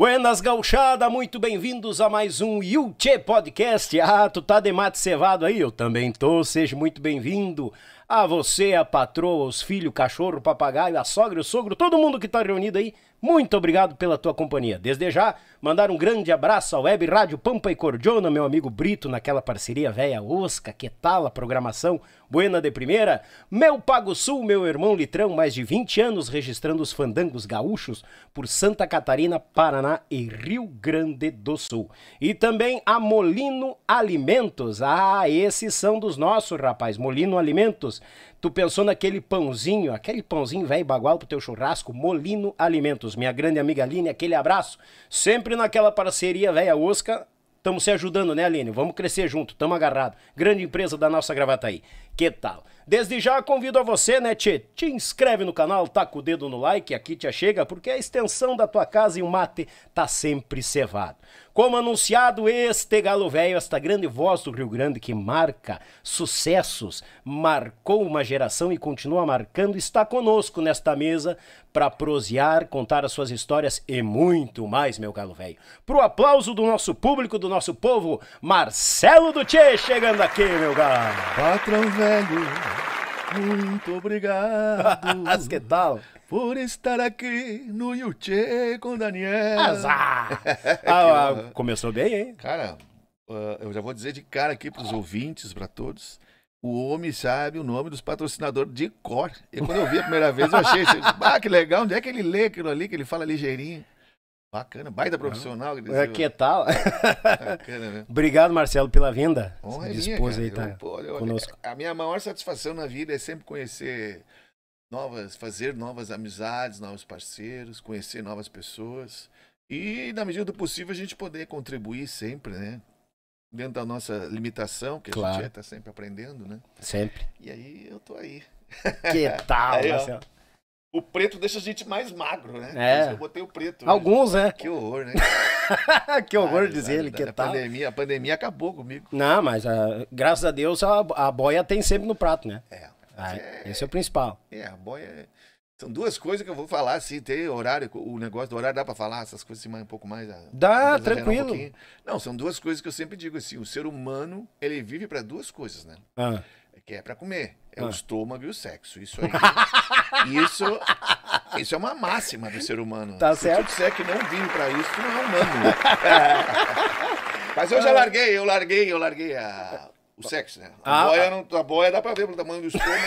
Buenas gauchada, muito bem-vindos a mais um Yuchê Podcast. Ah, tu tá de mate cevado aí? Eu também tô, seja muito bem-vindo. A você, a patroa, os filhos, o cachorro, o papagaio, a sogra, o sogro, todo mundo que tá reunido aí muito obrigado pela tua companhia. Desde já, mandar um grande abraço à Web Rádio Pampa e Cordiona, meu amigo Brito, naquela parceria velha, Osca, que tal a programação? Buena de primeira. Meu Pago Sul, meu irmão Litrão, mais de 20 anos registrando os fandangos gaúchos por Santa Catarina, Paraná e Rio Grande do Sul. E também a Molino Alimentos. Ah, esses são dos nossos, rapaz. Molino Alimentos Tu pensou naquele pãozinho, aquele pãozinho velho bagual pro teu churrasco? Molino Alimentos. Minha grande amiga Aline, aquele abraço. Sempre naquela parceria velha osca. Estamos se ajudando, né, Aline? Vamos crescer junto, estamos agarrado, Grande empresa da nossa gravata aí. Que tal? Desde já convido a você, né, Tchê? Te inscreve no canal, taca o dedo no like, aqui te chega, porque a extensão da tua casa e o mate tá sempre cevado. Como anunciado, este galo velho, esta grande voz do Rio Grande que marca sucessos, marcou uma geração e continua marcando, está conosco nesta mesa para prosear, contar as suas histórias e muito mais, meu galo velho. Pro aplauso do nosso público, do nosso povo, Marcelo do chegando aqui, meu galo. Patrão velho. Muito obrigado. que tal? Por estar aqui no Yuchê com Daniel. Azar! ah, é ah, começou bem, hein? Cara, uh, eu já vou dizer de cara aqui para os ouvintes, para todos. O homem sabe o nome dos patrocinadores de cor. E quando eu vi a primeira vez, eu achei. Assim, ah, que legal, onde é que ele lê aquilo ali, que ele fala ligeirinho? Bacana, baita profissional. É, que tal? Bacana, né? Obrigado, Marcelo, pela vinda. Honra é minha esposa aí tá olha, A minha maior satisfação na vida é sempre conhecer novas, fazer novas amizades, novos parceiros, conhecer novas pessoas e na medida do possível a gente poder contribuir sempre, né? Dentro da nossa limitação, que claro. a gente está é, sempre aprendendo, né? Sempre. E aí eu tô aí. Que tal, Marcelo? O preto deixa a gente mais magro, né? É. Eu botei o preto. Né? Alguns, né? Que horror, né? que horror dizer ele que a Pandemia, a pandemia acabou comigo. Não, mas a, ah, graças a Deus a, a, boia tem sempre no prato, né? É, ah, é. Esse é o principal. É, a boia. É, são duas coisas que eu vou falar, assim, tem horário, o negócio do horário dá para falar essas coisas assim, um pouco mais. Ah, dá, tranquilo. Um Não, são duas coisas que eu sempre digo assim, o ser humano, ele vive para duas coisas, né? Ah. Que é para comer é ah. o estômago e o sexo. Isso aí. isso, isso é uma máxima do ser humano. Tá Se certo. Se disser que não vive para isso, tu não é humano. Né? Mas eu já ah. larguei, eu larguei, eu larguei a, o sexo, né? A, ah, boia não, a boia dá pra ver pelo tamanho do estômago.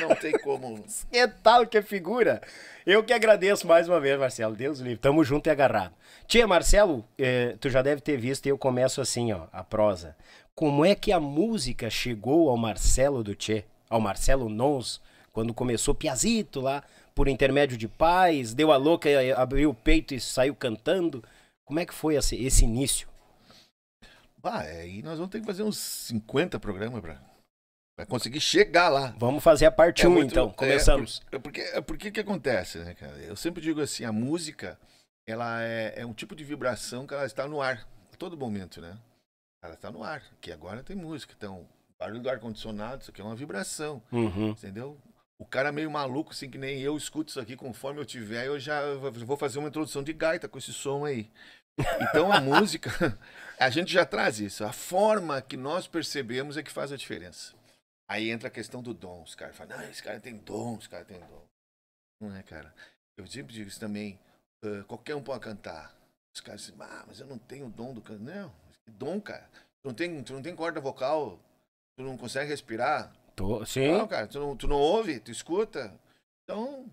não tem como. Que tal que figura? Eu que agradeço mais uma vez, Marcelo. Deus livre. Tamo junto e agarrado. Tia, Marcelo, eh, tu já deve ter visto e eu começo assim, ó, a prosa como é que a música chegou ao Marcelo Duché, ao Marcelo Nons, quando começou Piazito lá, por intermédio de pais, deu a louca, eh, abriu o peito e saiu cantando. Como é que foi esse, esse início? Ah, aí nós vamos ter que fazer uns 50 programas para conseguir chegar lá. Vamos fazer a parte 1, é um, então. É, começamos. É, porque é o que acontece, né, cara? Eu sempre digo assim, a música, ela é, é um tipo de vibração que ela está no ar a todo momento, né? Ela está no ar, que agora tem música. Então, barulho do ar-condicionado, isso aqui é uma vibração. Uhum. Entendeu? O cara é meio maluco, assim, que nem eu escuto isso aqui, conforme eu tiver, eu já vou fazer uma introdução de gaita com esse som aí. Então a música, a gente já traz isso. A forma que nós percebemos é que faz a diferença. Aí entra a questão do dom. Os caras falam, ah, esse cara tem dom, esse cara tem dom. Não é, cara? Eu sempre digo isso também. Uh, qualquer um pode cantar. Os caras dizem, ah, mas eu não tenho o dom do canto. Não, dom, cara. Tu não tem, tu não tem corda vocal, tu não consegue respirar. Tô, sim. Não, cara, tu não, tu não ouve, tu escuta. Então,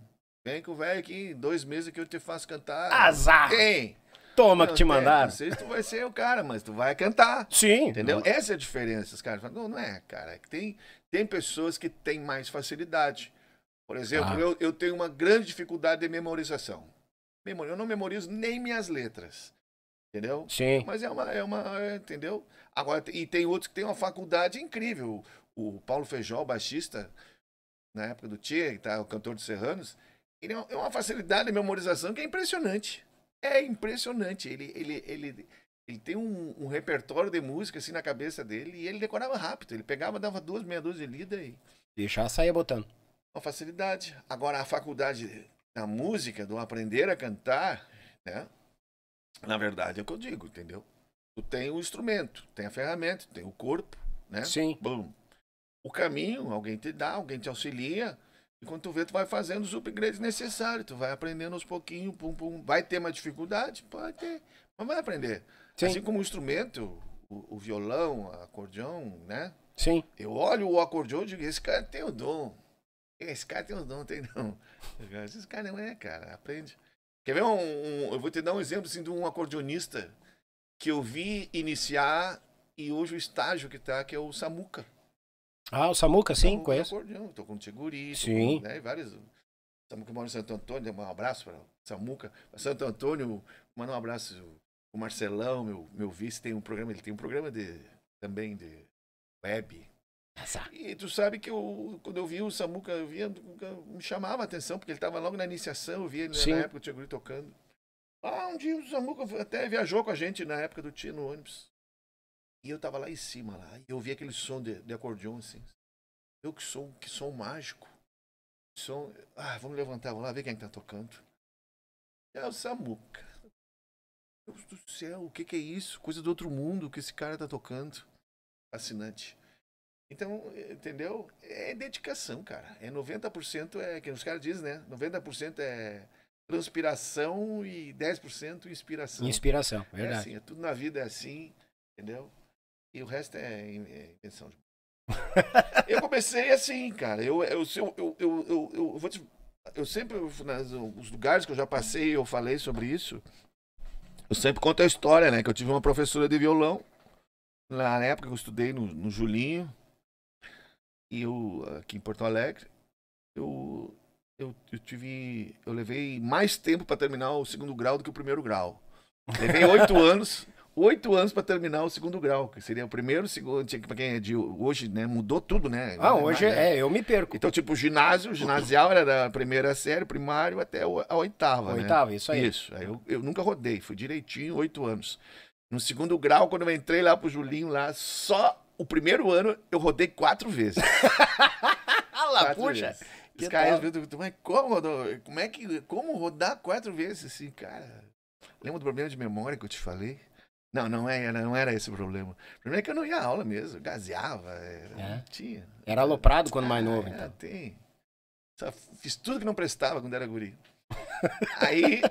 vem com o velho aqui, dois meses que eu te faço cantar. Azar! Tem! Toma não, que te mandaram. Não sei se tu vai ser o cara, mas tu vai cantar. Sim. Entendeu? Não. Essa é a diferença. Os caras não, não é, cara. É tem, tem pessoas que têm mais facilidade. Por exemplo, ah. eu, eu tenho uma grande dificuldade de memorização. Eu não memorizo nem minhas letras. Entendeu? Sim. Mas é uma. É uma é, entendeu? Agora, e tem outros que tem uma faculdade incrível. O, Paulo Feijó, baixista, na época do Tia, que tá, o cantor dos Serranos, ele é, é uma facilidade de memorização que é impressionante. É impressionante. Ele, ele, ele, ele tem um, um repertório de música assim na cabeça dele e ele decorava rápido. Ele pegava, dava duas, meia dúzia de lida e. Deixar sair botando. Uma facilidade. Agora, a faculdade da música, do aprender a cantar, né? Na verdade, é o que eu digo, entendeu? Tu tem o instrumento, tem a ferramenta, tem o corpo, né? Sim. Bom, o caminho, alguém te dá, alguém te auxilia. E quando tu vê, tu vai fazendo os upgrades necessários. Tu vai aprendendo aos pouquinhos, pum, pum. Vai ter uma dificuldade? Pode ter. Mas vai aprender. Sim. Assim como o instrumento, o, o violão, o acordeão, né? Sim. Eu olho o acordeão e digo, esse cara tem o dom. Esse cara tem o dom, tem não. Esse cara não é, cara. Aprende. Quer ver um, um, Eu vou te dar um exemplo assim, de um acordeonista que eu vi iniciar e hoje o estágio que tá, que é o Samuca. Ah, o Samuca, sim, Samuca é conheço. Acordeão, tô com o Tiguri, sim. Com, né, vários. Samuca mora em Santo Antônio, né, um abraço para Samuca. Santo Antônio, manda um abraço. O Marcelão, meu, meu vice, tem um programa, ele tem um programa de, também de web, e tu sabe que eu, quando eu vi o Samuca, eu via, me chamava a atenção, porque ele estava logo na iniciação, eu via ele Sim. na época, o Tia Guri tocando. Ah, um dia o Samuca até viajou com a gente na época do Tia no ônibus. E eu estava lá em cima, lá, e eu via aquele som de, de acordeon, assim. Eu que som, que som mágico. som. Ah, vamos levantar, vamos lá ver quem é está tocando. É o Samuca. Deus do céu, o que, que é isso? Coisa do outro mundo que esse cara tá tocando. Fascinante. Então, entendeu? É dedicação, cara. É 90% é que os caras dizem, né? 90% é transpiração e 10% inspiração. Inspiração, é verdade. É assim, é tudo na vida é assim, entendeu? E o resto é, é invenção de eu comecei assim, cara. Eu, eu, eu, eu, eu, vou te. Eu sempre, nos lugares que eu já passei, eu falei sobre isso. Eu sempre conto a história, né? Que eu tive uma professora de violão. Na época que eu estudei no, Julinho. E eu, aqui em Porto Alegre, eu, eu, eu tive. Eu levei mais tempo para terminar o segundo grau do que o primeiro grau. Levei oito anos. Oito anos para terminar o segundo grau, que seria o primeiro, segundo, para quem é de hoje, né? Mudou tudo, né? Ah, hoje né? é, eu me perco. Então, tipo, ginásio, ginasial era da primeira série, primário até a oitava. A né? Oitava, isso aí. Isso. Aí eu, eu nunca rodei, fui direitinho, oito anos. No segundo grau, quando eu entrei lá pro Julinho, lá só o primeiro ano eu rodei quatro vezes. Lá, puxa. Os caras viram, mas como, como é que, como rodar quatro vezes assim, cara? Lembra do problema de memória que eu te falei? Não, não é, era, não era esse o problema. O problema é que eu não ia à aula mesmo, gaseava, era, é. não tinha. Era aloprado quando mais novo, ah, então. É, tem. Só fiz tudo que não prestava quando era guri. aí,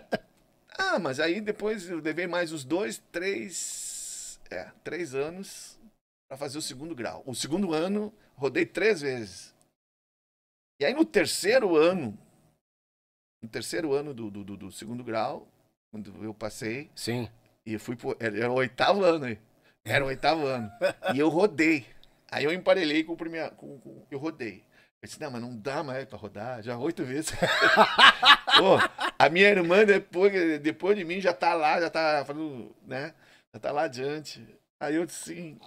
ah, mas aí depois eu levei mais uns dois, três, é, três anos para fazer o segundo grau. O segundo ano, rodei três vezes. E aí no terceiro ano, no terceiro ano do, do, do segundo grau, quando eu passei. Sim. E fui pro, era, o oitavo ano aí. Era o oitavo ano. e eu rodei. Aí eu emparelhei com o primeiro. Com, com, eu rodei. Eu disse, não, mas não dá mais pra rodar, já oito vezes. Pô, a minha irmã, depois, depois de mim, já tá lá, já tá falando, né? Já tá lá adiante. Aí eu disse, sim,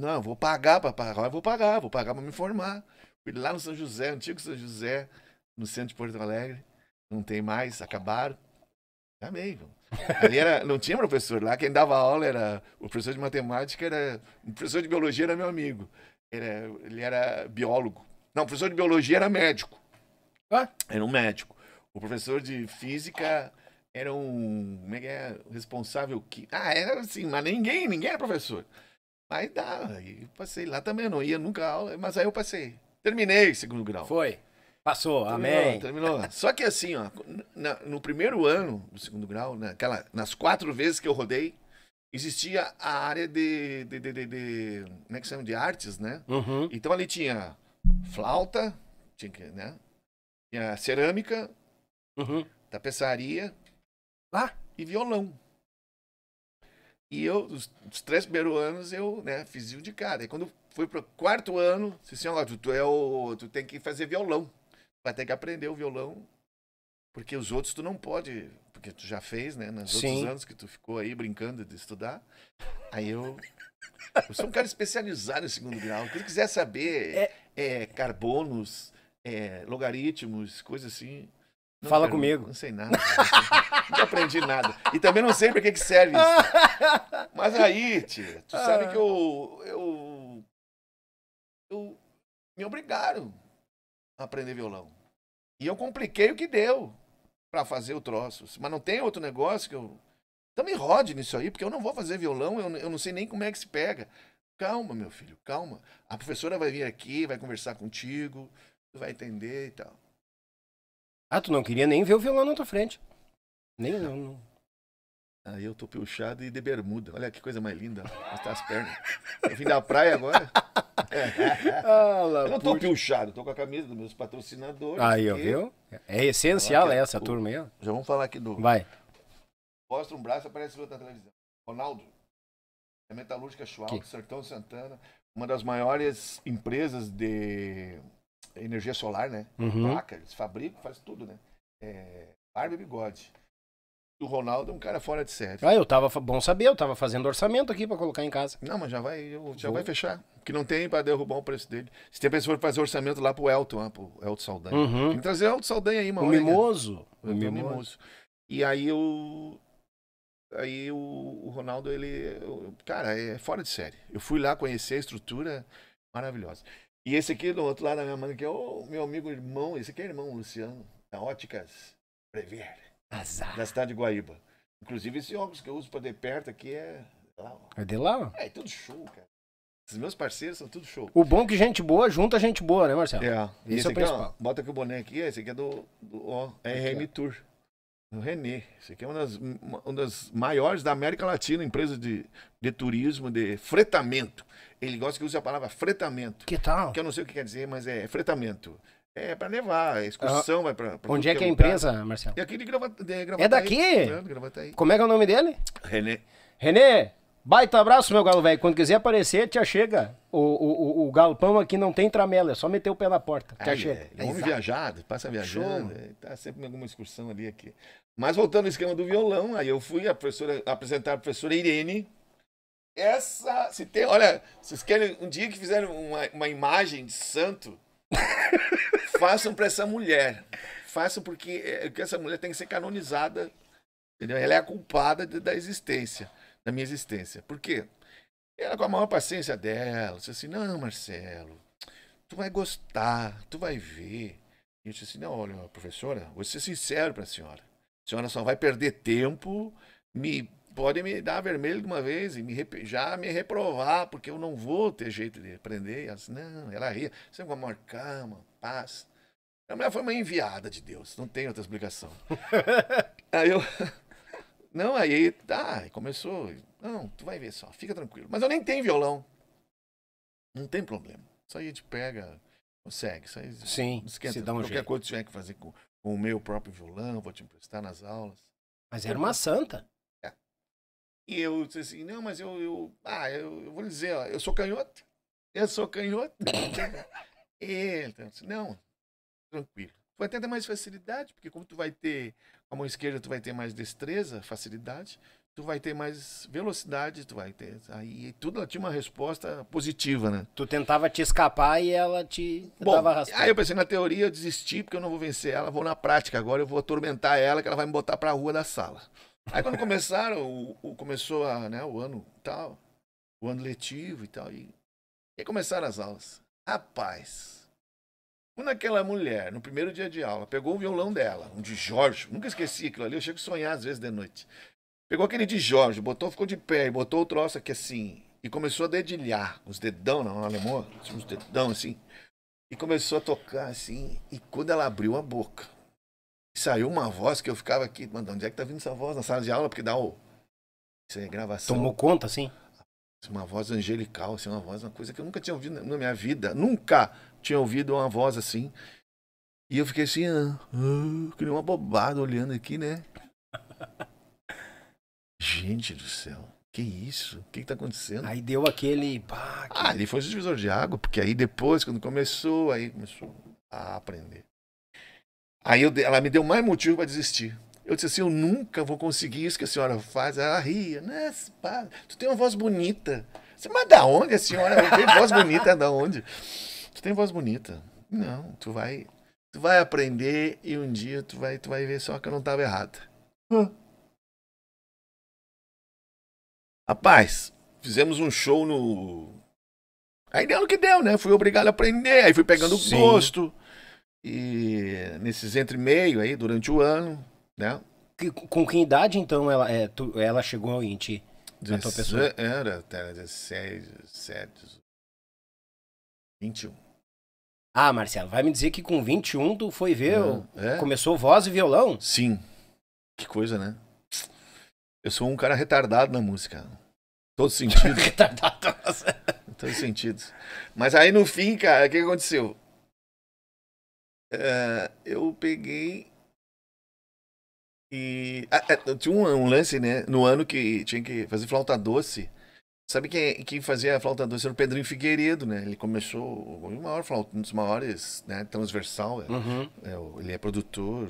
não, vou pagar para pagar, vou pagar, vou pagar para me formar. Fui lá no São José, antigo São José, no centro de Porto Alegre. Não tem mais, acabaram. Amei, viu? Ali era, não tinha professor lá, quem dava aula era o professor de matemática, era o professor de biologia era meu amigo. Era, ele era biólogo. Não, o professor de biologia era médico. Era um médico. O professor de física era um, como é que é, responsável que Ah, era assim, mas ninguém, ninguém era professor. Aí dá, aí passei. Lá também eu não ia nunca aula, mas aí eu passei. Terminei segundo grau. Foi. Passou, terminou, amém. Terminou. Só que assim, ó, na, no primeiro ano do segundo grau, naquela, né, nas quatro vezes que eu rodei, existia a área de. de, de, de, de como é que chama? De artes, né? Uhum. Então ali tinha flauta, tinha, né? tinha cerâmica, uhum. tapeçaria ah, e violão. E eu, os, os três primeiros anos, eu né, fiz um de cada. E quando fui pro quarto ano, disse assim, ó, tu, tu, é o, tu tem que fazer violão. Vai ter que aprender o violão, porque os outros tu não pode, porque tu já fez, né? Nos Sim. outros anos que tu ficou aí brincando de estudar. Aí eu eu sou um cara especializado em segundo grau. Quem quiser saber é... É, carbonos, é, logaritmos, coisas assim. Não, Fala comigo. Não sei nada. não aprendi nada. E também não sei para que, que serve isso. Mas aí, tia, tu sabe que eu, eu. Eu. Me obrigaram a aprender violão. E eu compliquei o que deu para fazer o troço. Mas não tem outro negócio que eu. Então me rode nisso aí, porque eu não vou fazer violão, eu, eu não sei nem como é que se pega. Calma, meu filho, calma. A professora vai vir aqui, vai conversar contigo, tu vai entender e tal. Ah, tu não queria nem ver o violão na tua frente. Nem não. não. Aí eu tô piochado e de bermuda. Olha que coisa mais linda. Mostrar as pernas. Eu vim da praia agora. ah, eu não tô piochado, tô com a camisa dos meus patrocinadores. Aí, ó, viu? É essencial é essa o... turma aí. Ó. Já vamos falar aqui do. Vai. Mostra um braço, aparece outro na televisão. Ronaldo. É metalúrgica Schwab, Sertão Santana. Uma das maiores empresas de energia solar, né? Uhum. Placa, eles fabricam, faz tudo, né? É, barba e bigode. O Ronaldo é um cara fora de série. Ah, eu tava. Bom saber, eu tava fazendo orçamento aqui para colocar em casa. Não, mas já vai, eu, já vai fechar. Que não tem para derrubar o preço dele. Se tem pessoa que fazer orçamento lá pro Elton, né, pro Elton Saldanha. Uhum. Tem que trazer o Elton Saldanha aí, mano. O mimoso. O mimoso. E aí eu. Aí o, o Ronaldo, ele. Eu, cara, é fora de série. Eu fui lá conhecer a estrutura maravilhosa. E esse aqui do outro lado da minha mão, que é o meu amigo irmão, esse aqui é irmão Luciano, da Óticas Prever, Azar. da cidade de Guaíba. Inclusive, esse óculos que eu uso pra de perto aqui é. Lá, ó. é de lá? ó. É, é tudo show, cara. Os meus parceiros são tudo show. O bom é que gente boa junta gente boa, né, Marcelo? É. Isso é o principal. ó, bota aqui o boné aqui, esse aqui é do, do ó, RM Tour no René. Isso aqui é uma das, uma das maiores da América Latina, empresa de, de turismo, de fretamento. Ele gosta que use a palavra fretamento. Que tal? Que eu não sei o que quer dizer, mas é fretamento. É para levar, é excursão, ah, vai é para. Onde é que é a empresa, Marcelo? É aqui de, gravata, de É daqui? Como é que é o nome dele? René. René, baita abraço, meu galo velho. Quando quiser aparecer, te chega. O, o, o, o galpão aqui não tem tramela, é só meter o pé na porta. Te Ai, chega. É, é homem viajado, passa viajando, Show. tá sempre em alguma excursão ali aqui. Mas voltando ao esquema do violão, aí eu fui a professora, apresentar a professora Irene. Essa. Se tem, olha, vocês querem um dia que fizeram uma, uma imagem de santo, façam para essa mulher. Façam porque, é, porque essa mulher tem que ser canonizada. Entendeu? Ela é a culpada de, da existência, da minha existência. Por quê? Ela, com a maior paciência dela, disse assim: Não, Marcelo, tu vai gostar, tu vai ver. E eu disse assim: Não, olha, professora, vou ser sincero para a senhora senhora só vai perder tempo, me pode me dar vermelho de uma vez e me, já me reprovar, porque eu não vou ter jeito de aprender. Ela não, ela ria, sempre com amor, calma, paz. A mulher foi uma enviada de Deus, não tem outra explicação. aí eu. Não, aí tá, começou. Não, tu vai ver só, fica tranquilo. Mas eu nem tenho violão. Não tem problema. Isso aí a gente pega, consegue. Isso aí Sim, esquenta. Se dá um qualquer jeito. coisa que tiver que fazer com com o meu próprio violão, vou te emprestar nas aulas. Mas era uma santa. É. E eu disse assim, não, mas eu, eu ah, eu, eu, vou dizer, ó, eu sou canhoto, eu sou canhoto. Ele então, disse, não, tranquilo. Vai até ter mais facilidade, porque como tu vai ter, a mão esquerda tu vai ter mais destreza, facilidade, tu vai ter mais velocidade, tu vai ter. Aí tudo ela tinha uma resposta positiva, né? Tu tentava te escapar e ela te Bom, dava razão. Aí eu pensei, na teoria eu desisti porque eu não vou vencer ela, vou na prática agora, eu vou atormentar ela que ela vai me botar pra rua da sala. Aí quando começaram, o, o começou a, né, o ano tal, o ano letivo e tal, e, e começaram as aulas. Rapaz, quando aquela mulher, no primeiro dia de aula, pegou o violão dela, um de Jorge, nunca esqueci aquilo ali, eu chego a sonhar às vezes de noite. Pegou aquele de Jorge, botou, ficou de pé e botou o troço aqui assim. E começou a dedilhar, os dedão não, alemão, assim, os dedão assim. E começou a tocar assim. E quando ela abriu a boca, saiu uma voz que eu ficava aqui, mano, onde é que tá vindo essa voz? Na sala de aula, porque dá o. Isso é gravação. Tomou conta, assim? Uma voz angelical, assim, uma voz, uma coisa que eu nunca tinha ouvido na minha vida. Nunca tinha ouvido uma voz assim. E eu fiquei assim, ah, ah, que nem uma bobada olhando aqui, né? Gente do céu. Que isso? O que, que tá acontecendo? Aí deu aquele. Pá, que... Ah, ali foi o divisor de água, porque aí depois, quando começou, aí começou a aprender. Aí eu, ela me deu mais motivo para desistir. Eu disse assim: eu nunca vou conseguir isso que a senhora faz. Ela ria, né? tu tem uma voz bonita. Você Mas da onde a senhora? Tem voz bonita da onde? Tu tem voz bonita. Não, tu vai. Tu vai aprender e um dia tu vai, tu vai ver só que eu não estava errada. Hum. Rapaz, fizemos um show no. Aí deu no que deu, né? Fui obrigado a aprender, aí fui pegando gosto. E nesses entre meio aí, durante o ano, né? com que idade, então, ela, é, tu, ela chegou em ti? Na tua pessoa? Era, era 16, 17, 21. Ah, Marcelo, vai me dizer que com 21 tu foi ver, é, é. começou voz e violão? Sim. Que coisa, né? Eu sou um cara retardado na música. Todo sentido. retardado. Todos os sentidos. Mas aí no fim, cara, o que aconteceu? Uh, eu peguei e ah, é, tinha um, um, lance, né? No ano que tinha que fazer flauta doce. Sabe quem, quem fazia a flauta doce era o Pedrinho Figueiredo, né? Ele começou o maior flauta, um dos maiores, né? Transversal. É, uhum. É, ele é produtor,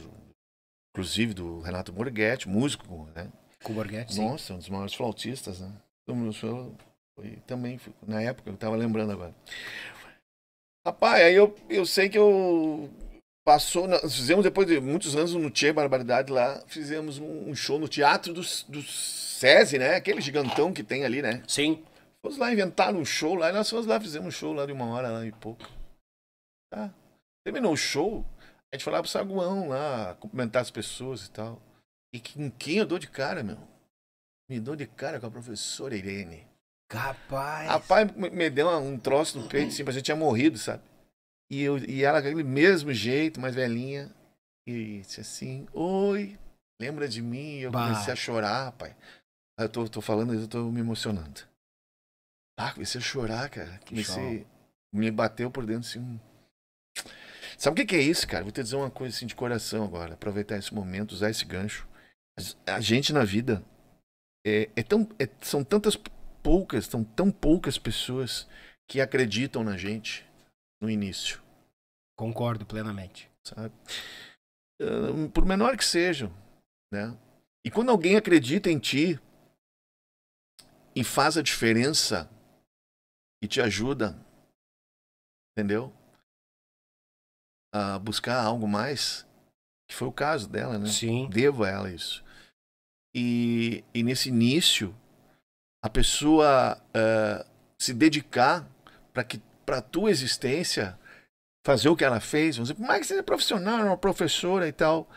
inclusive, do Renato Morghetti, músico, né? Com o Nossa, sim. um dos maiores flautistas, né? foi, também, na época, eu tava lembrando agora. Rapaz, aí eu, eu sei que eu passou, nós fizemos depois de muitos anos no Tchê Barbaridade lá, fizemos um show no teatro do, do SESI, né? Aquele gigantão que tem ali, né? Sim. Fomos lá inventar um show lá, e nós fomos lá, fizemos um show lá de uma hora lá e pouco. Tá. Terminou o show, a gente foi lá pro saguão lá, cumprimentar as pessoas e tal. E com quem eu dou de cara, meu? Me dou de cara com a professora Irene. Capaz. A pai me deu um troço no peito, assim, a gente tinha morrido, sabe? E, eu, e ela com aquele mesmo jeito, mais velhinha, e disse assim: Oi, lembra de mim? Eu bah. comecei a chorar, pai. Eu tô, tô falando, eu tô me emocionando. Ah, comecei a chorar, cara. Comecei. Me bateu por dentro assim. Sabe o que, que é isso, cara? Vou te dizer uma coisa assim de coração agora. Aproveitar esse momento, usar esse gancho a gente na vida é, é tão, é, são tantas poucas, são tão poucas pessoas que acreditam na gente no início. Concordo plenamente. Sabe? Ah, por menor que sejam, né? E quando alguém acredita em ti e faz a diferença e te ajuda, entendeu? A buscar algo mais, que foi o caso dela, né? Sim. Devo a ela isso. E, e nesse início, a pessoa uh, se dedicar para que para a tua existência fazer o que ela fez, vamos dizer, mas você é profissional, uma professora e tal.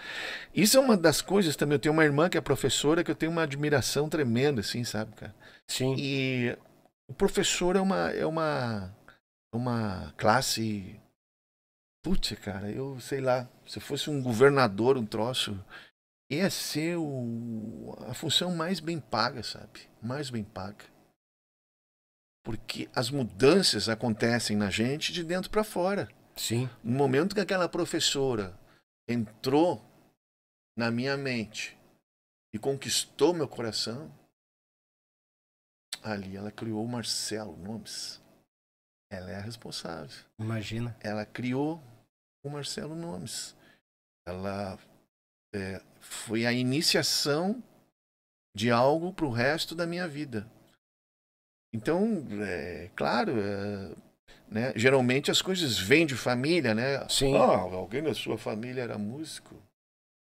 Isso é uma das coisas também. Eu tenho uma irmã que é professora que eu tenho uma admiração tremenda, assim, sabe, cara? Sim. E o professor é uma é uma uma classe Putz, cara, eu sei lá, se fosse um governador, um troço, é ser o, a função mais bem paga, sabe? Mais bem paga. Porque as mudanças acontecem na gente de dentro para fora. Sim. No momento que aquela professora entrou na minha mente e conquistou meu coração, ali ela criou o Marcelo Nomes. Ela é a responsável. Imagina. Ela criou o Marcelo Nomes. Ela é, foi a iniciação de algo para o resto da minha vida. Então, é, claro, é, né, geralmente as coisas vêm de família, né? Sim. Ah, alguém da sua família era músico.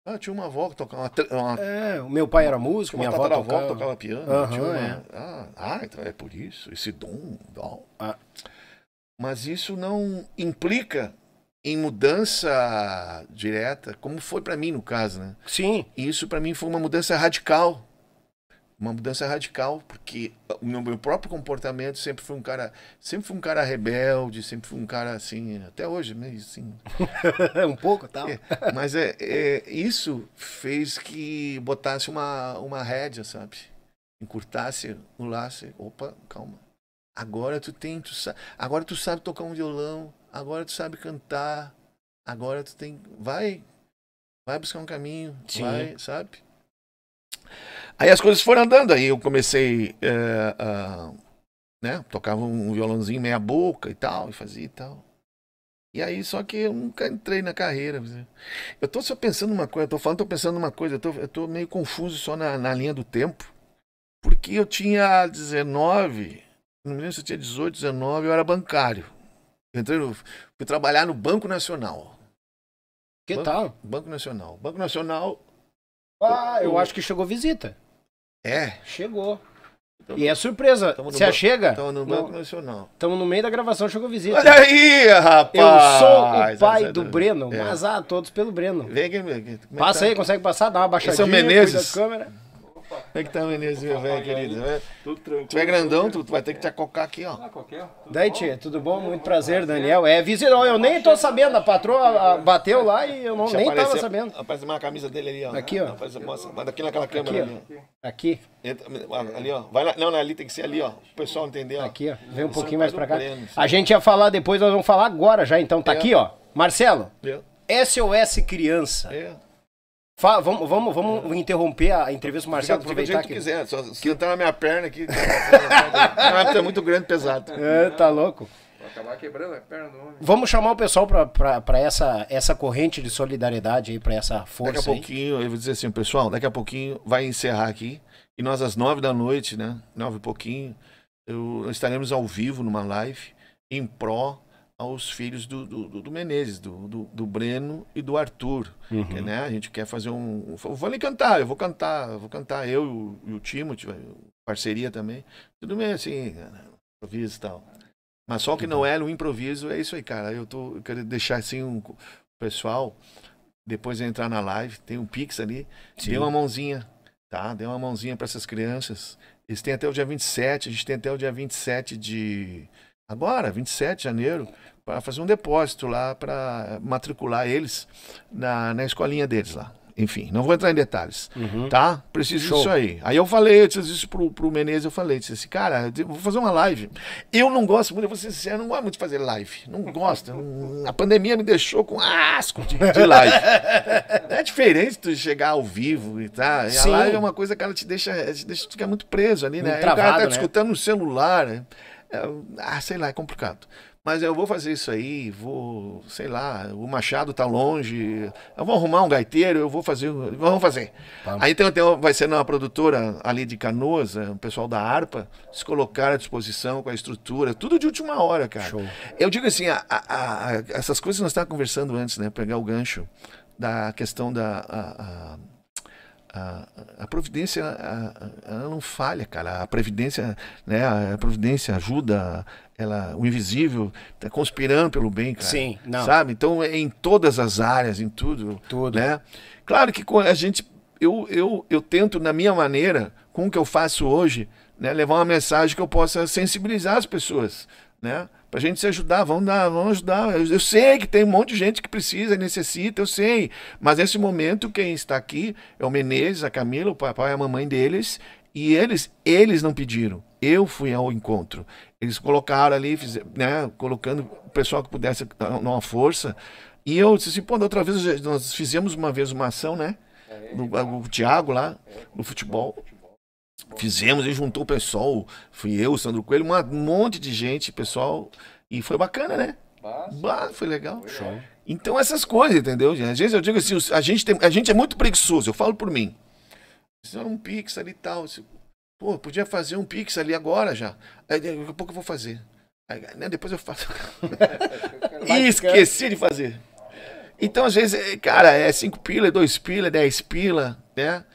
Ah, tinha uma avó que tocava. Uma, é, o meu pai era músico, minha avó tocava, tocava piano. Uhum, uma, é. Ah, ah, então é por isso, esse dom. dom. Ah. Mas isso não implica em mudança direta, como foi para mim no caso, né? Sim. E isso para mim foi uma mudança radical. Uma mudança radical, porque o meu, meu, próprio comportamento sempre foi um cara, sempre foi um cara rebelde, sempre foi um cara assim, até hoje, meio né, assim. um pouco, tal. É, mas é, é, isso fez que botasse uma uma rédea, sabe? Encurtasse o laço, opa, calma. Agora tu tem, tu agora tu sabe tocar um violão, agora tu sabe cantar, agora tu tem. Vai, vai buscar um caminho, Sim. vai, sabe? Aí as coisas foram andando, aí eu comecei. Uh, né? Tocava um violãozinho meia boca e tal, e fazia e tal. E aí, só que eu nunca entrei na carreira. Eu tô só pensando uma coisa, eu tô falando, tô pensando uma coisa, eu tô, eu tô meio confuso só na, na linha do tempo. Porque eu tinha 19, não me lembro se eu tinha 18, 19, eu era bancário. Entrei no, fui trabalhar no Banco Nacional. Que Banco, tal? Banco Nacional. Banco Nacional. Ah, eu, eu acho que chegou visita. É? Chegou. Tamo, então, e é surpresa. Se a chega. Estamos no Banco no, Nacional. Estamos no meio da gravação, chegou visita. Olha aí, rapaz! Eu sou o pai do né? Breno, é. mas ah, todos pelo Breno. Vem aqui, é Passa tá? aí, consegue passar, dá uma baixadinha. Esse é o Menezes. Como é que tá, Menezes, meu velho, querido? Tudo tranquilo. Tu é grandão, tu, tu vai ter que te acocar aqui, ó. Ah, qualquer. Daí, tia, tudo bom? Muito prazer, Daniel. É, visitão, eu nem tô sabendo, a patroa bateu lá e eu não, nem aparecer, tava sabendo. Aparece mais a camisa dele ali, ó. Né? Aqui, ó. mostra, manda aqui naquela câmera aqui, ali. Aqui. ali, ó. Vai lá, não, ali tem que ser ali, ó. O pessoal entender, ó. Aqui, ó. Vem um pouquinho mais tá pra cá. a gente ia falar depois, nós vamos falar agora já, então. Tá é. aqui, ó. Marcelo. SOS é. Criança. É. Fala, vamos, vamos, vamos interromper a entrevista com o Marcelo. Fica, aproveitar jeito que, quiser, só que... sentar na minha perna aqui. ah, é muito grande, pesado. É, tá louco. acabar quebrando a perna do homem. Vamos chamar o pessoal para essa, essa corrente de solidariedade aí, para essa força. Daqui a pouquinho, aí. eu vou dizer assim, pessoal, daqui a pouquinho vai encerrar aqui. E nós, às nove da noite, né? Nove e pouquinho, eu, estaremos ao vivo numa live em pró aos filhos do, do, do Menezes, do, do, do, Breno e do Arthur. Uhum. Que, né, a gente quer fazer um, Vou ali cantar, eu vou cantar, eu vou cantar, eu e o, e o Timothy, parceria também. Tudo bem assim, né, improviso e tal. Mas só que não uhum. é um improviso, é isso aí, cara. Eu, tô, eu quero deixar assim um pessoal, depois de entrar na live, tem um Pix ali, Sim. dê uma mãozinha, tá? Dê uma mãozinha para essas crianças. Eles têm até o dia 27, a gente tem até o dia 27 de agora, 27 de janeiro, para fazer um depósito lá para matricular eles na, na escolinha deles lá. Enfim, não vou entrar em detalhes, uhum. tá? Preciso Show. disso aí. Aí eu falei, eu disse isso pro, pro Menezes, eu falei, eu disse assim, cara, vou fazer uma live. Eu não gosto muito, eu vou ser sincero, não gosto muito de fazer live. Não gosto. a pandemia me deixou com asco de, de live. é diferente tu chegar ao vivo e tá. E a live é uma coisa que ela te deixa, te deixa ficar muito preso ali, né? Muito travado, o cara tá né? escutando no celular, né? É, ah, sei lá, é complicado. Mas eu vou fazer isso aí, vou, sei lá, o Machado tá longe, eu vou arrumar um gaiteiro, eu vou fazer, vamos fazer. Tá. Aí tem, tem, vai ser uma produtora ali de Canoas, é, o pessoal da harpa, se colocar à disposição com a estrutura, tudo de última hora, cara. Show. Eu digo assim, a, a, a, essas coisas nós estávamos conversando antes, né, pegar o gancho da questão da a, a providência ela não falha, cara. A previdência, né? A providência ajuda, ela, o invisível está conspirando pelo bem, cara. Sim, não. Sabe? Então é em todas as áreas, em tudo. Tudo. Né? Claro que a gente, eu, eu, eu tento na minha maneira, com o que eu faço hoje, né? levar uma mensagem que eu possa sensibilizar as pessoas, né? para a gente se ajudar, vamos, dar, vamos ajudar. Eu, eu, sei que tem um monte de gente que precisa, necessita, eu sei. Mas nesse momento, quem está aqui é o Menezes, a Camila, o papai e a mamãe deles. E eles, eles não pediram. Eu fui ao encontro. Eles colocaram ali, né, colocando o pessoal que pudesse dar ah, uma força. E eu disse assim, pô, da outra vez nós fizemos uma vez uma ação, né? É, no, então. o Thiago lá, é. no futebol fizemos, ele juntou o pessoal, fui eu, o Sandro Coelho, um monte de gente, pessoal, e foi bacana, né? Bah, foi legal. Show. Então essas coisas, entendeu? Às vezes eu digo assim, a gente, tem, a gente é muito preguiçoso, eu falo por mim. Fizeram um pix ali e tal. Pô, podia fazer um pix ali agora já. Aí, daqui a pouco eu vou fazer. Aí, né, depois eu faço. e esqueci de fazer. Então, às vezes, é, cara, é 5 pila, 2 é pila, 10 é pila, né?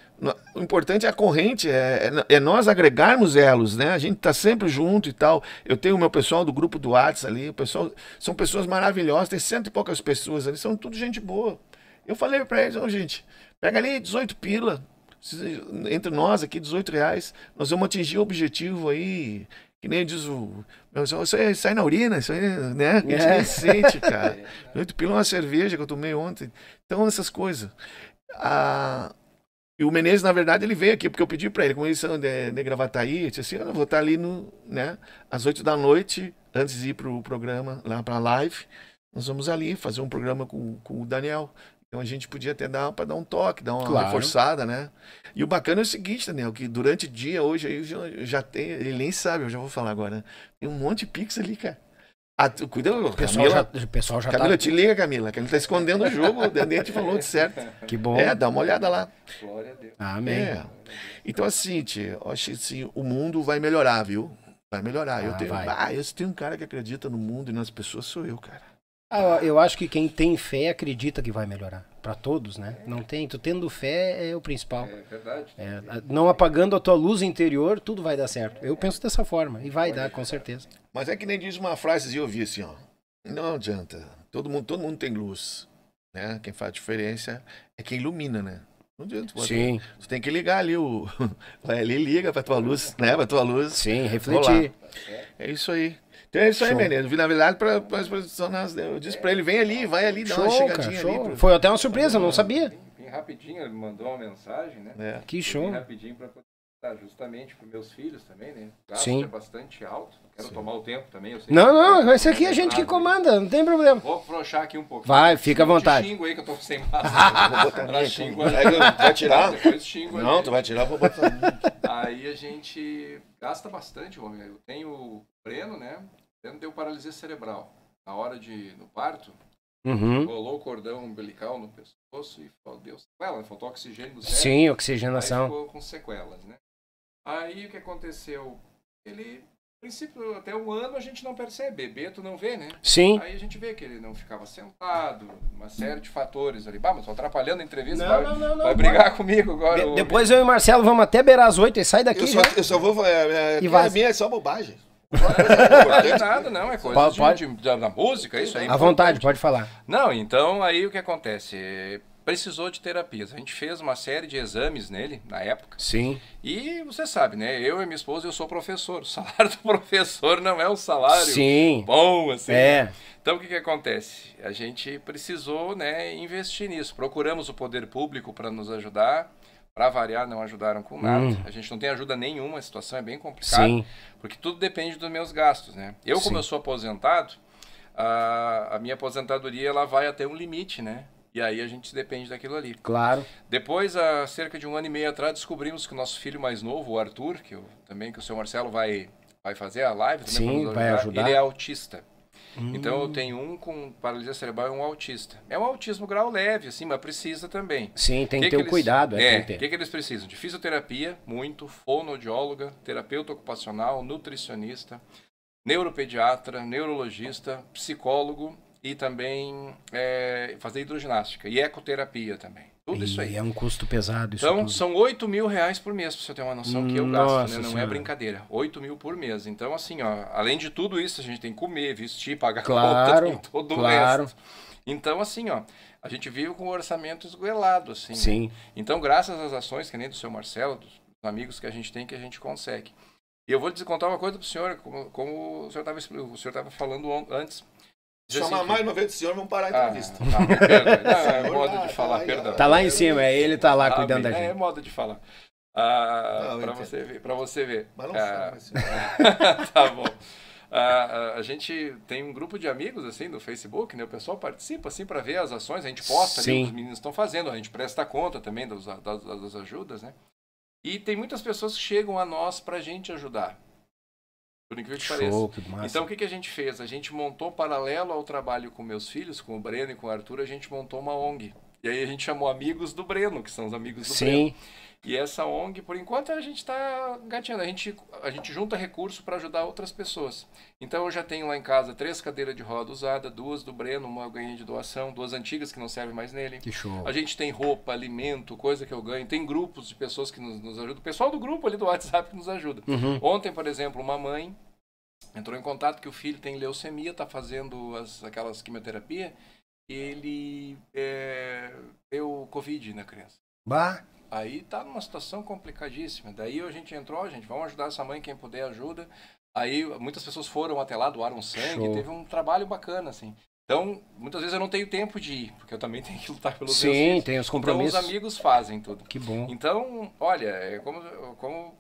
O importante é a corrente, é, é, é nós agregarmos elos, né? A gente tá sempre junto e tal. Eu tenho o meu pessoal do grupo do Whats ali, o pessoal são pessoas maravilhosas, tem cento e poucas pessoas ali, são tudo gente boa. Eu falei para eles, ó, oh, gente, pega ali 18 pila, entre nós aqui, 18 reais, nós vamos atingir o objetivo aí, que nem diz o. Isso aí sai na urina, isso aí, né? a gente é. nem sente, cara. 18 pila é uma cerveja que eu tomei ontem. Então, essas coisas. Ah, e o Menezes, na verdade, ele veio aqui, porque eu pedi para ele, com isso de, de gravar tá eu disse assim, ah, eu vou estar tá ali no, né, às 8 da noite, antes de ir pro programa, lá para live, nós vamos ali fazer um programa com, com o Daniel. Então a gente podia até dar para dar um toque, dar uma claro. reforçada, né? E o bacana é o seguinte, Daniel, que durante o dia, hoje, aí, eu já, eu já tem, ele nem sabe, eu já vou falar agora, né? tem um monte de pix ali, cara. Ah, cuida, o pessoal Camila, já, o pessoal já Camila, tá... te liga, Camila, que ele tá escondendo o jogo, o Dendê te falou de certo. Que bom. É, dá uma olhada lá. Glória a Deus. Amém. É. Então, assim, tia, acho que assim, o mundo vai melhorar, viu? Vai melhorar. Ah, eu tenho, vai. Ah, eu tenho um cara que acredita no mundo e nas pessoas, sou eu, cara. Ah, eu acho que quem tem fé acredita que vai melhorar para todos, né? É. Não tem, tu tendo fé é o principal. É verdade. É, não apagando a tua luz interior, tudo vai dar certo. Eu penso dessa forma e vai Pode dar com certeza. Mas é que nem diz uma frase que eu vi assim, ó. Não adianta. Todo mundo, todo mundo tem luz, né? Quem faz diferença é quem ilumina, né? Não adianta. Sim. tu tem que ligar ali o vai ali liga para tua luz, né? Para tua luz. Sim, refletir. É isso aí. Então é isso aí, menino. Vi Na verdade, para as produções, eu disse para ele: vem ali, vai ali, dá show, uma chegadinha cara, ali. Pro... Foi até uma surpresa, não sabia. Bem, rapidinho, ele mandou uma mensagem, né? É. Que show. Bem rapidinho para contar justamente para meus filhos também, né? O gasto Sim. é bastante alto. Não quero Sim. tomar o tempo também. não, não, esse aqui é a gente que né? comanda, não tem problema. Vou afrouxar aqui um pouco. Vai, fica à vontade. Xingo aí que eu tô sem massa. vou botar xingo Vai tirar? Depois xingo Não, tu vai tirar, vou botar. aí a gente gasta bastante, homem. Eu tenho deu paralisia cerebral, na hora de no parto, uhum. rolou o cordão umbilical no pescoço e deu sequela, né? faltou oxigênio no cérebro. Sim, oxigenação. Aí ficou com sequelas, né? Aí o que aconteceu? Ele princípio, até um ano a gente não percebe. Bebê, tu não vê, né? Sim. Aí a gente vê que ele não ficava sentado, uma série de fatores ali. Bah, mas tô atrapalhando a entrevista. Não, vai, não, não, não, vai brigar comigo agora. De, depois eu e o Marcelo vamos até beirar as oito e sai daqui. Eu só, eu só vou. É, é, e vai. É, é só bobagem. Não, nada, não, é coisa pode, de, pode? De, da música, é isso aí. à vontade, pode falar. Não, então aí o que acontece? Precisou de terapias. A gente fez uma série de exames nele na época. Sim. E você sabe, né? Eu e minha esposa, eu sou professor. O salário do professor não é um salário Sim. bom, assim. É. Né? Então o que, que acontece? A gente precisou né, investir nisso. Procuramos o poder público para nos ajudar para variar, não ajudaram com nada. Hum. A gente não tem ajuda nenhuma, a situação é bem complicada, Sim. porque tudo depende dos meus gastos, né? Eu, Sim. como eu sou aposentado, a, a, minha aposentadoria ela vai até um limite, né? E aí a gente depende daquilo ali. Claro. Depois, há cerca de um ano e meio atrás, descobrimos que o nosso filho mais novo, o Arthur, que eu, também que o seu Marcelo vai, vai fazer a live, também Sim, vai ajudar. ele é autista. Hum. Então eu hum. tenho um com paralisia cerebral e um autista. É um autismo grau leve, assim, mas precisa também. Sim, tem que, que ter que o eles... cuidado. Né, é, o é, que, que eles precisam? De fisioterapia, muito, fonoaudióloga, terapeuta ocupacional, nutricionista, neuropediatra, neurologista, psicólogo e também é, fazer hidroginástica e ecoterapia também. Tudo e isso aí. É um custo pesado isso. Então, tudo. são 8 mil reais por mês, para você ter uma noção que eu Nossa gasto, né? Não é senhora. é brincadeira. 8 mil por mês. Então, assim, ó, além de tudo isso, a gente tem que comer, vestir, pagar claro, conta, tem todo claro. o resto. Então, assim, ó, a gente vive com o orçamento esguelado, assim. Né? Sim. Né? Então, graças às ações, que nem do seu Marcelo, dos amigos que a gente tem, que a gente consegue. E eu vou te contar uma coisa para o senhor, como, como o senhor estava falando antes. Chamar mais uma vez o senhor, vamos parar a ah, entrevista. Ah, é moda de falar, perdão. Tá lá em cima, é ele tá lá ah, cuidando da é gente. É moda de falar. Ah, para você ver, para você ver. Mas não ah, fala, tá bom. Ah, ah, a gente tem um grupo de amigos assim no Facebook, né? O pessoal participa assim para ver as ações, a gente posta Sim. ali, os meninos estão fazendo, a gente presta conta também das, das, das ajudas, né? E tem muitas pessoas que chegam a nós para a gente ajudar. Por incrível que pareça. Que então, o que, que a gente fez? A gente montou, paralelo ao trabalho com meus filhos, com o Breno e com o Arthur, a gente montou uma ONG. E aí a gente chamou amigos do Breno, que são os amigos do Sim. Breno. E essa ONG, por enquanto, a gente está gatinhando, a gente, a gente junta recurso para ajudar outras pessoas. Então eu já tenho lá em casa três cadeiras de roda usada, duas do Breno, uma eu ganhei de doação, duas antigas que não servem mais nele. Que show. A gente tem roupa, alimento, coisa que eu ganho, tem grupos de pessoas que nos, nos ajudam, o pessoal do grupo ali do WhatsApp que nos ajuda. Uhum. Ontem, por exemplo, uma mãe entrou em contato que o filho tem leucemia, está fazendo as, aquelas quimioterapia, ele é, deu Covid na criança. Bah. Aí tá numa situação complicadíssima. Daí a gente entrou, gente, vamos ajudar essa mãe, quem puder ajuda. Aí muitas pessoas foram até lá, doaram sangue, Show. teve um trabalho bacana, assim. Então, muitas vezes eu não tenho tempo de ir, porque eu também tenho que lutar pelos Sim, meus filhos. Sim, tem os compromissos. Então, os amigos fazem tudo. Que bom. Então, olha, é como, como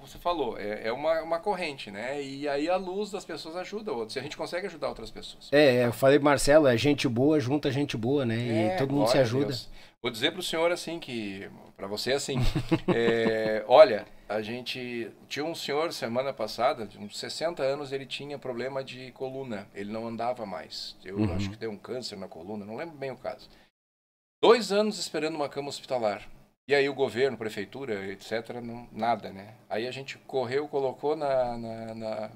você falou, é, é, uma, uma corrente, né? E aí a luz das pessoas ajuda outros. E a gente consegue ajudar outras pessoas. É, eu falei pro Marcelo, é gente boa, junta gente boa, né? E é, todo mundo se ajuda. Deus. Vou dizer para o senhor assim que, para você assim, é, olha, a gente tinha um senhor semana passada, de uns 60 anos, ele tinha problema de coluna, ele não andava mais. Eu uhum. acho que deu um câncer na coluna, não lembro bem o caso. Dois anos esperando uma cama hospitalar. E aí o governo, prefeitura, etc, não, nada, né? Aí a gente correu, colocou na, na, na,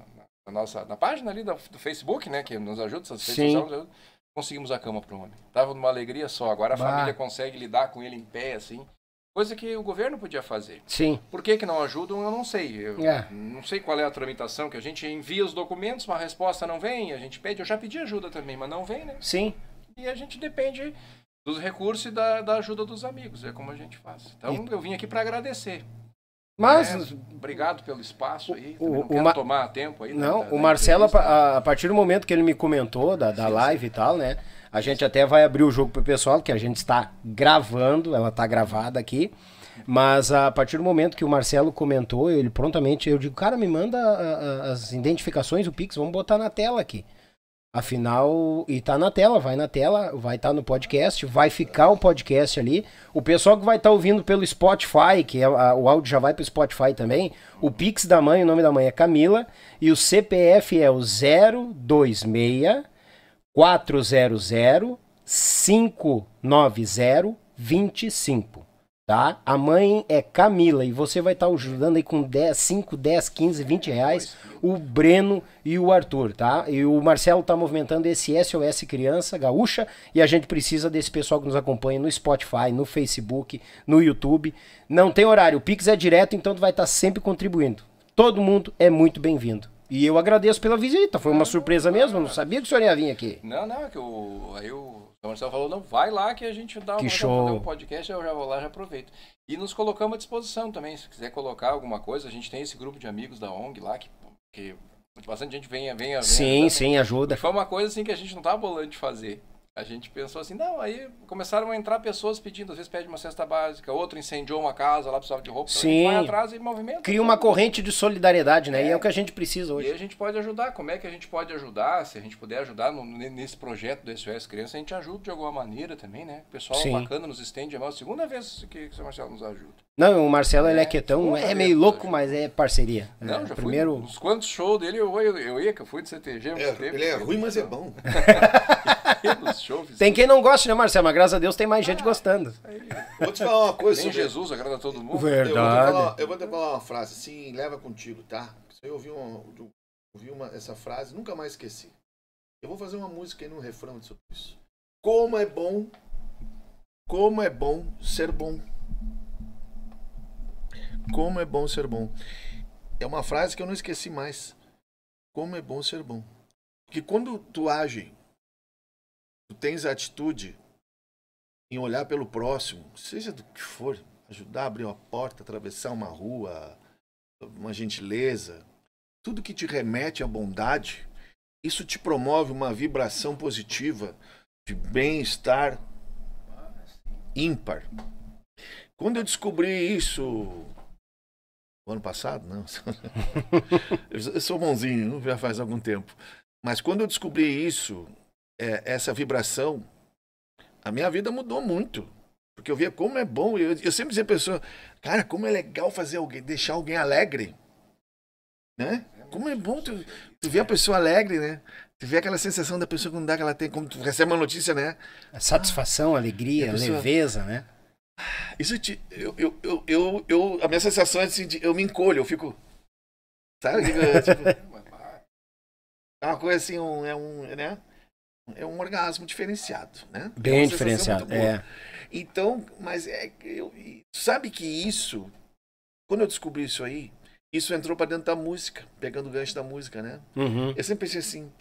na nossa na página ali do, do, Facebook, né, que nos ajuda, essas Sim. Sociais, conseguimos a cama para o homem. Tava numa alegria só. Agora a bah. família consegue lidar com ele em pé, assim. Coisa que o governo podia fazer. Sim. Por que, que não ajudam, eu não sei. Eu é. não sei qual é a tramitação, que a gente envia os documentos, uma resposta não vem, a gente pede. Eu já pedi ajuda também, mas não vem, né? Sim. E a gente depende dos recursos e da, da ajuda dos amigos. É como a gente faz. Então, e... eu vim aqui para agradecer. Mas. É, obrigado pelo espaço aí. O, não tomar tempo aí. Né, não, da, o Marcelo, a, a, partir do momento que ele me comentou da, da sim, live sim. e tal, né? A gente até vai abrir o jogo pro pessoal, que a gente está gravando, ela está gravada aqui. Mas a partir do momento que o Marcelo comentou, ele prontamente, eu digo, cara, me manda as identificações, o Pix, vamos botar na tela aqui. Afinal, e tá na tela, vai na tela, vai estar tá no podcast, vai ficar o podcast ali. O pessoal que vai estar tá ouvindo pelo Spotify, que é, a, o áudio já vai pro Spotify também, o Pix da mãe, o nome da mãe é Camila, e o CPF é o 026 400 590 25 tá? A mãe é Camila e você vai estar tá ajudando aí com 10, 5, 10, 15, 20 reais o Breno e o Arthur, tá? E o Marcelo tá movimentando esse SOS Criança Gaúcha e a gente precisa desse pessoal que nos acompanha no Spotify, no Facebook, no YouTube. Não tem horário, o Pix é direto, então tu vai estar tá sempre contribuindo. Todo mundo é muito bem-vindo. E eu agradeço pela visita, foi uma surpresa mesmo, não sabia que o senhor ia vir aqui. Não, não, é que eu, eu então, o Marcelo falou, não, vai lá que a gente dá que uma, show. um podcast, eu já vou lá, já aproveito. E nos colocamos à disposição também, se quiser colocar alguma coisa, a gente tem esse grupo de amigos da ONG lá, que, que bastante gente vem vem venha. Sim, sim, ajuda. E foi uma coisa assim que a gente não estava bolando de fazer a gente pensou assim, não, aí começaram a entrar pessoas pedindo, às vezes pede uma cesta básica, outro incendiou uma casa, lá precisava de roupa, Sim. vai atrás e movimenta. Cria uma corrente de solidariedade, né? É. E é o que a gente precisa hoje. E a gente pode ajudar, como é que a gente pode ajudar, se a gente puder ajudar no, nesse projeto do SOS Criança, a gente ajuda de alguma maneira também, né? O pessoal Sim. bacana nos estende a mão, segunda vez que, o Marcelo nos ajuda. Não, o Marcelo é, ele é, é quietão, é meio louco, mas é parceria. É, não, é, já primeiro... fui, uns quantos shows dele eu, eu, eu ia, que eu fui de CTG. É, tempo, ele é ruim, mas é bom. tem quem não gosta, né, Marcelo? Mas graças a Deus tem mais gente ah, gostando. Vou te falar uma coisa. Nem Jesus agrada todo mundo. Verdade. Eu vou, falar, eu vou te falar uma frase assim, leva contigo, tá? Eu ouvi, uma, ouvi uma, essa frase, nunca mais esqueci. Eu vou fazer uma música aí no refrão sobre isso. Como é bom, como é bom ser bom. Como é bom ser bom. É uma frase que eu não esqueci mais. Como é bom ser bom. Porque quando tu age tu tens atitude em olhar pelo próximo, seja do que for, ajudar a abrir uma porta, atravessar uma rua, uma gentileza, tudo que te remete à bondade, isso te promove uma vibração positiva de bem-estar ímpar. Quando eu descobri isso ano passado, não. eu sou bonzinho, já faz algum tempo. Mas quando eu descobri isso, é, essa vibração, a minha vida mudou muito. Porque eu via como é bom. Eu, eu sempre dizia a pessoa, cara, como é legal fazer alguém, deixar alguém alegre. Né? Como é bom tu, tu ver a pessoa alegre, né? Tu vê aquela sensação da pessoa quando dá que ela tem, como tu recebe uma notícia, né? A satisfação, ah, alegria, a pessoa... leveza, né? Isso te, eu, eu, eu, eu, eu, a minha sensação é assim, de, eu me encolho, eu fico. Sabe? Eu, tipo, é uma coisa assim, um, é um. Né? é um orgasmo diferenciado, né? É Bem é diferenciado, é. Então, mas é, eu, sabe que isso, quando eu descobri isso aí, isso entrou para dentro da música, pegando o gancho da música, né? Uhum. Eu sempre pensei assim,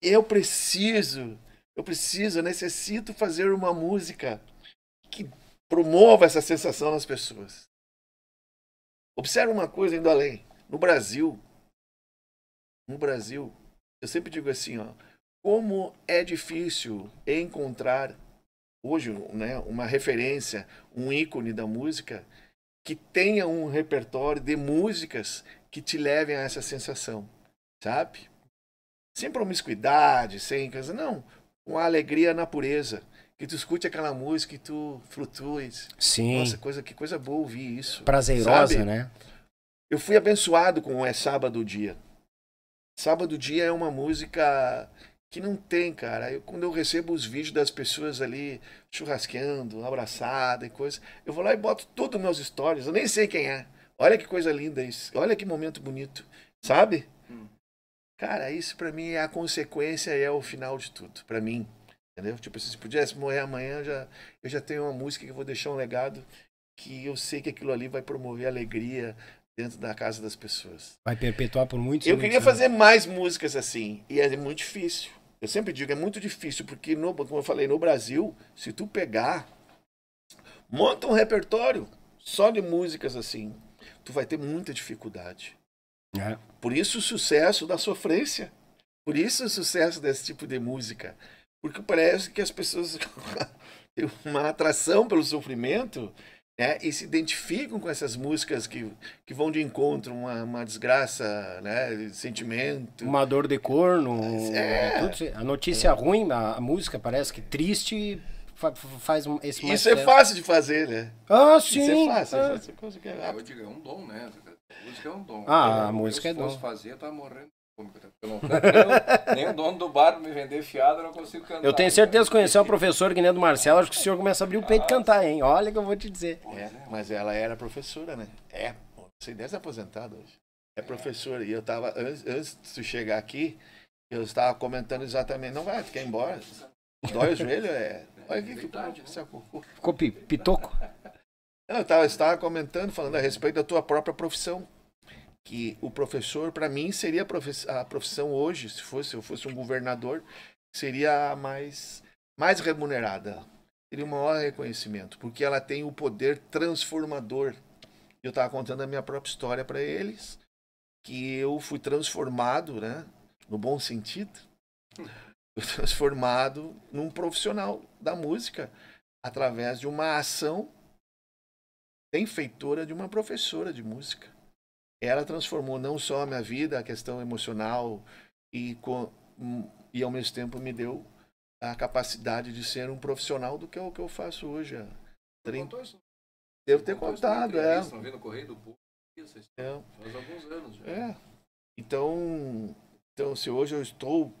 eu preciso, eu preciso, eu necessito fazer uma música que promova essa sensação nas pessoas. Observe uma coisa indo além. No Brasil, no Brasil, eu sempre digo assim, ó, como é difícil encontrar hoje né, uma referência, um ícone da música que tenha um repertório de músicas que te levem a essa sensação, sabe? Sem promiscuidade, sem coisa, não. com alegria na pureza. Que tu escute aquela música e tu flutues. Sim. Nossa, coisa, que coisa boa ouvir isso. Prazerosa, sabe? né? Eu fui abençoado com É Sábado Dia. Sábado Dia é uma música que não tem, cara. Eu, quando eu recebo os vídeos das pessoas ali churrasqueando, abraçada e coisa, eu vou lá e boto todos os meus stories. Eu nem sei quem é. Olha que coisa linda isso. Olha que momento bonito. Sabe? Hum. Cara, isso para mim é a consequência e é o final de tudo. para mim. Entendeu? Tipo, se pudesse morrer amanhã, eu já, eu já tenho uma música que eu vou deixar um legado que eu sei que aquilo ali vai promover alegria, dentro da casa das pessoas. Vai perpetuar por muito tempo. Eu queria anos. fazer mais músicas assim, e é muito difícil. Eu sempre digo, é muito difícil, porque, no, como eu falei, no Brasil, se tu pegar, monta um repertório só de músicas assim, tu vai ter muita dificuldade. É. Por isso o sucesso da sofrência. Por isso o sucesso desse tipo de música. Porque parece que as pessoas têm uma atração pelo sofrimento né, e se identificam com essas músicas que, que vão de encontro, uma, uma desgraça, né, sentimento. Uma dor de corno, é. é. tudo, a notícia é. ruim, a, a, música parece que triste fa, faz esse Isso é fácil de fazer, né? Ah, é sim. Isso é, é fácil. Ah. É, fácil. é, eu digo, é um dom, né? A música é um dom. Ah, eu, a música é dom. Se fosse fazer, tá morrendo. Tá? Eu nem o dono do bar me vender fiado, eu não consigo cantar. Eu tenho certeza que conhecer o professor Guiné do Marcelo, acho que o senhor começa a abrir o peito e cantar, hein? Olha que eu vou te dizer. É, é. Né? mas ela era professora, né? É, você deve é aposentado hoje. É professora. E eu tava, antes, antes de chegar aqui, eu estava comentando exatamente. Não vai, ficar embora? Dói o joelho? É. Olha aqui, que ficou, né? ficou pitoco? eu estava comentando, falando a respeito da tua própria profissão que o professor, para mim, seria a profissão hoje, se fosse eu fosse um governador, seria a mais, mais remunerada. Teria o maior reconhecimento, porque ela tem o poder transformador. Eu estava contando a minha própria história para eles, que eu fui transformado, né, no bom sentido, transformado num profissional da música através de uma ação benfeitora de uma professora de música ela transformou não só a minha vida, a questão emocional, e, hum, e ao mesmo tempo me deu a capacidade de ser um profissional do que é o que eu faço hoje. Trin... isso? Devo ter contado, é. Estão vendo o Correio do Público, isso, é. faz alguns anos já. É. Então, então, se hoje eu estou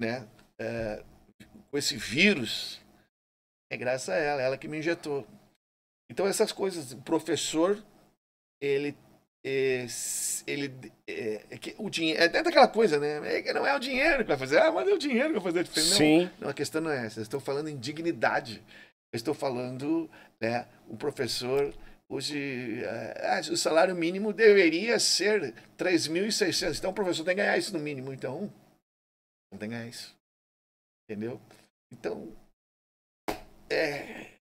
né, é, com esse vírus, é graças a ela, ela que me injetou. Então, essas coisas, o professor, ele é, ele é, é que o dinheiro é dentro aquela coisa né é não é o dinheiro que vai fazer ah mas é o dinheiro que vai fazer a sim não, a questão não é essa estou falando em dignidade estou falando né o professor hoje é, ah, o salário mínimo deveria ser 3.600 então o professor tem que ganhar isso no mínimo então não tem que ganhar isso entendeu então é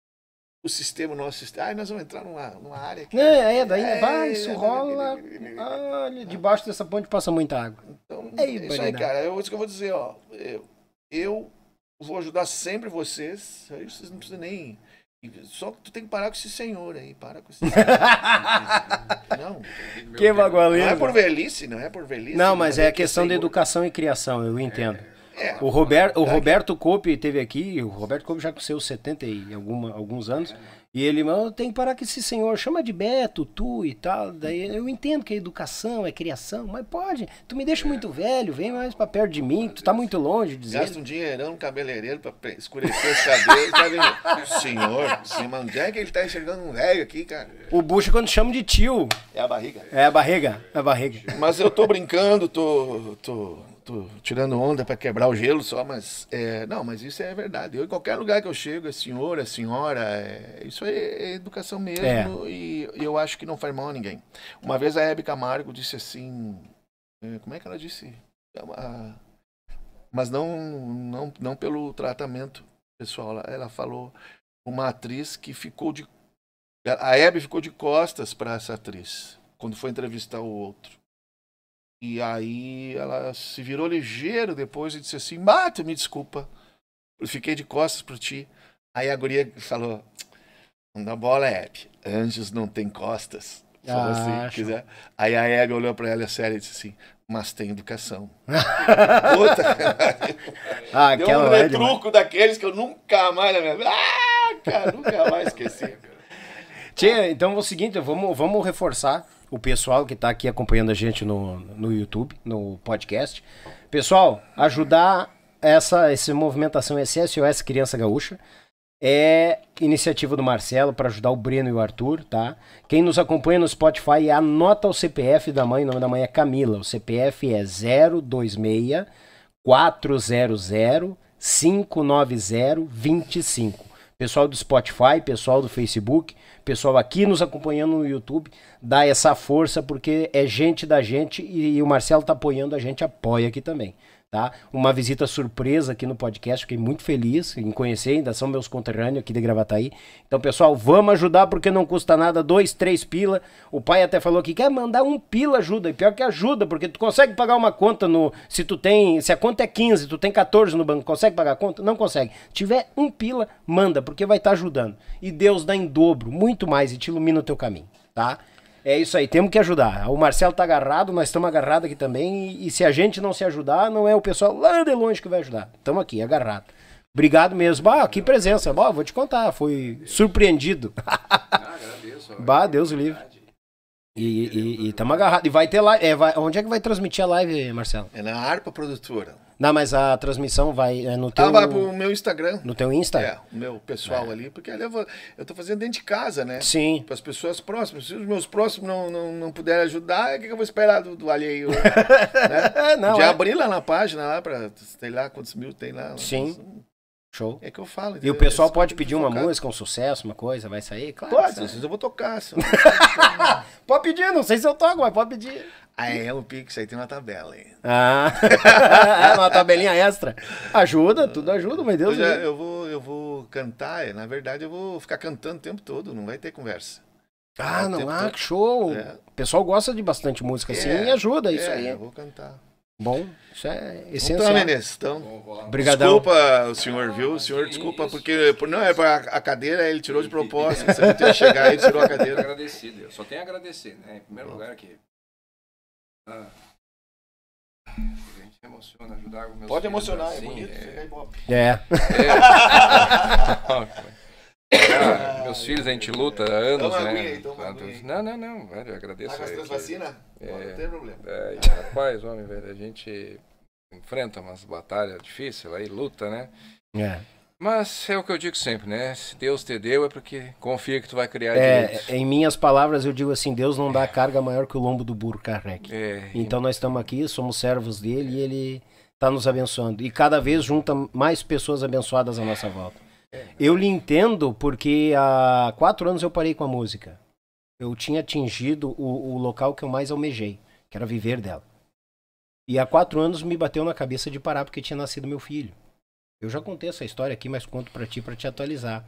o sistema, o nosso sistema. Ai, nós vamos entrar numa, numa área que. Não, né, é, daí é, vai, isso né, rola. Né, Olha, debaixo dessa ponte passa muita água. Então, é, é isso aí, cara. É isso que eu vou dizer, ó. Eu, eu vou ajudar sempre vocês. Aí é vocês não precisam nem. Só que tu tem que parar com esse senhor aí, para com esse senhor. não. Que bagulho. Não é por velhice, não é por velhice. Não, mas é, é a questão da educação e criação, eu entendo. É. É. o, o Roberto Cope teve aqui, o Roberto Cope já com seus 70 e alguma, alguns anos, é, e ele, mano, tem que parar com esse senhor, chama de Beto, tu e tal. Daí eu entendo que é educação, é criação, mas pode. Tu me deixa é. muito velho, vem mais pra perto de mim, tu tá muito longe dizendo. Gasta um dinheirão no cabeleireiro pra escurecer esse cabelo tá vendo? senhor, se onde é que ele tá enxergando um velho aqui, cara? O bucho quando chama de tio. É a barriga. É a barriga, é a barriga. Mas eu tô brincando, tô, tô tô tirando onda para quebrar o gelo só, mas é, não, mas isso é verdade. Eu, em qualquer lugar que eu chego, é senhor, é senhora, é, isso é, é educação mesmo é. E, e, eu acho que não faz mal a ninguém. Uma vez a Hebe Camargo disse assim, é, como é que ela disse? É uma, mas não, não, não pelo tratamento pessoal. Ela, ela falou uma atriz que ficou de a Hebe ficou de costas para essa atriz quando foi entrevistar o outro. E aí ela se virou ligeiro depois e disse assim: Mato, me desculpa. Eu fiquei de costas pro ti. Aí a guria falou: Não dá bola, Hebe. Anjos não tem costas. ah, assim, acho. quiser. Aí a Hebe olhou para ela séria e disse assim: Mas tem educação. Puta, cara. Ah, Deu um retruco né? daqueles que eu nunca mais Ah, cara, nunca mais esqueci. Tia, então é o seguinte, vamos, vamos reforçar o pessoal que está aqui acompanhando a gente no, no YouTube, no podcast. Pessoal, ajudar essa, essa movimentação SSOS Criança Gaúcha é iniciativa do Marcelo para ajudar o Breno e o Arthur, tá? Quem nos acompanha no Spotify, anota o CPF da mãe, o nome da mãe é Camila. O CPF é 026 400 25 pessoal do Spotify, pessoal do Facebook, pessoal aqui nos acompanhando no YouTube, dá essa força porque é gente da gente e o Marcelo tá apoiando a gente, apoia aqui também. Tá? Uma visita surpresa aqui no podcast, fiquei muito feliz em conhecer, ainda são meus conterrâneos aqui de Gravataí. Então, pessoal, vamos ajudar porque não custa nada, dois, três pila. O pai até falou que quer mandar um pila ajuda, e pior que ajuda, porque tu consegue pagar uma conta no, se tu tem, se a conta é 15, tu tem 14 no banco, consegue pagar a conta? Não consegue. Se tiver um pila, manda, porque vai estar tá ajudando. E Deus dá em dobro, muito mais e te ilumina o teu caminho, tá? É isso aí, temos que ajudar. O Marcelo tá agarrado, nós estamos agarrados aqui também. E, e, se a gente não se ajudar, não é o pessoal lá de longe que vai ajudar. Estamos aqui, agarrado. Obrigado mesmo. Bah, que presença. Bah, vou te contar, fui surpreendido. Ah, agradeço. bah, Deus livre. E estamos agarrados. E vai ter live. É, vai, onde é que vai transmitir a live, Marcelo? É na Arpa Produtora. Não, mas a transmissão vai é no teu... Ah, vai pro meu Instagram. No teu Insta? É, o meu pessoal é. ali, porque ali eu, vou, eu tô fazendo dentro de casa, né? Sim. Para as pessoas próximas. Se os meus próximos não, não, não puderem ajudar, o que, que eu vou esperar do, do alheio? né? não, Já é. abri lá na página, lá para sei lá quantos mil tem lá. Sim. Show. É que eu falo. E o pessoal pode pedir uma música, um sucesso, uma coisa, vai sair? Claro. Pode, às vezes eu vou tocar. Eu pode pedir, não sei se eu toco, mas pode pedir. Aí é o Pix, aí tem uma tabela aí. Ah, é uma tabelinha extra. Ajuda, tudo ajuda, meu Deus. Eu, já, eu, vou, eu vou cantar, é, na verdade eu vou ficar cantando o tempo todo, não vai ter conversa. Ah, é não, ah, que show. É. O pessoal gosta de bastante música assim é, e ajuda, é isso aí. eu vou cantar. Bom, isso é essencial. Então, Menezes, então, Obrigadão. desculpa o senhor, viu? O senhor, desculpa, porque não é a cadeira, ele tirou de propósito. Você não tinha chegar, ele tirou a cadeira. Agradecido, eu só tenho a agradecer, né? Em primeiro lugar aqui. Ah, a gente emociona, ajudar o meu Pode emocionar, filhos, é assim, bonito, é. é. é. Ah, meus filhos, a gente luta há anos, toma né? toma ah, Não, não, não, velho, eu agradeço. Ah, as vacinas? É, não tem problema. É, rapaz, homem, velho, a gente enfrenta umas batalhas difíceis aí, luta, né? É. Mas é o que eu digo sempre, né? Se Deus te deu é porque confia que tu vai criar é, direito. Em minhas palavras eu digo assim, Deus não dá é. carga maior que o lombo do burro carregue. É, então nós estamos aqui, somos servos dele e ele está nos abençoando. E cada vez junta mais pessoas abençoadas à nossa volta. É. Eu lhe entendo porque há quatro anos eu parei com a música. Eu tinha atingido o, o local que eu mais almejei, que era viver dela. E há quatro anos me bateu na cabeça de parar porque tinha nascido meu filho. Eu já contei essa história aqui, mas conto para ti para te atualizar.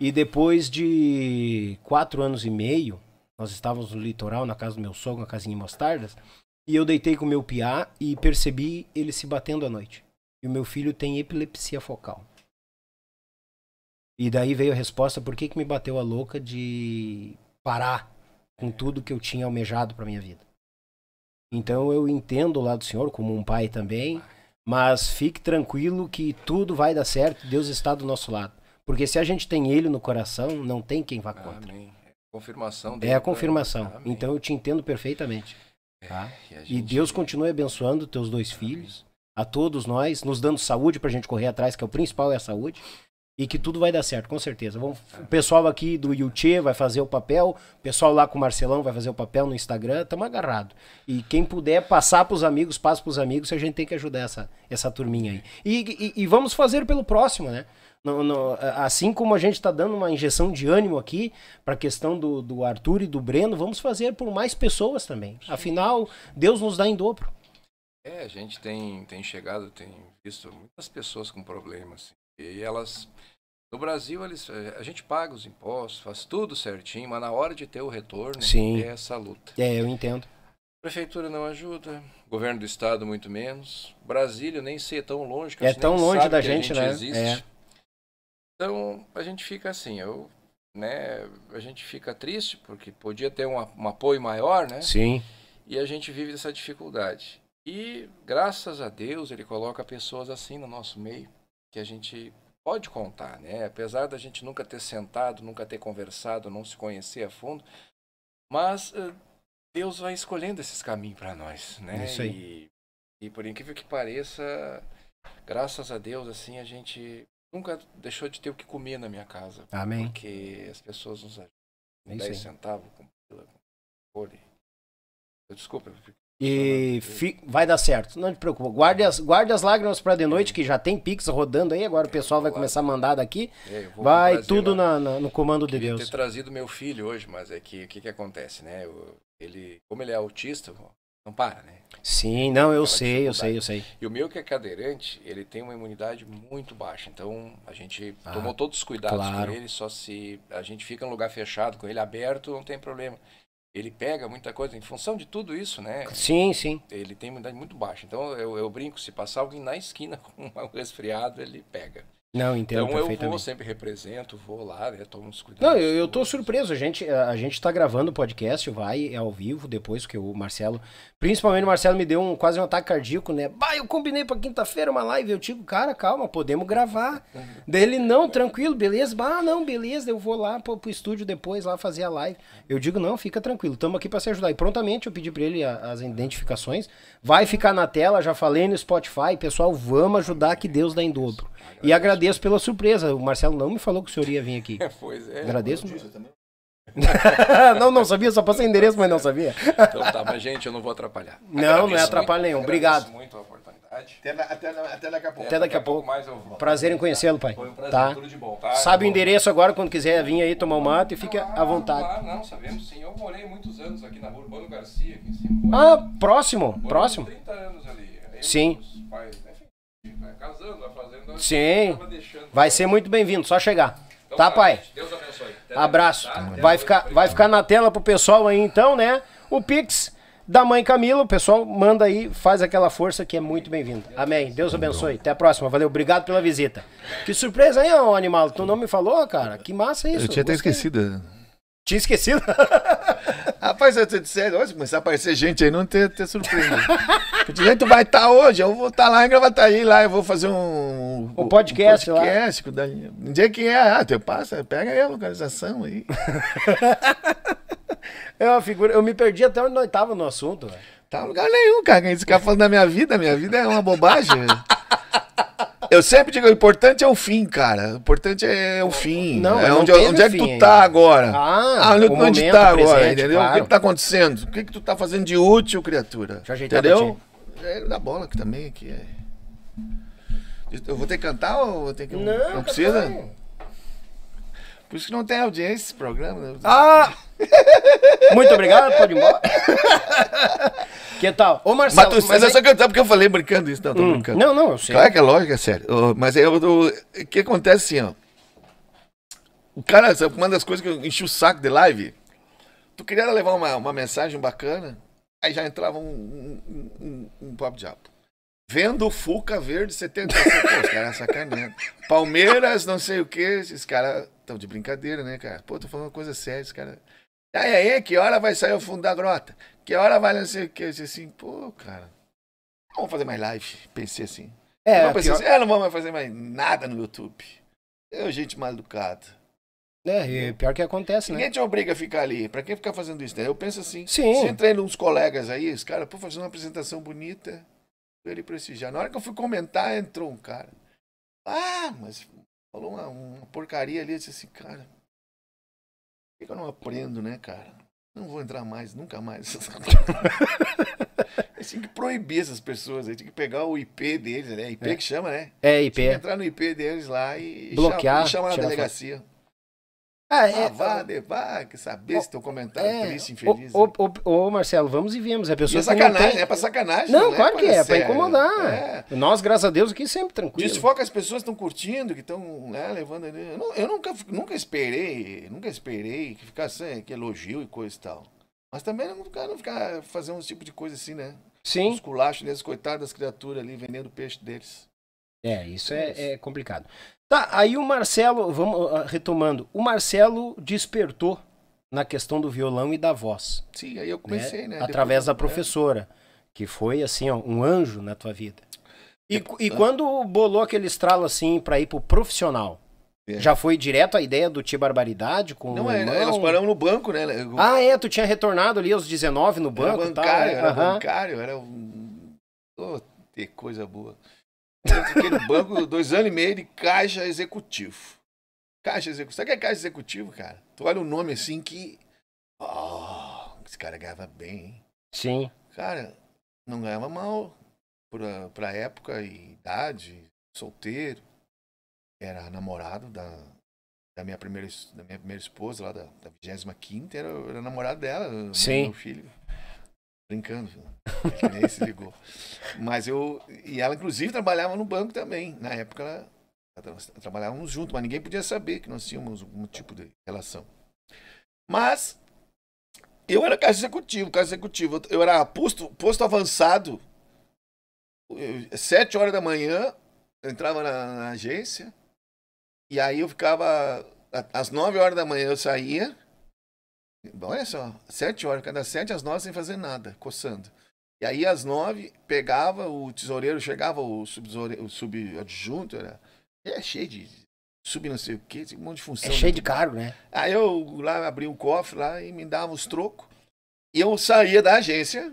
E depois de quatro anos e meio, nós estávamos no litoral, na casa do meu sogro, na casinha em Mostardas, e eu deitei com o meu piá e percebi ele se batendo à noite. E o meu filho tem epilepsia focal. E daí veio a resposta: por que, que me bateu a louca de parar com tudo que eu tinha almejado para minha vida? Então eu entendo o lado do Senhor como um pai também, mas fique tranquilo que tudo vai dar certo, Deus está do nosso lado. Porque se a gente tem ele no coração, não tem quem vá contra. Amém. É confirmação dele. É a né? confirmação. Amém. Então eu te entendo perfeitamente. É, tá? É, e, gente... e, Deus continue abençoando teus dois Amém. filhos, a todos nós, nos dando saúde para a gente correr atrás, que é o principal é a saúde. E que tudo vai dar certo, com certeza. Vamos, o pessoal aqui do Yuchê vai fazer o papel, o pessoal lá com o Marcelão vai fazer o papel no Instagram, estamos agarrados E quem puder passar para os amigos, passa para os amigos, a gente tem que ajudar essa, essa turminha aí. E, e, e vamos fazer pelo próximo, né? No, no, assim como a gente está dando uma injeção de ânimo aqui para a questão do, do Arthur e do Breno, vamos fazer por mais pessoas também. Afinal, Deus nos dá em dobro. É, a gente tem, tem chegado, tem visto muitas pessoas com problemas. Assim. E elas. No Brasil, eles, eh, a gente paga os impostos, faz tudo certinho, mas na hora de ter o retorno, Sim. é essa luta. É, eu entendo. Prefeitura não ajuda, governo do estado muito menos. Brasília nem sei, é tão longe que é a gente tão longe da gente, gente, né? Existe. É. Então a gente fica assim, eu, né? A gente fica triste porque podia ter um, um apoio maior, né? Sim. E a gente vive essa dificuldade. E graças a Deus ele coloca pessoas assim no nosso meio que a gente pode contar, né? Apesar da gente nunca ter sentado, nunca ter conversado, não se conhecer a fundo, mas eh, Deus vai escolhendo esses caminhos para nós, né? Isso aí. E, e por incrível que pareça, graças a Deus, assim, a gente nunca deixou de ter o que comer na minha casa. Amém. Porque as pessoas nos ajudam. Com 10 centavos, com pila, com folha. Eu, desculpa, eu e fi, vai dar certo. Não te preocupa. Guarde as, guarde as lágrimas para de noite, é. que já tem Pix rodando aí. Agora o pessoal vai começar a mandar daqui. É, vai tudo né? na, na, no comando de Deus. Eu ter trazido meu filho hoje, mas é que o que, que acontece, né? Eu, ele, como ele é autista, não para, né? Sim, não, eu sei, eu sei, eu sei. E o meu que é cadeirante, ele tem uma imunidade muito baixa. Então a gente ah, tomou todos os cuidados claro. com ele, só se a gente fica em um lugar fechado com ele aberto, não tem problema ele pega muita coisa em função de tudo isso, né? Sim, sim. Ele tem uma idade muito baixa. Então eu, eu brinco, se passar alguém na esquina com um resfriado, ele pega. Não, entendo Então eu vou, sempre represento, vou lá, né, tomo uns cuidados. Não, eu, eu tô surpreso, a gente, a gente tá gravando o podcast, vai, é ao vivo, depois que o Marcelo, principalmente o Marcelo me deu um, quase um ataque cardíaco, né? Bah, eu combinei pra quinta-feira uma live, eu digo, cara, calma, podemos gravar. Uhum. Dele, não, tranquilo, beleza? Bah, não, beleza, eu vou lá pro, pro estúdio depois, lá fazer a live. Eu digo, não, fica tranquilo, Tamo aqui pra se ajudar. E prontamente eu pedi pra ele a, as identificações, vai ficar na tela, já falei no Spotify, pessoal, vamos ajudar que Deus dá em dobro. E agradeço pela surpresa. O Marcelo não me falou que o senhor ia vir aqui. É, pois é. Agradeço. não, não sabia, só passei endereço, mas não sabia. Então tá, mas gente, eu não vou atrapalhar. Não, agradeço não é atrapalho nenhum. Obrigado. muito a oportunidade. Até, na, até, na, até daqui a pouco. Até daqui a pouco. Mais eu volto. Prazer em conhecê-lo, pai. Foi um prazer, tá. tudo de bom. Tá? Sabe o endereço agora, quando quiser vir aí tomar um mato e fica ah, à vontade. Ah, não, sabemos sim. Eu morei muitos anos aqui na rua Urbano Garcia, aqui em cima. Ah, próximo, próximo. 30 anos ali. sim. Os pais, né, casando, a então, Sim. Vai ser muito bem-vindo, só chegar. Então, tá, tá pai? Deus abençoe. Até Abraço. Tá? Vai, ficar, vai ficar na tela pro pessoal aí então, né? O Pix da mãe Camila, o pessoal manda aí, faz aquela força que é muito bem-vindo. Amém. Deus abençoe. Até a próxima. Valeu. Obrigado pela visita. Que surpresa, hein, ô animal? Tu não me falou, cara? Que massa isso. Eu tinha até Gostei. esquecido. Tinha esquecido. Rapaz, eu te disser, hoje começar a aparecer gente aí, não ter, ter surpresa. Porque tu vai estar tá hoje, eu vou estar tá lá em Gravataí, tá lá eu vou fazer um... O podcast, um podcast lá. Um dia que é, ah, tu passa, pega aí a localização aí. é uma figura, eu me perdi até onde nós estava no assunto, velho. Tá em lugar nenhum, cara, esse cara falando da minha vida, minha vida é uma bobagem, eu sempre digo, o importante é o fim, cara. O importante é o fim. Não, é onde, não onde é que tu tá ainda. agora? Ah, ah onde, é o onde tá agora, entendeu? Claro. O que, que tá acontecendo? O que, que tu tá fazendo de útil, criatura? Deixa eu o entendeu? É da bola que também aqui é. Eu vou ter que cantar ou vou ter que. Não, não precisa? Por isso que não tem audiência esse programa. Né? Ah! Muito obrigado, pode ir embora. que tal? Ô, Marcelo. Mas, tu, mas é aí... só cantar porque eu falei brincando isso. Não, tô hum. brincando. Não, não, eu sei. Claro que é lógico, é sério. Mas aí o que acontece assim, ó. O cara, uma das coisas que eu enchi o saco de live, tu queria levar uma, uma mensagem bacana, aí já entrava um, um, um, um papo Vendo o Fuca Verde 70. Pô, os caras é sacanagem. Palmeiras, não sei o que. Esses caras estão de brincadeira, né, cara? Pô, tô falando coisa séria, esses caras. Aí, aí, que hora vai sair o fundo da grota? Que hora vai não sei o que? Eu disse assim, pô, cara. vamos fazer mais live. Pensei assim. É, não, pensei pior... assim, é, não vamos fazer mais nada no YouTube. Eu, gente mal educada. É, e pior que acontece, Ninguém né? Ninguém te obriga a ficar ali. Pra quem ficar fazendo isso? Né? Eu penso assim. Sim. Se entrei uns colegas aí, os caras, pô, fazer uma apresentação bonita ele prestigiar. Na hora que eu fui comentar, entrou um cara. Ah, mas falou uma, uma porcaria ali. Eu disse assim, cara, por que, eu não aprendo, né, cara? Não vou entrar mais, nunca mais. Eu tinha que proibir essas pessoas. Eu tinha que pegar o IP deles, né? IP é. que chama, né? É, IP. Tinha que é. entrar no IP deles lá e, Bloquear, chamar, e chamar na delegacia. Ah, é, ah, vá, né, vá, que saber se teu comentário é, triste, infeliz. Ô, né? ô, ô, Marcelo, vamos e viemos. É pessoa e é sacanagem, tem... é pra sacanagem. Não, não né? claro é que é, pra incomodar. É. Nós, graças a Deus, aqui sempre tranquilo. Desfoca as pessoas que estão curtindo, que estão né, levando ali. Eu, eu, nunca, nunca esperei, nunca esperei que ficasse que elogio e coisa e tal. Mas também não ficar, não ficar fazendo uns tipo de coisa assim, né? Sim. Os culachos deles, coitados das criaturas ali, vendendo peixe deles. É, isso é, é complicado. Tá, aí o Marcelo, vamos ah, retomando, o Marcelo despertou na questão do violão e da voz. Sim, aí eu comecei, né? né? Através Depois, da né? professora, que foi assim, ó, um anjo na tua vida. E, é, e tá. quando bolou aquele estralo assim para ir pro profissional, é. Já foi direto a ideia do Tia Barbaridade com Não, o é, né? irmão? É, nós paramos no banco, né? Eu... Ah, é, tu tinha retornado ali aos 19 no banco. Era bancário, era uhum. bancário, era um. Oh, que coisa boa. Eu fiquei no banco dois anos e meio de caixa executivo. Caixa executivo. Sabe o que é caixa executivo, cara? Tu olha o um nome assim que. Oh, esse cara ganhava bem, hein? Sim. Cara, não ganhava mal pra, pra época e idade, solteiro. Era namorado da, da, minha, primeira, da minha primeira esposa, lá da, da 25 era, era namorado dela, Sim. meu filho. Brincando, é Que Nem se ligou. Mas eu. E ela, inclusive, trabalhava no banco também. Na época, ela, nós trabalhávamos juntos, mas ninguém podia saber que nós tínhamos algum tipo de relação. Mas. Eu era caixa executivo, caixa executivo. Eu era posto, posto avançado. Sete horas da manhã, eu entrava na, na agência. E aí eu ficava. Às nove horas da manhã eu saía. Olha só, sete horas, cada sete às nove sem fazer nada, coçando. E aí às nove pegava, o tesoureiro chegava, o subadjunto, sub era, é cheio de sub não sei o que, um monte de função. É cheio de cargo, né? Aí eu lá abri um cofre lá e me dava os trocos. E eu saía da agência,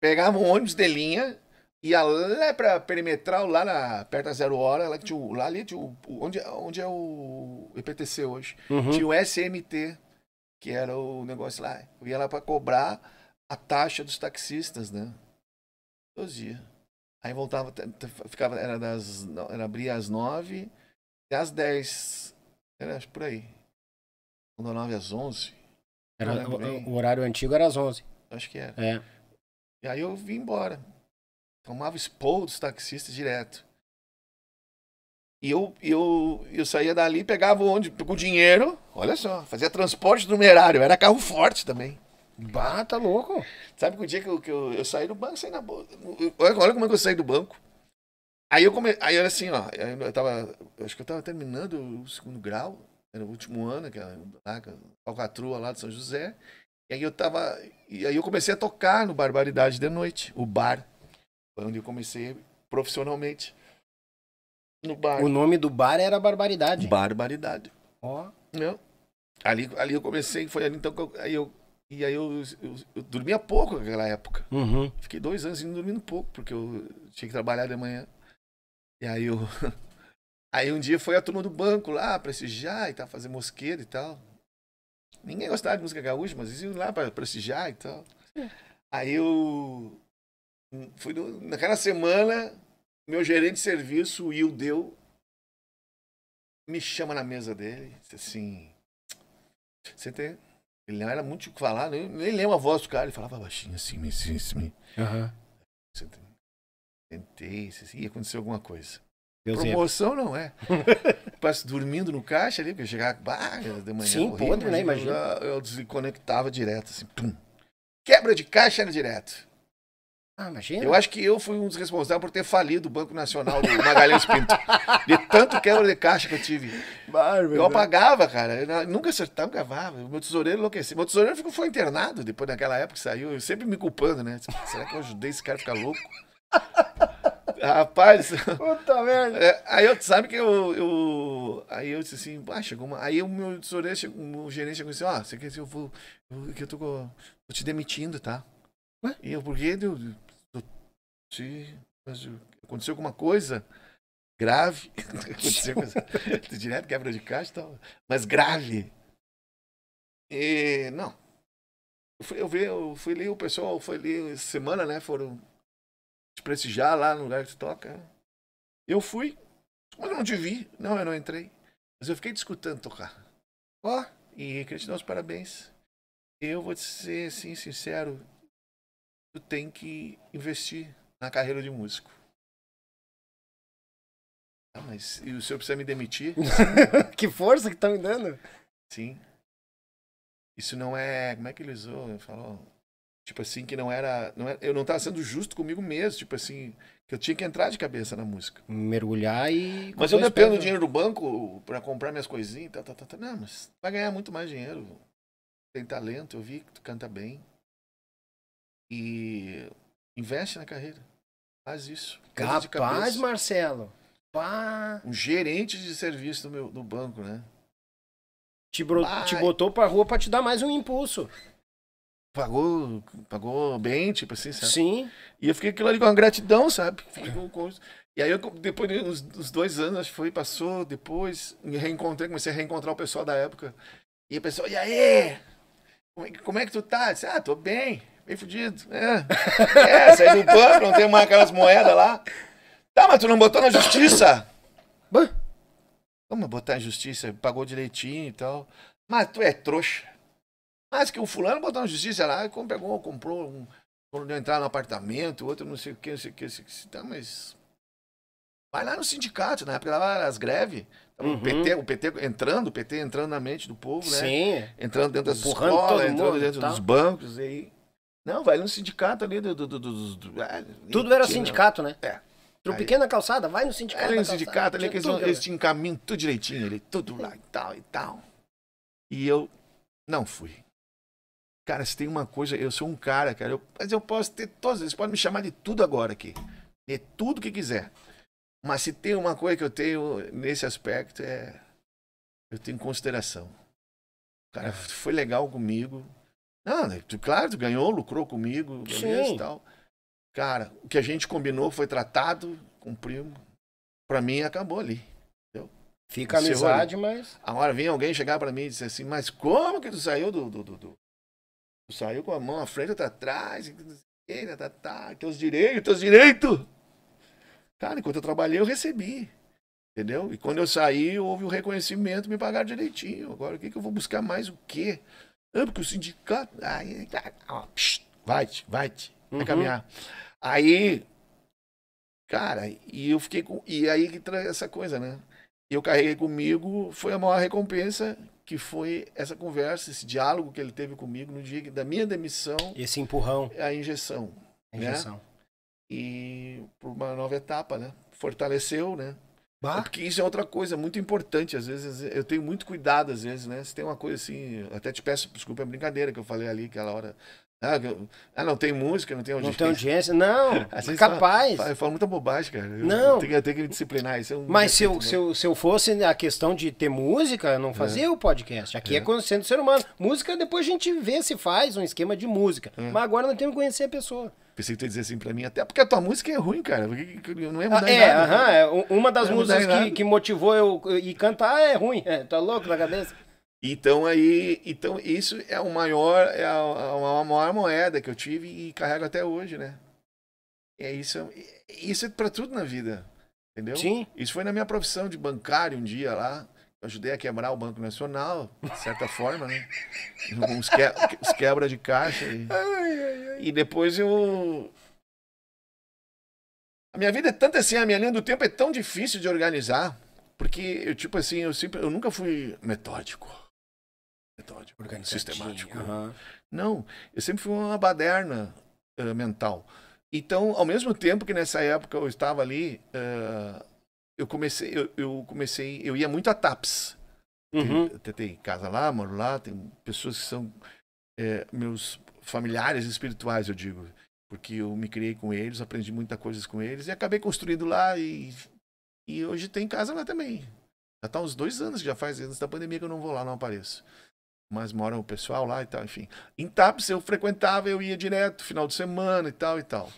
pegava um ônibus de linha, ia lá pra perimetral, lá na, perto da zero hora, lá, tinha, lá ali tinha o, onde, é, onde é o EPTC hoje. Uhum. Tinha o SMT que era o negócio lá. Eu ia lá para cobrar a taxa dos taxistas, né? Todos dias. Aí voltava, ficava, era das. Era abria às nove e às dez. Era por aí. Quando nove às onze. Era, o, o, horário antigo era às onze. Acho que era. É. E aí eu vim embora. Tomava expor dos taxistas direto. E eu, eu, eu saía dali, pegava onde? Com dinheiro, olha só, fazia transporte numerário, era carro forte também. bata tá louco. Sabe que o dia que eu, que eu, eu saí do banco, saí na bolsa. Olha, olha, como é que eu saí do banco. Aí eu come Aí era assim, ó. Eu tava. acho que eu tava terminando o segundo grau. Era o último ano, que era Alcatrua lá de São José. E aí eu tava. E aí eu comecei a tocar no Barbaridade de Noite, o bar. Foi onde eu comecei profissionalmente no bar. O nome do bar era Barbaridade. Barbaridade. Ó. meu Ali, ali eu comecei, foi ali então que eu, aí eu e aí eu, eu, eu, dormia pouco naquela época. Uhum. Fiquei dois anos indo dormindo pouco, porque eu tinha que trabalhar de manhã. E aí eu. Aí um dia foi a turma do banco lá prestigiar e tal, fazer mosquete e tal. Ninguém gostava de música gaúcha, mas eles iam lá pra prestigiar e tal. Aí eu. Hum, fui no, naquela semana, meu gerente de serviço, o Ildeu, me chama na mesa dele, disse assim, você tem... Ele não era muito que falar, nem, nem lembro a voz do cara, ele falava baixinho assim, me, assim, assim me. Tentei, assim, ia acontecer alguma coisa. Deus Promoção não é. Passo dormindo no caixa ali, porque eu chegava bah, de manhã. Sim, podre, né? Imagina. Eu desconectava direto, assim, pum. Quebra de caixa era direto. Ah, imagina. Eu acho que eu fui um dos responsáveis por ter falido o Banco Nacional do Magalhães Pinto. de tanto quebra de caixa que eu tive. Bárbaro. Eu né? apagava, cara. Eu nunca acertava, gravava. Meu tesoureiro enlouqueceu. Meu tesoureiro ficou, foi internado depois daquela época que saiu. Eu sempre me culpando, né? Será que eu ajudei esse cara a ficar louco? Rapaz. Puta merda. É, aí eu, sabe que eu, eu. Aí eu disse assim, ah, chegou uma. Aí o meu tesoureiro, chegou, o gerente chegou assim: ó, você quer dizer, eu vou. Eu, que eu tô, tô te demitindo, tá? Ué? E eu, por quê? Eu, se aconteceu alguma coisa grave, aconteceu coisa, direto quebra de caixa e tal, mas grave. E, não. Eu fui, eu, vi, eu fui ali, o pessoal foi ali semana, né? Foram te prestigiar lá no lugar que tu toca. Eu fui, mas eu não te vi. Não, eu não entrei. Mas eu fiquei te escutando tocar. Ó, oh, e queria te dar os parabéns. Eu vou te ser assim, sincero. Tu tem que investir na carreira de músico. Ah, mas e o senhor precisa me demitir? que força que tá me dando? Sim. Isso não é. Como é que ele usou? Ele falou. Tipo assim, que não era, não era. É, eu não tava sendo justo comigo mesmo. Tipo assim, que eu tinha que entrar de cabeça na música. Mergulhar e. Mas eu dependo do dinheiro do banco para comprar minhas coisinhas. Tá, tá, tá, tá. Não, mas vai ganhar muito mais dinheiro. Tem talento, eu vi que tu canta bem. E Investe na carreira. Faz isso. Capaz, Marcelo. Pá. Um gerente de serviço do, meu, do banco, né? Te, bro... te botou pra rua pra te dar mais um impulso. Pagou, pagou bem, tipo assim, sabe? Sim. E eu fiquei aquilo ali com uma gratidão, sabe? E aí, eu, depois dos, dois anos, acho que foi, passou, depois, me reencontrei, comecei a reencontrar o pessoal da época. E o pessoal, e aí? Como é, como é que tu tá? Eu disse, ah, tô bem. Bem fudido. É. é, saí do banco, não tem mais aquelas moedas lá. Tá, mas tu não botou na justiça? Vamos botar na justiça, pagou direitinho e tal. Mas tu é trouxa. Mas que o fulano botou na justiça lá, pegou, comprou um. Quando entrar no apartamento, outro não sei o que, não sei o que, não sei o que. Tá, mas. Vai lá no sindicato, na época lá as greves. Uhum. O, PT, o PT entrando, o PT entrando na mente do povo, né? Sim. Entrando dentro das escolas, entrando dentro tá. dos bancos. E aí não, vai no sindicato ali do. do, do, do, do ah, tudo era sindicato, né? É. Pro aí, pequena calçada, vai no sindicato. Era no sindicato, ali que eles, tudo, te né? encaminham tudo direitinho, ali, tudo lá e tal e tal. E eu não fui. Cara, se tem uma coisa, eu sou um cara, cara, eu, mas eu posso ter todos, eles podem me chamar de tudo agora aqui. De tudo que quiser. Mas se tem uma coisa que eu tenho nesse aspecto é. Eu tenho consideração. O cara foi legal comigo, ah, né, tu, claro, tu ganhou, lucrou comigo, beleza e tal. Cara, o que a gente combinou foi tratado, cumprimos. Pra mim, acabou ali. Entendeu? Fica a amizade, ali. mas. Agora vem alguém chegar pra mim e dizer assim: Mas como que tu saiu do. do, do, do... Tu saiu com a mão à frente, outra atrás, tá, tá, tá, teus direitos, teus direitos. Cara, enquanto eu trabalhei, eu recebi. Entendeu? E quando eu saí, houve o um reconhecimento, me pagaram direitinho. Agora, o que, que eu vou buscar mais o quê? É porque o sindicato. Aí, vai-te, vai-te, vai uhum. caminhar. Aí, cara, e eu fiquei com. E aí que traz essa coisa, né? eu carreguei comigo, foi a maior recompensa que foi essa conversa, esse diálogo que ele teve comigo no dia da minha demissão. Esse empurrão. A injeção. A né? injeção. Né? E por uma nova etapa, né? Fortaleceu, né? Bah. É porque isso é outra coisa é muito importante. Às vezes eu tenho muito cuidado, às vezes, né? Se tem uma coisa assim, até te peço desculpa, é brincadeira que eu falei ali aquela hora. Ah, ah não tem música, não tem audiência. Não tem audiência, não. é capaz. eu falo muita bobagem, cara. Não. Eu tenho, eu tenho que me disciplinar. Isso é um Mas se eu, se, eu, se eu fosse a questão de ter música, eu não é. fazia é. o podcast. Aqui é, é conhecendo o ser humano. Música, depois a gente vê se faz um esquema de música. É. Mas agora nós temos que conhecer a pessoa. Pensei que tu ia dizer assim pra mim, até porque a tua música é ruim, cara. Não ia mudar ah, é, nada. Aham, é, uma das músicas que, que, motivou eu e cantar é ruim. É, tá louco na cabeça? Então aí, então isso é o maior, é a, a, a maior moeda que eu tive e carrego até hoje, né? É isso, isso é para tudo na vida, entendeu? Sim. Isso foi na minha profissão de bancário um dia lá ajudei a quebrar o Banco Nacional, de certa forma, né? Uns, que, uns quebra de caixa. E, ai, ai, ai. e depois eu. A minha vida é tanto assim, a minha linha do tempo é tão difícil de organizar, porque eu, tipo assim, eu, sempre, eu nunca fui metódico. Metódico, sistemático. Uhum. Não, eu sempre fui uma baderna uh, mental. Então, ao mesmo tempo que nessa época eu estava ali. Uh, eu comecei, eu, eu, comecei, eu ia muito a TAPS. Uhum. Tem, tem casa lá, moro lá, tem pessoas que são é, meus familiares espirituais, eu digo. Porque eu me criei com eles, aprendi muita coisa com eles e acabei construindo lá e, e hoje tem casa lá também. Já tá uns dois anos que já faz, antes da pandemia que eu não vou lá, não apareço. Mas mora o pessoal lá e tal, enfim. Em TAPS eu frequentava, eu ia direto, final de semana e tal e tal.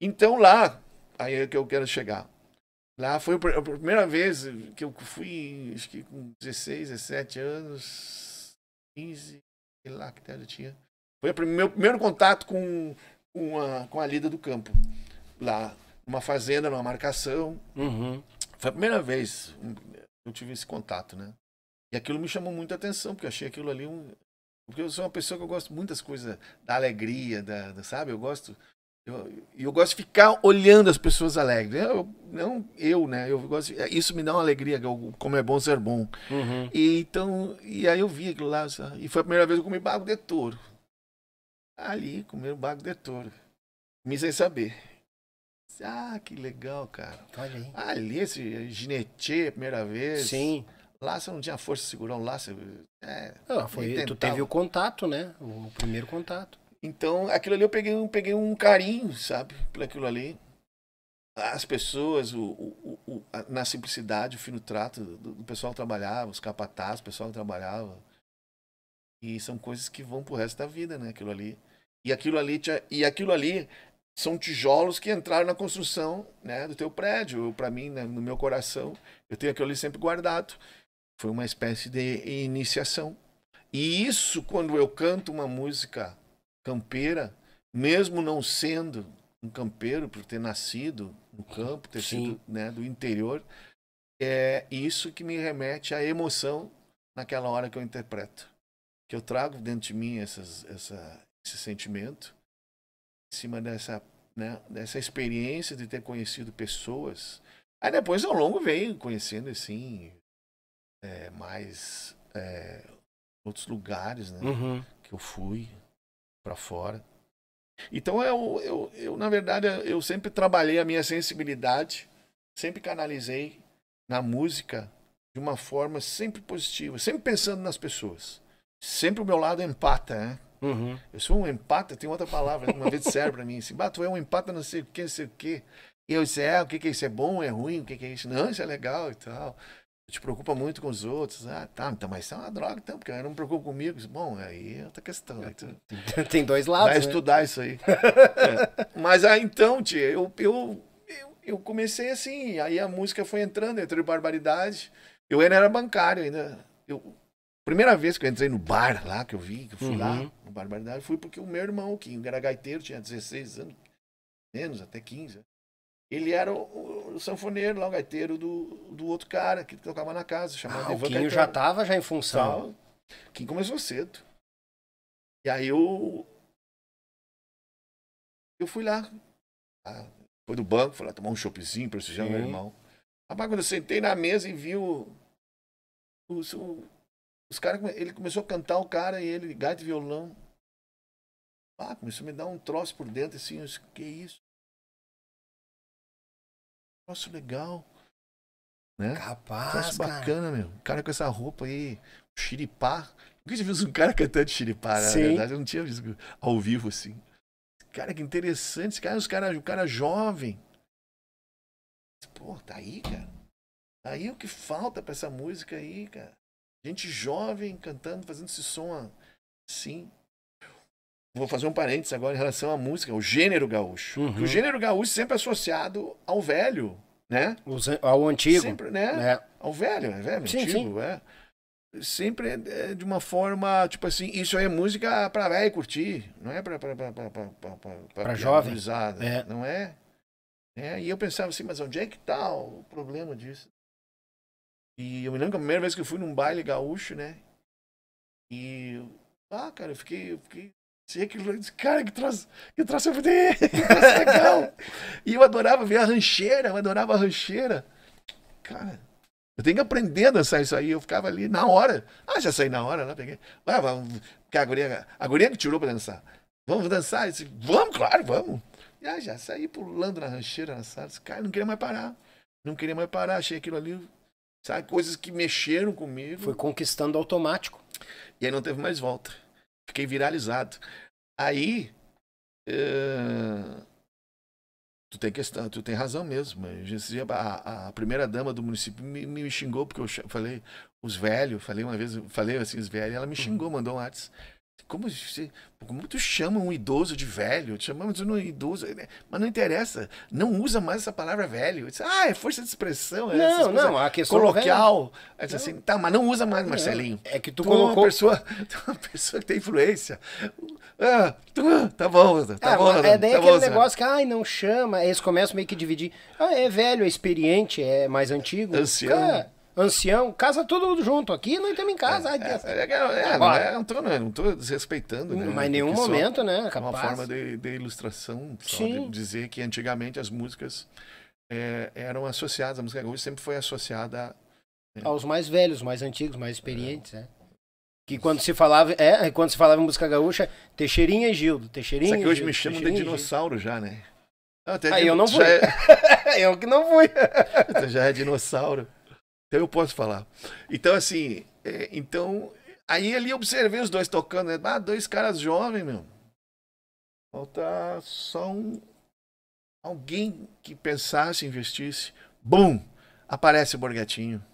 Então lá, aí é que eu quero chegar Lá foi a primeira vez que eu fui, acho que com 16, 17 anos, 15, sei lá que idade eu tinha. Foi o meu primeiro contato com, uma a, com a lida do campo. Lá, numa fazenda, numa marcação. Uhum. Foi a primeira vez que hum, eu tive esse contato, né? E aquilo me chamou muita atenção, porque eu achei aquilo ali um. Porque eu sou uma pessoa que eu gosto muitas coisas da alegria, da, da sabe? Eu gosto eu, eu gosto de ficar olhando as pessoas alegres. Eu, não eu, né? Eu gosto de, é, isso me dá uma alegria, como é bom ser bom. Uhum. E, então, e aí eu vi aquilo lá, sabe? e foi a primeira vez que eu comi bago de touro. Ali, comer um bago de touro. Me sem saber. Ah, que legal, cara. Olha aí. Ali, esse ginetê, primeira vez. Sim. Lá você não tinha força de segurar um laço. É, não, foi, tu teve o contato, né? O primeiro contato. Então, aquilo ali eu peguei, peguei um carinho, sabe? Por aquilo ali. As pessoas, o, o, o a, na simplicidade, o fino trato do, do pessoal que trabalhava, os capatazes, o pessoal que trabalhava. E são coisas que vão pro resto da vida, né? Aquilo ali. E aquilo ali, e aquilo ali são tijolos que entraram na construção né, do teu prédio. Para mim, né, no meu coração, eu tenho aquilo ali sempre guardado. Foi uma espécie de iniciação. E isso, quando eu canto uma música campeira, mesmo não sendo um campeiro, por ter nascido no campo, ter Sim. sido né, do interior, é isso que me remete à emoção naquela hora que eu interpreto. Que eu trago dentro de mim essas, essa, esse sentimento, em cima dessa, né, dessa experiência de ter conhecido pessoas. Aí depois, ao longo, venho conhecendo, assim, é, mais é, outros lugares né, uhum. que eu fui, para fora. Então, eu, eu, eu, na verdade, eu sempre trabalhei a minha sensibilidade, sempre canalizei na música de uma forma sempre positiva, sempre pensando nas pessoas. Sempre o meu lado é empata, né? Uhum. Eu sou um empata, tem outra palavra, uma vez disseram pra mim assim, bato é um empata não sei o que, não sei o que. E eu disse, é, o que que é isso? É bom, é ruim, o que que é isso? Não, isso é legal e tal te preocupa muito com os outros. Ah, tá, então, mas isso é uma droga, então, porque eu não me preocupo comigo. Bom, aí é outra questão. Né? Tem dois lados. Vai né? estudar isso aí. é. Mas aí ah, então, tia, eu, eu, eu, eu, comecei assim, aí a música foi entrando, entrou em barbaridade. Eu ainda era bancário, ainda. Eu, primeira vez que eu entrei no bar lá, que eu vi, que eu fui uhum. lá, no Barbaridade, fui porque o meu irmão, que era gaiteiro, tinha 16 anos, menos, até 15. Ele era o, o sanfoneiro lá, o gaiteiro do, do outro cara que tocava na casa, chamado ah, Ivan o Quinho já estava já em função. Então, começou cedo. E aí eu... Eu fui lá. Ah, foi do banco, fui lá tomar um chopezinho, prestigiar meu irmão. Rapaz, quando eu sentei na mesa e vi o, os, os cara, ele começou a cantar o cara e ele, gaita e violão. Ah, começou a me dar um troço por dentro, assim, eu disse, que isso? negócio legal. Né? Capaz, negócio bacana, meu. O cara com essa roupa aí, o xiripá. Nunca tinha visto um cara cantando xiripá, né? Sim. na verdade. Eu não tinha visto ao vivo assim. Cara, que interessante. Esse cara, os cara, o cara jovem. Pô, tá aí, cara. Tá aí o que falta pra essa música aí, cara. Gente jovem cantando, fazendo esse som assim vou fazer um parênteses agora em relação à música, o gênero gaúcho. Uhum. O gênero gaúcho sempre é associado ao velho, né? Os, ao antigo. Sempre, né? É. Ao velho, é velho, sim, antigo, sim. é. Sempre é de uma forma, tipo assim, isso aí é música pra velho curtir, não é pra, pra, pra, pra, pra, pra, pra jovem. É. Não é? é? E eu pensava assim, mas onde é que tá o problema disso? E eu me lembro que a primeira vez que eu fui num baile gaúcho, né? E. Ah, cara, eu fiquei, eu fiquei tinha aquilo, cara, que troço, que troço que troço legal. e eu adorava ver a rancheira, eu adorava a rancheira. Cara, eu tenho que aprender a dançar isso aí. Eu ficava ali na hora. Ah, já saí na hora, lá peguei. Ah, vamos, a guria, a guria me tirou pra dançar. Vamos dançar? Disse, vamos, claro, vamos. E aí já saí pulando na rancheira, na sala. Disse, cara, não queria mais parar. Não queria mais parar. Achei aquilo ali, sabe, coisas que mexeram comigo. Foi conquistando automático. E aí não teve mais volta. Fiquei viralizado. Aí. tu tem questão, tu tem razão mesmo. A, a primeira dama do município me, me xingou porque eu falei os velhos, falei uma vez, falei assim, os velhos, ela me xingou, mandou um WhatsApp. Como, como tu chama um idoso de velho? Chamamos de um idoso. Né? Mas não interessa. Não usa mais essa palavra velho. ah, é força de expressão. É não, não. A questão coloquial. Diz, assim, tá, mas não usa mais, Marcelinho. É, que tu, tu colocou... É uma pessoa, tu é uma pessoa que tem influência. Ah, tu, tá bom. Tá ah, bom é daí tá aquele bom, negócio que, ai, não chama. Eles começam meio que dividir. Ah, é velho, é experiente, é mais antigo. Ancião. Cara, ancião, casa todo junto. Aqui nós estamos em casa. É, é, é, é, é não, é, não, tô, não tô desrespeitando, né? Mas em nenhum momento, né? É capaz. Uma forma de, de ilustração, só Sim. de dizer que antigamente as músicas é, eram associadas, a música gaúcha sempre foi associada né? aos mais velhos, mais antigos, mais experientes, é. né? Que quando se falava, é, quando se falava em música gaúcha, Teixeirinha e Gildo, Teixeirinha. Só que hoje Gildo, me chamam de dinossauro já, né? ah, eu não fui. É... eu que não fui. Você já é dinossauro. Então eu posso falar. Então, assim, é, então. Aí ali eu observei os dois tocando, né? Ah, dois caras jovens, meu. Falta só um. Alguém que pensasse, investisse. Bum! Aparece o Borguetinho.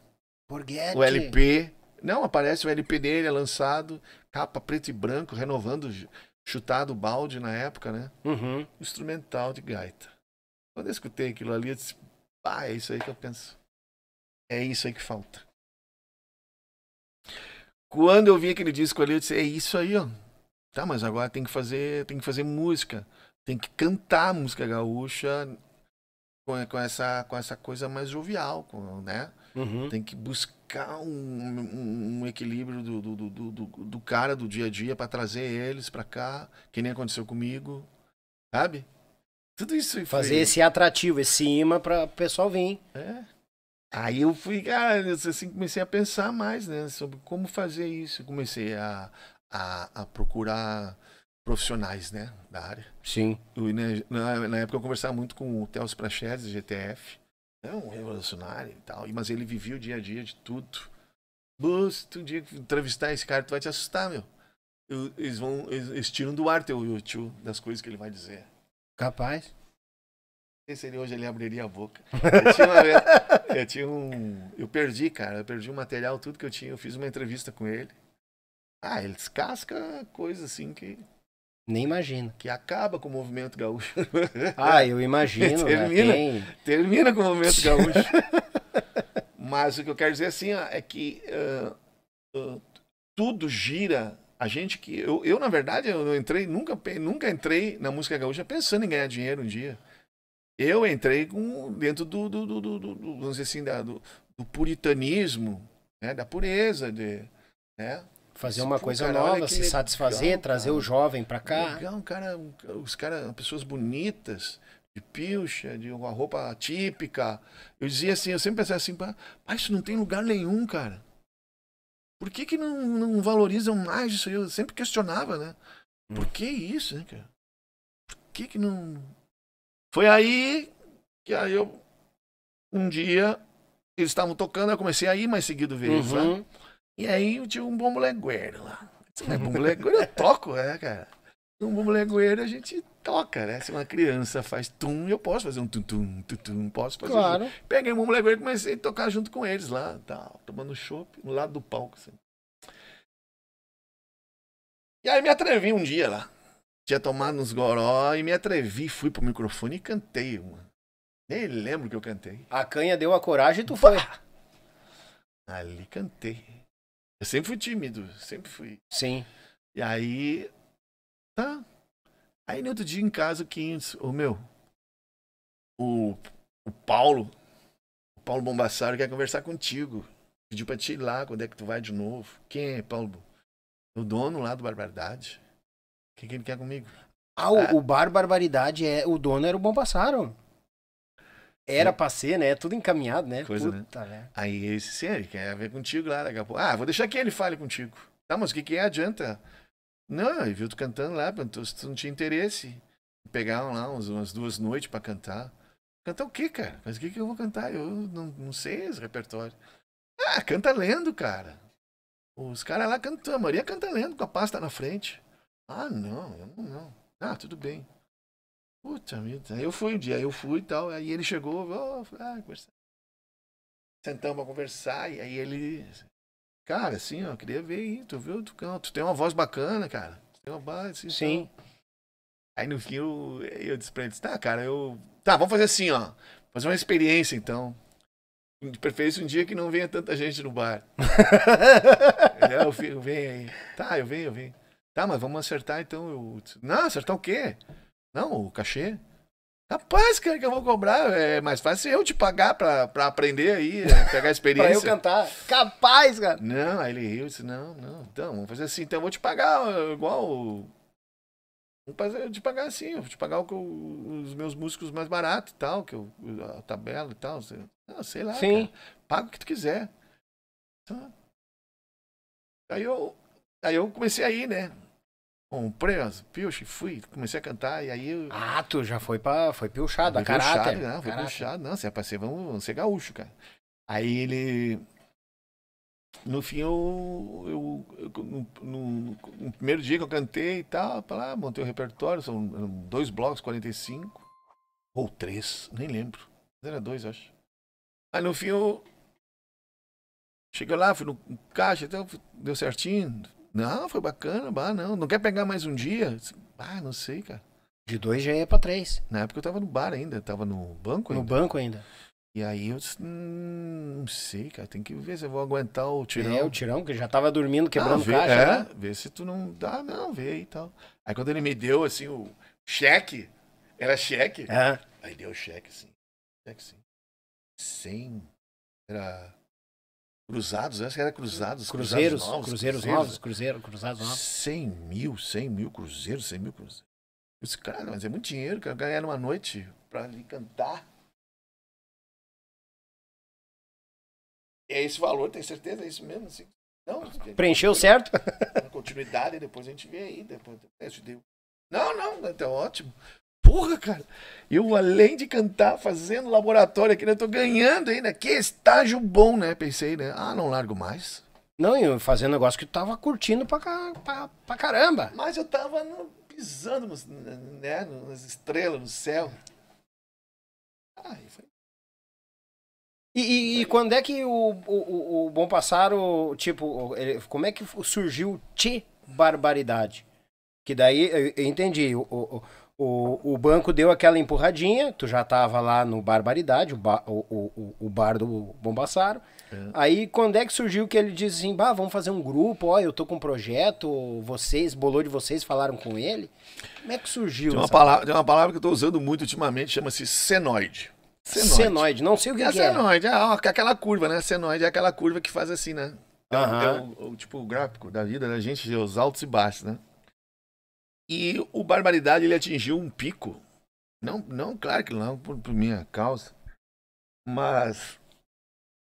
Borghetti. O LP. Não, aparece o LP dele, é lançado, capa preto e branco, renovando, chutado balde na época, né? Uhum. Instrumental de gaita. Quando eu escutei aquilo ali, eu disse, ah, é isso aí que eu penso. É isso aí que falta. Quando eu vi aquele disco ali, eu disse, é isso aí, ó. Tá, mas agora tem que fazer, tem que fazer música. Tem que cantar música gaúcha com, com, essa, com essa coisa mais jovial, com, né? Uhum. Tem que buscar um, um, um equilíbrio do, do, do, do, do cara do dia a dia para trazer eles para cá, que nem aconteceu comigo, sabe? Tudo isso. Fazer esse atrativo, esse imã para o pessoal vir. É. Aí eu fui, cara, ah, assim, comecei a pensar mais, né, sobre como fazer isso. Comecei a, a, a procurar profissionais, né, da área. Sim. Eu, né, na, na, época eu conversava muito com o Telso Praxedes, GTF, né, um revolucionário e tal, mas ele vivia o dia a dia de tudo. Se tu um dia entrevistar esse cara, tu vai te assustar, meu. Eu, eles vão, eles, eles tiram do ar teu YouTube das coisas que ele vai dizer. Capaz se ele hoje ele abriria a boca. Eu tinha, uma, eu tinha, um. Eu perdi, cara. Eu perdi o material, tudo que eu tinha. Eu fiz uma entrevista com ele. Ah, ele descasca coisa assim que. Nem imagino. Que acaba com o movimento gaúcho. Ah, eu imagino. Né? termina, termina com o movimento gaúcho. Mas o que eu quero dizer assim ó, é que uh, uh, tudo gira. A gente que. Eu, eu na verdade, eu não entrei, nunca, nunca entrei na música gaúcha pensando em ganhar dinheiro um dia. Eu entrei com, dentro do, do, do, do, do vamos dizer assim, da, do, do, puritanismo, né? da pureza, de, né? Fazer uma Pô, coisa cara, nova, se legal, satisfazer, cara. trazer o jovem para cá. Legal, cara, os caras, pessoas bonitas, de pilcha, de uma roupa típica. Eu dizia assim, eu sempre pensava assim, mas isso não tem lugar nenhum, cara. Por que, que não, não valorizam mais isso? Eu sempre questionava, né? Por hum. que isso, né, cara? Por que, que não foi aí que aí eu. Um dia, eles estavam tocando, eu comecei a ir mais seguido ver eles uhum. lá. E aí eu tinha um bom legueiro lá. é bom legueiro? Eu toco, é, cara. Um bom legueiro a gente toca, né? Se uma criança faz tum, eu posso fazer um tum-tum, tum-tum, posso fazer. Claro. Um... Peguei um bom legueiro e comecei a tocar junto com eles lá, tal, tomando chopp no lado do palco, assim. E aí me atrevi um dia lá. Tinha tomado uns goró e me atrevi, fui pro microfone e cantei, mano. Nem lembro que eu cantei. A canha deu a coragem e tu foi. Ali cantei. Eu sempre fui tímido, sempre fui. Sim. E aí. Tá. Aí no outro dia em casa, o Quinhos, o meu. O, o Paulo. O Paulo Bombassaro quer conversar contigo. Pediu pra te ir lá, quando é que tu vai de novo? Quem é, Paulo? O dono lá do Barbaridade. O que, que ele quer comigo? Ah, o, ah. o Bar Barbaridade é. O dono era o Bom Passaro. Era é. pra ser, né? Tudo encaminhado, né? Coisa, né? Puta, né? né? Aí esse sim, ele quer ver contigo lá daqui a pouco. Ah, vou deixar que ele fale contigo. Tá, mas o que, que é? Adianta? Não, ele viu tu cantando lá, perguntou se tu não tinha interesse. Pegaram lá umas duas noites para cantar. Cantar o quê, cara? Mas o que, que eu vou cantar? Eu não, não sei esse repertório. Ah, canta lendo, cara. Os caras lá cantam, a maioria canta lendo com a pasta na frente. Ah, não, eu não, não. Ah, tudo bem. Puta merda. Eu fui um dia, eu fui e tal. Aí ele chegou, ah, conversar. Sentamos pra conversar. E aí ele. Cara, assim, ó, queria ver aí, tu viu? Tu, tu tem uma voz bacana, cara. Tu tem uma base, Assim, Sim. Tal. Aí no fim eu, eu disse pra ele: tá, cara, eu. Tá, vamos fazer assim, ó. Fazer uma experiência então. De preferência um dia que não venha tanta gente no bar. É, eu, eu venho aí. Tá, eu venho, eu venho. Tá, mas vamos acertar então. Eu... Não, acertar o quê? Não, o cachê. Rapaz, cara, é que eu vou cobrar. É mais fácil eu te pagar pra, pra aprender aí, é, pegar experiência. pra eu cantar. Capaz, cara. Não, aí ele riu e disse, não, não. Então, vamos fazer assim. Então eu vou te pagar igual... Vou fazer, te pagar assim, vou te pagar o que eu, os meus músicos mais baratos e tal, que eu, a tabela e tal. Sei, não, sei lá, Sim. Cara. Paga o que tu quiser. Aí eu, aí eu comecei aí né? comprei as e fui, comecei a cantar, e aí... Eu... Ah, tu já foi pra... foi piochado a caráter. não, foi caráter. não, assim, você é ser, vamos ser gaúcho, cara. Aí ele... No fim, eu, eu, eu no, no, no, primeiro dia que eu cantei e tal, pra lá, montei o repertório, são dois blocos, 45, ou três, nem lembro. Era dois, acho. Aí no fim, eu... Cheguei lá, fui no caixa, então deu certinho, não, foi bacana, bah, não. Não quer pegar mais um dia? Ah, não sei, cara. De dois já ia pra três. Na época eu tava no bar ainda, tava no banco ainda. No banco ainda. E aí eu disse, hum, não sei, cara, tem que ver se eu vou aguentar o tirão. É, o tirão, que já tava dormindo, ah, quebrando ah, vê, caixa, é, né? Vê se tu não dá, não, vê e tal. Aí quando ele me deu, assim, o cheque, era cheque, é. aí deu o cheque, assim, cheque, sim. 100, era Cruzados, antes né? era cruzados, cruzeiros, cruzados novos, cruzeiros, cruzeiros novos, cruzeiro, cruzados novos. 100 mil, 100 mil cruzeiros, 100 mil cruzeiros. disse, cara, mas é muito dinheiro, cara, ganhar uma noite pra ali cantar. É esse valor, tem certeza? É isso mesmo? Assim? Não, Preencheu certo? Continuidade, depois a gente vê aí. Depois, não, não, então ótimo porra, cara, eu além de cantar, fazendo laboratório aqui, né, eu tô ganhando ainda. Que estágio bom, né? Pensei, né? Ah, não largo mais. Não, eu fazendo um negócio que eu tava curtindo pra, pra, pra caramba. Mas eu tava no, pisando nos, né, nas estrelas, no céu. Ah, foi... E, e, e, quando é que o, o, o Bom Passaro, tipo, ele, como é que surgiu Te Barbaridade? Que daí eu entendi. O, o, o, o banco deu aquela empurradinha, tu já tava lá no Barbaridade, o, ba, o, o, o bar do Bombassaro. É. Aí quando é que surgiu que ele disse assim, bah, vamos fazer um grupo, ó, eu tô com um projeto, vocês, bolou de vocês, falaram com ele. Como é que surgiu? Tem uma, palavra, tem uma palavra que eu tô usando muito ultimamente, chama-se senoide. Senoide. senoide. não sei o que é. Que é. senoide, é. é aquela curva, né? Senoide é aquela curva que faz assim, né? É, o, o, tipo o gráfico da vida da gente, os altos e baixos, né? E o Barbaridade ele atingiu um pico. Não, não claro que não, por, por minha causa. Mas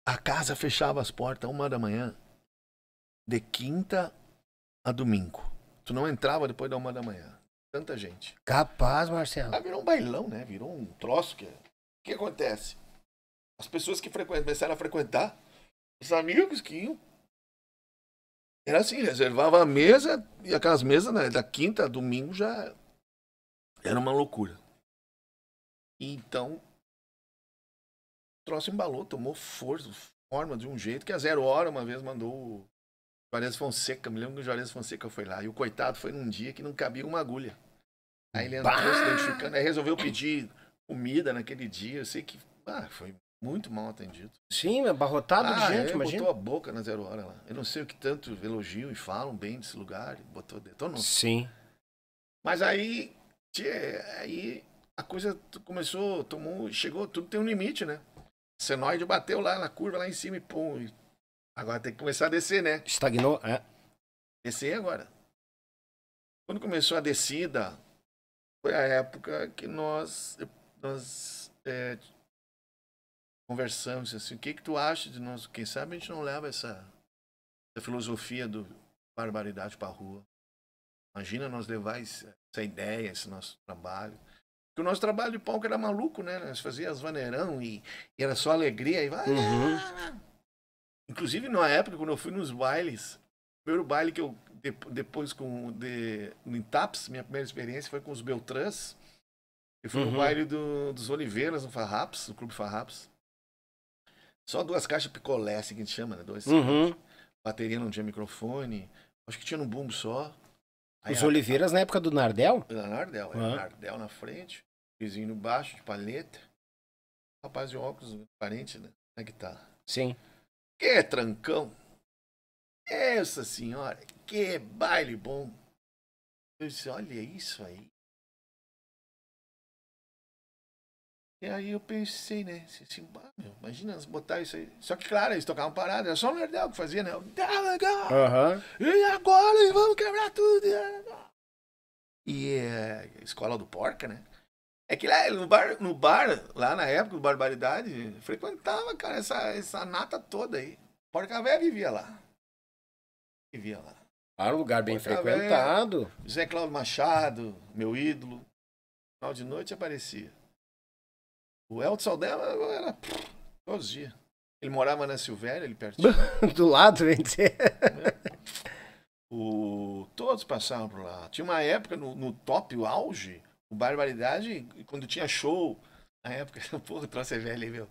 a casa fechava as portas uma da manhã, de quinta a domingo. Tu não entrava depois da uma da manhã. Tanta gente. Capaz, Marcelo. Ah, virou um bailão, né? Virou um troço que. É. O que acontece? As pessoas que frequentam, começaram a frequentar, os amigos que iam era assim, reservava a mesa e aquelas mesas né, da quinta a domingo já era uma loucura. então, o troço embalou, tomou força, forma de um jeito que a zero hora uma vez mandou o Juarez Fonseca, me lembro que o Juarez Fonseca foi lá e o coitado foi num dia que não cabia uma agulha. Aí ele entrou bah! se identificando, aí resolveu pedir comida naquele dia, eu sei que ah, foi muito mal atendido. Sim, é abarrotado ah, de gente, ele é, imagina. botou a boca na zero hora lá. Eu não sei o que tanto elogiam e falam bem desse lugar, botou detonou. Então, Sim. Mas aí, aí a coisa começou, tomou, chegou, tudo tem um limite, né? Senoide bateu lá na curva, lá em cima e pum. Agora tem que começar a descer, né? Estagnou, é. Descer agora. Quando começou a descida, foi a época que nós, nós é, conversamos assim, o que que tu acha de nós? Quem sabe a gente não leva essa, essa filosofia do barbaridade para a rua. Imagina nós levar essa ideia, esse nosso trabalho. que o nosso trabalho de palco era maluco, né? Nós fazíamos vaneirão e, e, era só alegria. E vai, uhum. Ah! Inclusive, na época, quando eu fui nos bailes, o primeiro baile que eu, de, depois com de, no Intaps, minha primeira experiência foi com os Beltrãs. Eu fui uhum. no baile do, dos Oliveiras, no Farrapos, no Clube Farrapos. Só duas caixas picolé, assim que a gente chama, né? Dois uhum. Bateria não tinha microfone. Acho que tinha um bumbo só. Aí Os a... Oliveiras na época do Nardel? Da Nardel, Nardel na frente, vizinho baixo, de paleta. Rapaz de óculos, né? parente, né? que tá? Sim. Que trancão! Essa senhora, que baile bom! Eu disse, olha isso aí. E aí eu pensei, né? Assim, assim meu, imagina botar isso aí. Só que, claro, eles tocavam parada, era só é o Nerdel que fazia, né? Tá legal! Uhum. E agora vamos quebrar tudo! E é, escola do porca, né? É que lá no bar, no bar, lá na época do Barbaridade, frequentava, cara, essa, essa nata toda aí. Porca Véia vivia lá. Vivia lá. Era ah, um lugar bem porca frequentado. Véia, Zé Cláudio Machado, meu ídolo. Final de noite aparecia. O Elton Saldanha era todos os dias. Ele morava na Silvéria, ele pertinho. Do lado, vendeu é. O... Todos passavam por lá. Tinha uma época no, no top, o auge, o Barbaridade, quando tinha show, na época, porra, o troço é velho, aí, meu?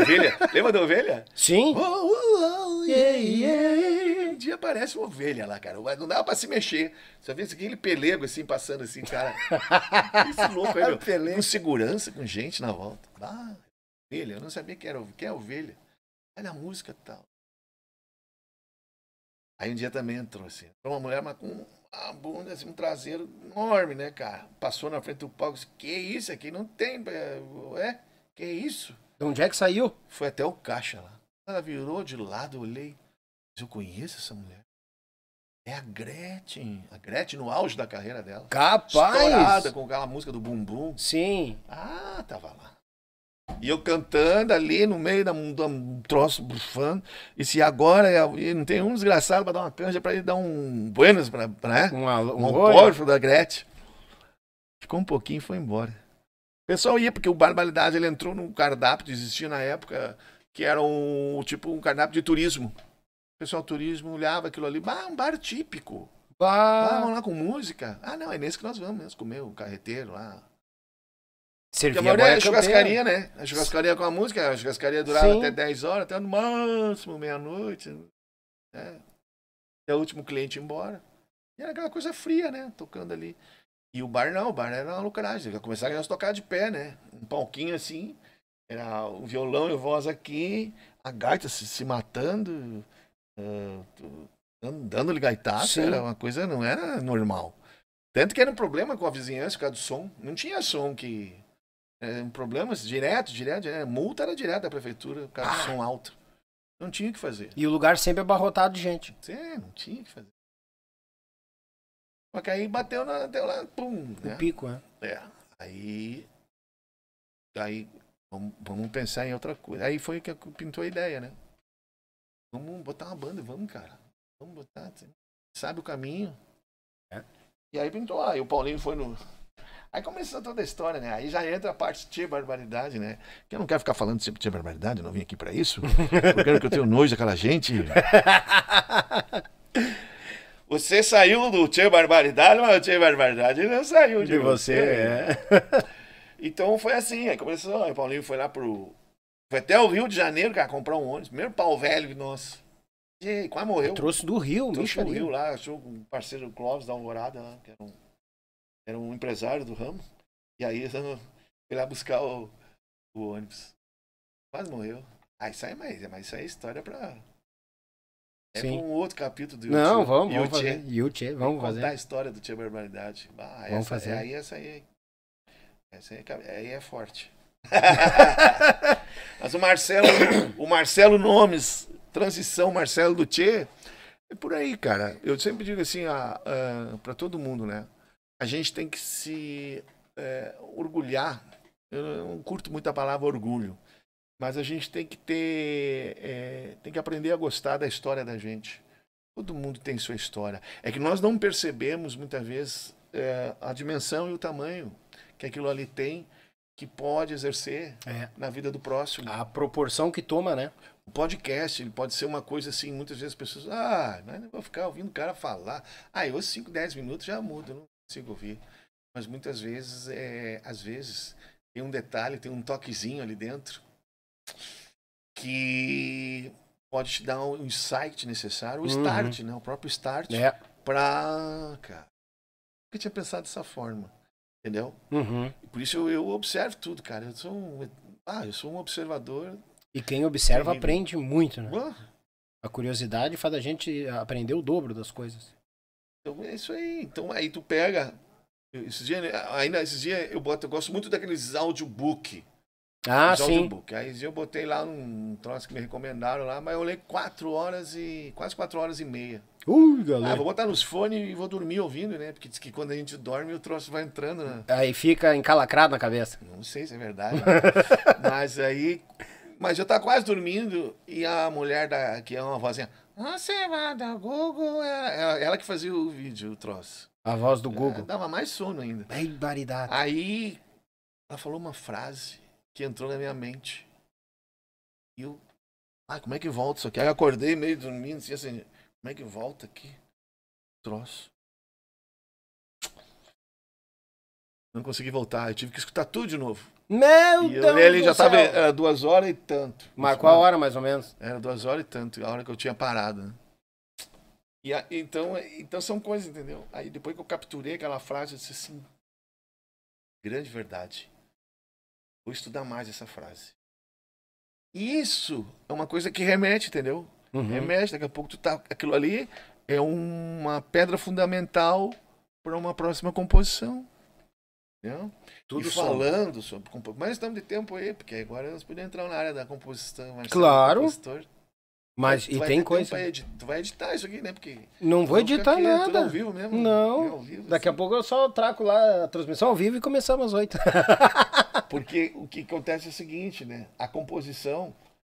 Ovelha, lembra da ovelha? Sim. Oh, oh, oh, yeah, yeah. Um dia aparece uma ovelha lá, cara. Não dava pra se mexer. Só vê aquele pelego assim, passando assim, cara. Esse louco aí, meu. Pelego. Com segurança, com gente na volta. Ah, ovelha. Eu não sabia que era que é ovelha. Olha a música e tal. Aí um dia também entrou assim. Entrou uma mulher, mas com a bunda, assim, um traseiro enorme, né, cara? Passou na frente do palco. Disse, que isso aqui? Não tem. É? Que isso? De onde é que saiu? Foi até o caixa lá. Ela virou de lado, eu olhei. Mas eu conheço essa mulher. É a Gretchen. A Gretchen no auge da carreira dela. Capaz! Estourada com aquela música do Bumbum. Sim. Ah, tava lá. E eu cantando ali no meio da um, um troço bufando. E se agora é, e não tem um desgraçado pra dar uma canja pra ele dar um buenas pra, pra né? um, um da Gretchen. Ficou um pouquinho e foi embora. O pessoal ia, porque o Barbaridade ele entrou no cardápio, existia na época que era um tipo um cardápio de turismo. O pessoal turismo olhava aquilo ali, bah, um bar típico. Bah. vamos lá com música. Ah, não, é nesse que nós vamos mesmo, comer o carreteiro lá. Servia é a maioria é churrascaria, né? A churrascaria com a música, a churrascaria durava Sim. até 10 horas, até no máximo meia-noite. Né? Até o último cliente ir embora. E era aquela coisa fria, né? Tocando ali. E o bar não, o bar era uma lucragem. Começaram a tocar de pé, né? Um palquinho assim. Era o violão e voz aqui, a gaita se, se matando, uh, ah, dando-lhe gaitaça, era uma coisa, não era normal. Tanto que era um problema com a vizinhança por causa do som. Não tinha som que. Era é, um problema assim, direto, direto, direto. Multa era direto da prefeitura por causa ah. do som alto. Não tinha o que fazer. E o lugar sempre abarrotado de gente. É, não tinha o que fazer. Só que aí bateu na. Deu lá, pum. O né? pico, né? É. Aí. Aí Vamos, vamos pensar em outra coisa. Aí foi que pintou a ideia, né? Vamos botar uma banda, vamos, cara. Vamos botar. Sabe o caminho. É. E aí pintou. Aí o Paulinho foi no. Aí começou toda a história, né? Aí já entra a parte de barbaridade, né? Que eu não quero ficar falando sempre de barbaridade, eu não vim aqui para isso. Eu quero que eu tenha nojo daquela gente. Você saiu do Tchê Barbaridade, mas o Tchê Barbaridade não saiu de, de você. você. Né? É. Então foi assim, aí começou, aí o Paulinho foi lá pro. Foi até o Rio de Janeiro, cara, comprar um ônibus. Primeiro pau velho nosso. E aí, quase morreu. Eu trouxe do Rio, trouxe do Rio lá, achou um parceiro Clóvis da Alvorada lá, que era um, era um empresário do ramo. E aí foi lá buscar o, o ônibus. Quase morreu. Ah, isso aí é mais, é, mas isso aí é história pra. É Sim. um outro capítulo do YouTube. Não, vamos, vamos fazer. YouTube, vamos fazer. a história do Tia Barbaridade. Ah, vamos fazer. Aí, essa aí é é aí é, forte. Mas o Marcelo, o Marcelo Nomes, transição Marcelo do Tchê, é por aí, cara. Eu sempre digo assim, para todo mundo, né? A gente tem que se é, orgulhar. Eu não curto muito a palavra orgulho, mas a gente tem que ter, é, tem que aprender a gostar da história da gente. Todo mundo tem sua história. É que nós não percebemos muitas vezes é, a dimensão e o tamanho que aquilo ali tem, que pode exercer é. na vida do próximo. A proporção que toma, né? O podcast, ele pode ser uma coisa assim, muitas vezes as pessoas, ah, não vou ficar ouvindo o cara falar. Ah, eu 5, 10 minutos já mudo, não consigo ouvir. Mas muitas vezes, é, às vezes, tem um detalhe, tem um toquezinho ali dentro que pode te dar um insight necessário, o uhum. start, né? O próprio start é. pra, cara, nunca tinha pensado dessa forma. Entendeu? Uhum. Por isso eu, eu, observo tudo, cara. Eu sou um, ah, eu sou um observador. E quem observa aprende muito, né? A curiosidade faz a gente aprender o dobro das coisas. Então é isso aí. Então aí tu pega. Esses dias, né, ainda esses dias eu boto, eu gosto muito daqueles audiobook. Ah, sim. Audiobook. Aí eu botei lá um troço que me recomendaram lá, mas eu leio quatro horas e. quase quatro horas e meia. Ah, galera. Ah, vou botar nos fones e vou dormir ouvindo, né? Porque diz que quando a gente dorme o troço vai entrando. Né? Aí fica encalacrado na cabeça. Não sei se é verdade. Né? mas aí. Mas eu tava quase dormindo e a mulher da, que é uma vozinha. Você vai dar Google. Ela, é, é, ela que fazia o vídeo, o troço. A voz do é, Google. dava mais sono ainda. Bem baridade. Aí ela falou uma frase que entrou na minha mente. E eu. Ah, como é que volta isso aqui? Aí eu acordei meio dormindo, assim, assim. Como é que volta aqui? Troço. Não consegui voltar, eu tive que escutar tudo de novo. Meu e Deus! Eu, ele já estava era é, duas horas e tanto. Mas qual mais, hora mais ou menos? Era duas horas e tanto, a hora que eu tinha parado. Né? E a, então, então são coisas, entendeu? Aí depois que eu capturei aquela frase, eu disse assim: grande verdade. Vou estudar mais essa frase. E isso é uma coisa que remete, entendeu? Uhum. É Remexe, daqui a pouco tu tá. Aquilo ali é uma pedra fundamental para uma próxima composição. Entendeu? Tudo e falando sobre, composição. mas estamos de tempo aí, porque agora nós podemos entrar na área da composição. Marcelo, é claro. Compositor. Mas e tem coisa. tu vai editar isso aqui, né? Porque não vou editar aqui, nada. Ao vivo mesmo, não. Né? Ao vivo, Daqui assim. a pouco eu só traco lá a transmissão ao vivo e começamos às oito. Porque o que acontece é o seguinte, né? A composição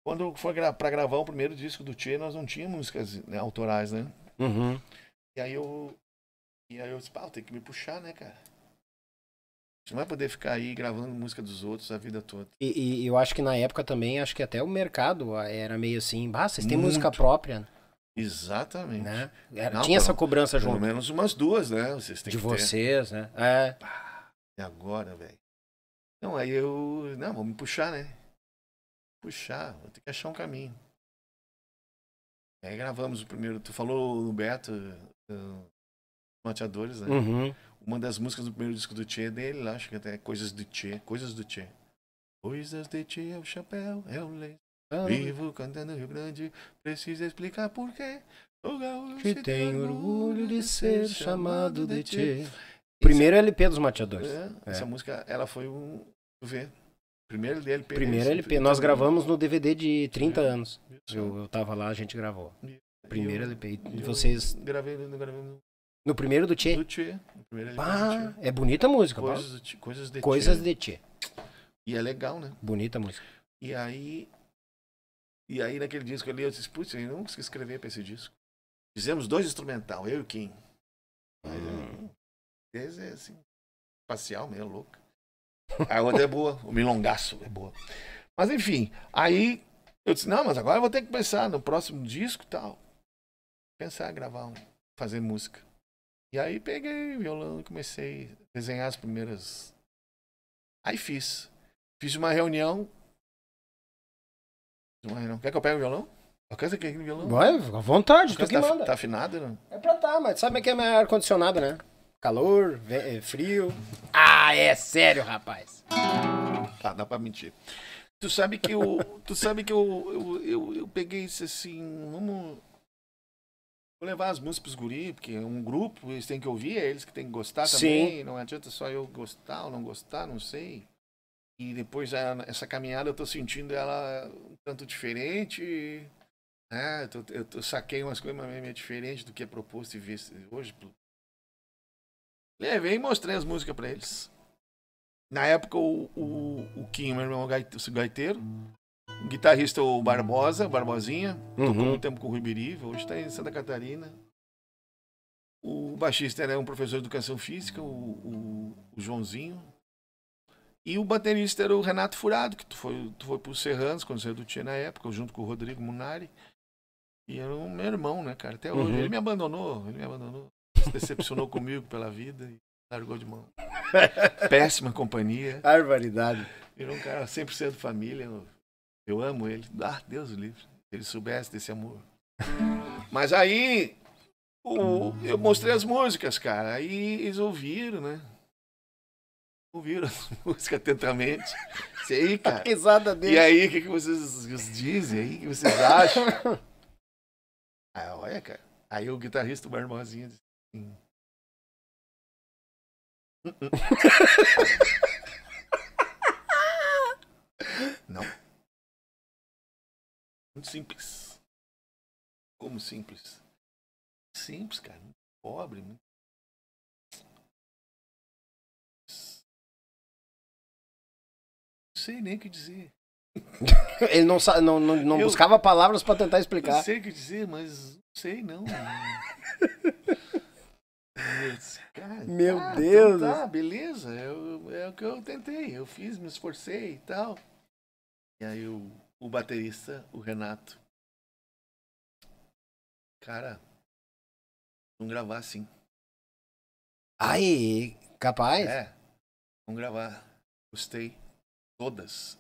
quando foi gra para gravar o primeiro disco do Tchê, nós não tínhamos músicas né, autorais, né? Uhum. E aí eu. E aí eu disse, pau, tem que me puxar, né, cara? Você não vai poder ficar aí gravando música dos outros a vida toda. E, e, eu acho que na época também, acho que até o mercado ah, era meio assim, ah, vocês têm música própria. Exatamente. Né? Era, não, tinha pelo, essa cobrança pelo junto. Pelo menos umas duas, né? Vocês têm De vocês, ter. né? É. e agora, velho? Não, aí eu. Não, vamos puxar, né? puxar, vou ter que achar um caminho. E aí gravamos o primeiro. Tu falou no Beto, uh, eh, Mateadores, né? Uhum. Uma das músicas do primeiro disco do Tchê é dele, lá, acho que até é Coisas do Tchê. Coisas do Tchê. Coisas do Tchê é o chapéu, é o leite. Vivo cantando Rio Grande, precisa explicar por quê? O gaúcho que tem orgulho de ser chamado de Tchê. Primeiro LP dos Mateadores. É, é. Essa música, ela foi um. Tu vê, Primeiro LP. Primeiro LP. Nós gravamos no DVD de 30 é. anos. Eu, eu tava lá, a gente gravou. Primeiro LP. E vocês. Gravei, gravei no no primeiro do Tchê? Do Tchê. Ah, é bonita a música, Coisas, coisas de Coisas tchê. de Tchê. E é legal, né? Bonita a música. E aí. E aí naquele disco ali eu disse, putz, eu nunca escrever pra esse disco. Fizemos dois instrumental, eu e o Kim. Hum. Mas hum. é assim, espacial meio louco a outra é boa, o milongaço é boa. Mas enfim, aí eu disse, não, mas agora eu vou ter que pensar no próximo disco e tal. Pensar, gravar, um, fazer música. E aí peguei o violão e comecei a desenhar as primeiras. Aí fiz. Fiz uma reunião. Fiz uma reunião. Quer que eu pegue o violão? Alcança aqui no violão? Vai, à vontade, Alcança tu que tá, manda. Tá afinado? Né? É pra tá, mas sabe que é ar-condicionado, né? Calor, eh, frio. Ah, é sério, rapaz. Tá, dá pra mentir. Tu sabe que eu. tu sabe que eu, eu, eu, eu peguei isso assim. Vamos. Vou levar as músicas pros guri, porque é um grupo, eles têm que ouvir, é eles que têm que gostar também. Sim. Não adianta só eu gostar ou não gostar, não sei. E depois essa caminhada eu tô sentindo ela um tanto diferente. Né? Eu, tô, eu, tô, saquei umas coisas é meio diferentes do que é proposto e visto hoje Levei é, e mostrei as músicas pra eles. Na época, o, o, o Kim, meu irmão o gaiteiro, o guitarrista o Barbosa, Barbosinha, uhum. tocou muito tempo com o Ribiriva, hoje tá em Santa Catarina. O baixista era um professor de educação física, o, o, o Joãozinho. E o baterista era o Renato Furado, que tu foi, tu foi pro Serranos, quando saiu do Tia na época, junto com o Rodrigo Munari. E era o meu irmão, né, cara? Até hoje. Uhum. Ele me abandonou, ele me abandonou se decepcionou comigo pela vida e largou de mão. Péssima companhia. Barbaridade. Virou é um cara 100% família. Eu, amo ele. Ah, Deus livre. Se ele soubesse desse amor. Mas aí o, eu mostrei as músicas, cara. Aí eles ouviram, né? Ouviram as músicas atentamente. aí, cara. dele. E aí, o que, que vocês dizem aí? O que vocês acham? ah, olha, cara. Aí o guitarrista Barbosinha disse: Hum, hum. Não. Muito simples. Como simples? Simples, cara. pobre. Não sei nem o que dizer. Ele não, não, não, não eu, buscava palavras para tentar explicar. Não sei o que dizer, mas não sei não. Cara, Meu tá, Deus! Então tá, beleza, eu, é o que eu tentei, eu fiz, me esforcei e tal. E aí o, o baterista, o Renato, cara, vamos gravar assim. Ai, capaz? É, vamos gravar. Gostei. Todas.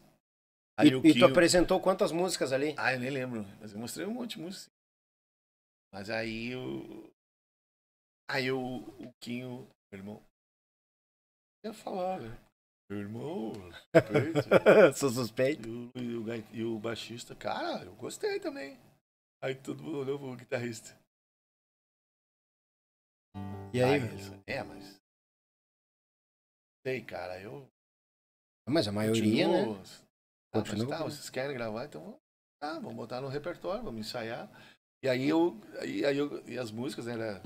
Aí e, o e tu apresentou quantas músicas ali? Ah, eu nem lembro, mas eu mostrei um monte de música. Mas aí o, Aí o, o Quinho, meu irmão, ia falar, né? Meu irmão, suspeito. Sou suspeito. E o, e o, baixista, cara, eu gostei também. Aí todo mundo olhou pro guitarrista. E aí, ah, É, mas. Sei, cara, eu. Mas a maioria, continuo... né? Ah, Continua. Tá, vocês querem gravar, então vamos. Ah, vamos botar no repertório, vamos ensaiar. E aí eu. E, aí eu, e as músicas, né? Era...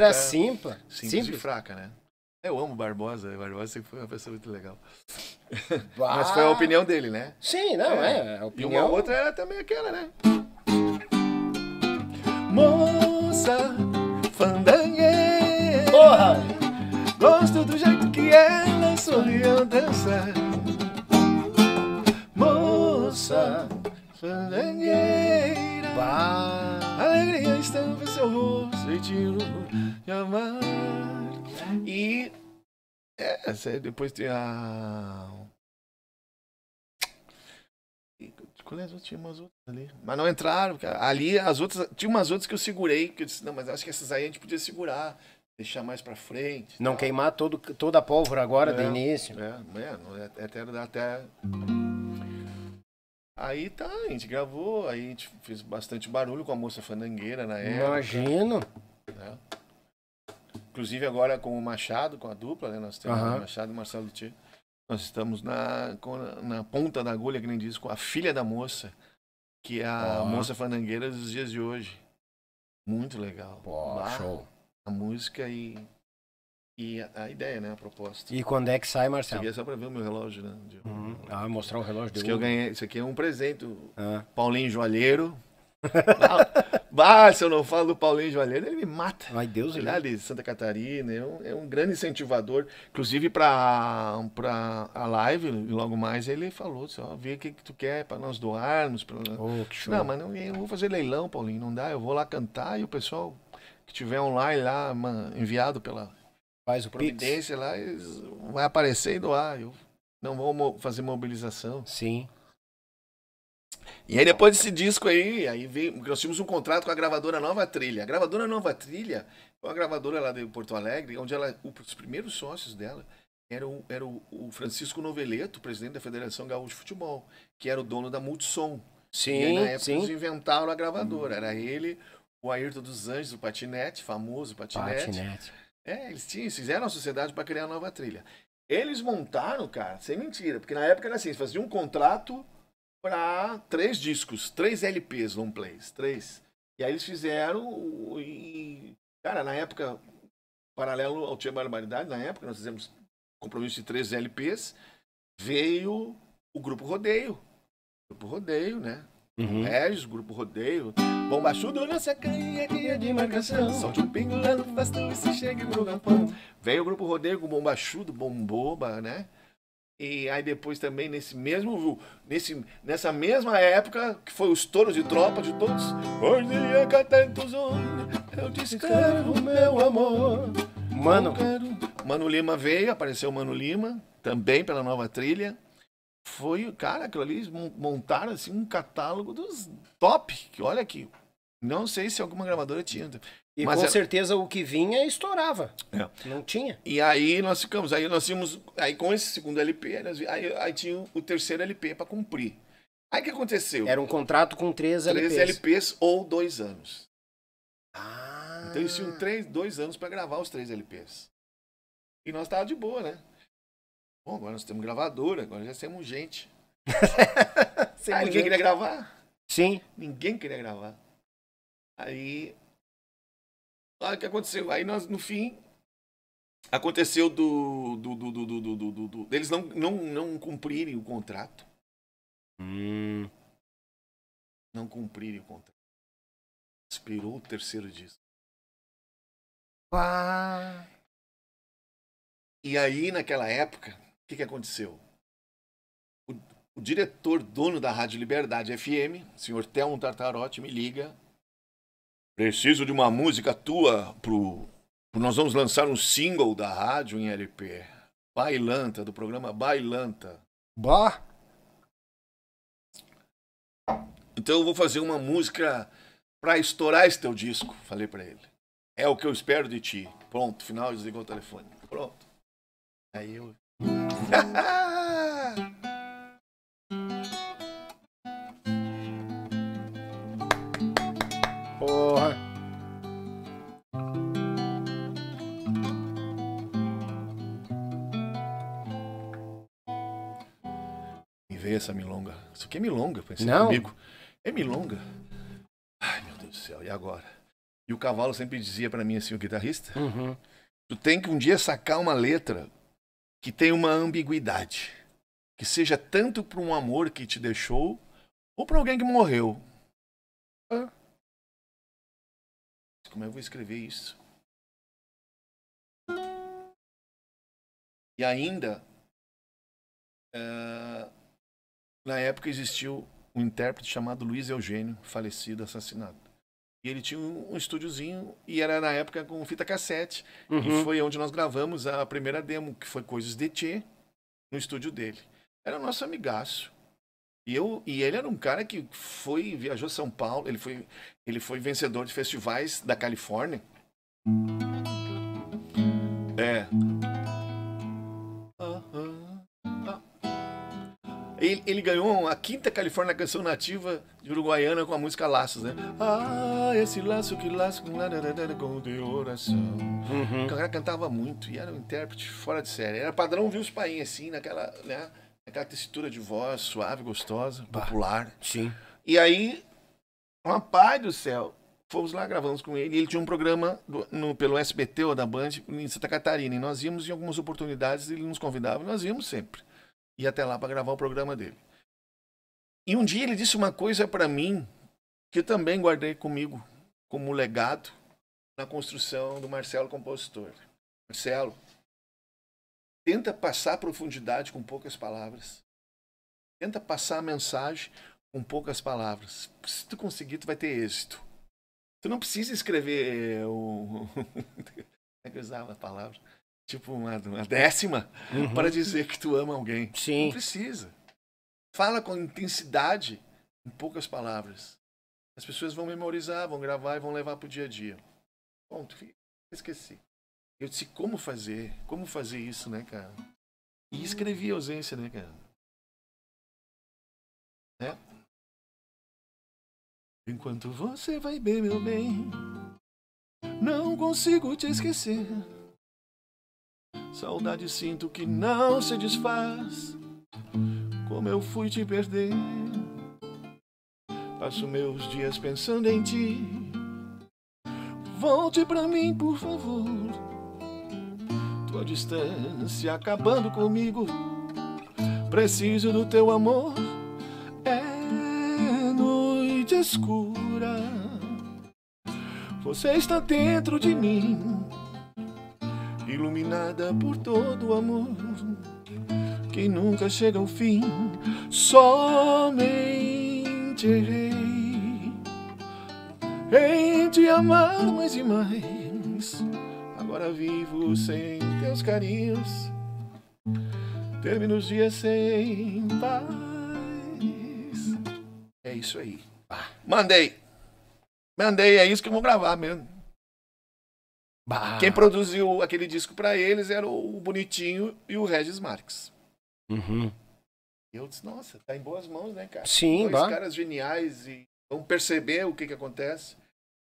era simples. É, simples, simples e fraca, né? Eu amo Barbosa, Barbosa sempre foi uma pessoa muito legal. Bah. Mas foi a ah. opinião dele, né? Sim, não, é. é a opinião... E uma outra era também aquela, né? Moça fandangue, Porra! Gosto do jeito que ela sorriu ao dançar Moça fandangue bar. Alegria estampa seu rosto, jeitinho de amar. E. É, é, depois tem a. Qual é as outras? Tinha umas outras ali. Mas não entraram. Ali as outras. Tinha umas outras que eu segurei. Que eu disse, não, mas acho que essas aí a gente podia segurar. Deixar mais pra frente. Não tal. queimar todo, toda a pólvora agora é, do início. É, é, é até, até Aí tá, a gente gravou, aí a gente fez bastante barulho com a moça fandangueira na época. Imagino. Né? Inclusive agora com o Machado, com a dupla, né? Nós temos uhum. o Machado e o Marcelo Luthier. Nós estamos na, na ponta da agulha, que nem diz, com a filha da moça, que é a uhum. moça fandangueira dos dias de hoje. Muito legal. Pô, show. A música e e a, a, ideia, né? A proposta. E quando é que sai, Marcelo? Cheguei só para ver o meu relógio, né? De... Uhum. Ah, mostrar o relógio isso que eu ganhei. Isso aqui é um presente. Ah. Paulinho Joalheiro. Ah, bah, se eu não falo do Paulinho Joalheiro, ele me mata. Ai, Deus, ele é de Santa Catarina, é um, é um grande incentivador. Inclusive, para a live, logo mais, ele falou: assim, ó, vê o que, que tu quer para nós doarmos. Pra... Oh, que show. Não, mas não, eu vou fazer leilão, Paulinho, não dá. Eu vou lá cantar e o pessoal que tiver online lá, enviado pela Faz o Providência Pix. lá, vai aparecer e doar. Eu, não vou fazer mobilização. Sim. E aí depois desse disco aí, aí veio, nós tínhamos um contrato com a gravadora Nova Trilha. A gravadora Nova Trilha foi é uma gravadora lá de Porto Alegre, onde ela, os primeiros sócios dela eram o, o, o Francisco Noveleto, presidente da Federação Gaúcha de Futebol, que era o dono da Multissom. Sim, e aí, na época sim. eles inventaram a gravadora. Era ele, o Ayrton dos Anjos, o Patinete, famoso Patinete. patinete. É, eles tinham, fizeram a sociedade para criar a nova trilha. Eles montaram, cara, sem mentira, porque na época era assim, fazia um contrato para três discos, três LPs, long plays, três. E aí eles fizeram e cara, na época paralelo ao Tia Barbaridade, na época nós fizemos compromisso de três LPs, veio o grupo Rodeio. O grupo Rodeio, né? Uhum. Regis, Grupo Rodeio. Bomba chudo nossa canha, dia de marcação. Solte um pingo lá no bastão e se chegue pro galpão. Veio o Grupo Rodeio com o Bombachudo, Bomboba, né? E aí depois também, nesse mesmo. Nesse, nessa mesma época, que foi os touros de tropa de todos. Hoje é atentos eu te escrevo, meu amor. Mano. Mano Lima veio, apareceu Mano Lima, também pela nova trilha foi, cara, aquilo ali montaram assim um catálogo dos top, que olha aqui. Não sei se alguma gravadora tinha. E mas com era... certeza o que vinha estourava. É. Não tinha. E aí nós ficamos, aí nós tínhamos, aí com esse segundo LP, nós, aí, aí tinha o terceiro LP para cumprir. Aí o que aconteceu? Era um contrato com três LPs. Três LPs ou dois anos. Ah. Então eles tinham três, dois anos para gravar os três LPs. E nós tava de boa, né? Bom, agora nós temos gravadora, agora já temos gente. Sem ninguém queria gravar. Sim. Ninguém queria gravar. Aí. Olha o que aconteceu. Aí nós, no fim, aconteceu do. do, do, do, do, do, do, do deles não, não, não cumprirem o contrato. Hum. Não cumprirem o contrato. Expirou o terceiro disco. Uá. E aí, naquela época, que, que aconteceu? O, o, diretor, dono da Rádio Liberdade FM, o senhor Telmo Tartarotti, me liga. Preciso de uma música tua pro, pro. Nós vamos lançar um single da rádio em LP. Bailanta, do programa Bailanta. Bah! Então eu vou fazer uma música para estourar esse teu disco, falei para ele. É o que eu espero de ti. Pronto, final, desligou o telefone. Pronto. Aí eu Porra. Me veio essa milonga. Isso aqui é milonga, pensei Não. comigo. É milonga. Ai, meu Deus do céu, e agora? E o cavalo sempre dizia para mim assim, o guitarrista, uhum. tu tem que um dia sacar uma letra que tem uma ambiguidade, que seja tanto para um amor que te deixou ou para alguém que morreu. Ah. Como é eu vou escrever isso? E ainda, uh, na época existiu um intérprete chamado Luiz Eugênio, falecido, assassinado. E ele tinha um, estúdiozinho e era na época com fita cassete. Uhum. E foi onde nós gravamos a primeira demo, que foi Coisas de Tchê, no estúdio dele. Era o nosso amigaço. E, eu, e ele era um cara que foi, viajou São Paulo, ele foi, ele foi vencedor de festivais da Califórnia. ele ganhou a quinta Califórnia Canção Nativa de Uruguaiana com a música Laços, né? Ah, esse laço que laço com o teu oração. Uhum. O cara cantava muito e era um intérprete fora de série. Era padrão os Paim, assim, naquela, né? Naquela textura de voz suave, gostosa, bah. popular. Sim. E aí, uma pai do céu, fomos lá, gravamos com ele. Ele tinha um programa do, no, pelo SBT ou da Band em Santa Catarina. E nós íamos em algumas oportunidades, ele nos convidava e nós íamos sempre. E até lá para gravar o programa dele. E um dia ele disse uma coisa para mim que eu também guardei comigo como legado na construção do Marcelo Compositor. Marcelo, tenta passar profundidade com poucas palavras. Tenta passar a mensagem com poucas palavras. Se tu conseguir, tu vai ter êxito. Tu não precisa escrever o. Como é usava a palavra? Tipo uma, uma décima uhum. para dizer que tu ama alguém. Sim. Não precisa. Fala com intensidade, em poucas palavras. As pessoas vão memorizar, vão gravar e vão levar para o dia a dia. Ponto. Esqueci. Eu disse, como fazer? Como fazer isso, né, cara? E escrevi a ausência, né, cara? Né? Enquanto você vai bem, meu bem, não consigo te esquecer. Saudade sinto que não se desfaz como eu fui te perder. Passo meus dias pensando em ti. Volte pra mim, por favor. Tua distância acabando comigo. Preciso do teu amor. É noite escura. Você está dentro de mim, iluminada por todo o amor que nunca chega ao fim. Somente errei em te amar mais e mais. Agora vivo sem teus carinhos, termino os dias sem paz. É isso aí. Ah, mandei! Mandei, é isso que eu vou gravar mesmo. Bah. Quem produziu aquele disco para eles era o Bonitinho e o Regis Marques. Uhum. Eu disse, nossa, tá em boas mãos, né, cara? Sim, Dois bah. caras geniais e vão perceber o que que acontece.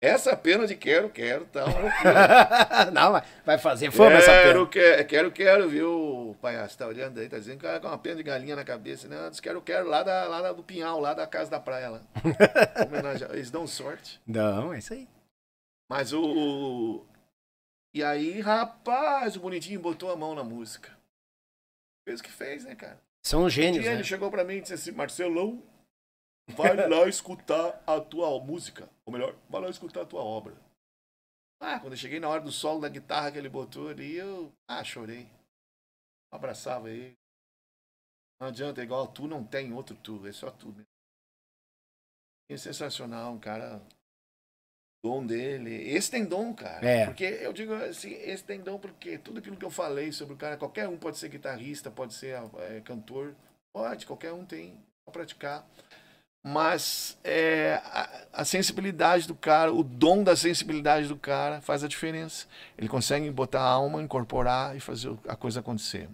Essa pena de quero, quero, tá Não, mas vai fazer fome quero, essa pena. Quero, quero, quero, viu, palhaço? Tá olhando aí, tá dizendo que tá com uma pena de galinha na cabeça, né? Diz quero, quero, lá, da, lá do Pinhal, lá da casa da praia lá. Eles dão sorte. Não, é isso aí. Mas o. E aí, rapaz, o bonitinho botou a mão na música fez o que fez, né, cara? São gênios, um né? Ele chegou pra mim e disse assim, Marcelão, vai lá escutar a tua música. Ou melhor, vai lá escutar a tua obra. Ah, quando eu cheguei na hora do solo da guitarra que ele botou ali, eu. Ah, chorei. Abraçava ele. Não adianta, é igual tu não tem outro tu, é só tu mesmo. É sensacional, um cara dom dele. Esse tem dom, cara. É. Porque eu digo assim, esse tem dom porque tudo aquilo que eu falei sobre o cara, qualquer um pode ser guitarrista, pode ser é, cantor, pode, qualquer um tem pra praticar. Mas é, a, a, sensibilidade do cara, o dom da sensibilidade do cara faz a diferença. Ele consegue botar a alma, incorporar e fazer a coisa acontecer.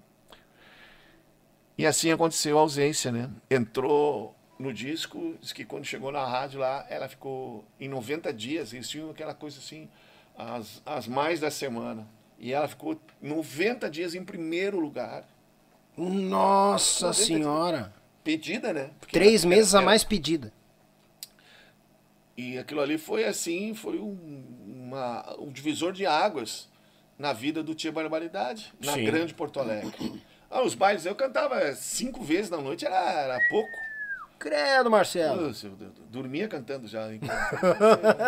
E assim aconteceu a ausência, né? Entrou no disco, diz que quando chegou na rádio lá, ela ficou em 90 dias, eles tinham aquela coisa assim, as, as mais da semana. E ela ficou 90 dias em primeiro lugar. Nossa Senhora! Dias. Pedida, né? Porque Três meses a mais pedida. E aquilo ali foi assim, foi um, uma, um divisor de águas na vida do Tia Barbaridade, na Sim. grande Porto Alegre. Ah, os bailes eu cantava cinco vezes na noite, era, era pouco. Credo, Marcelo. eu dormia cantando já.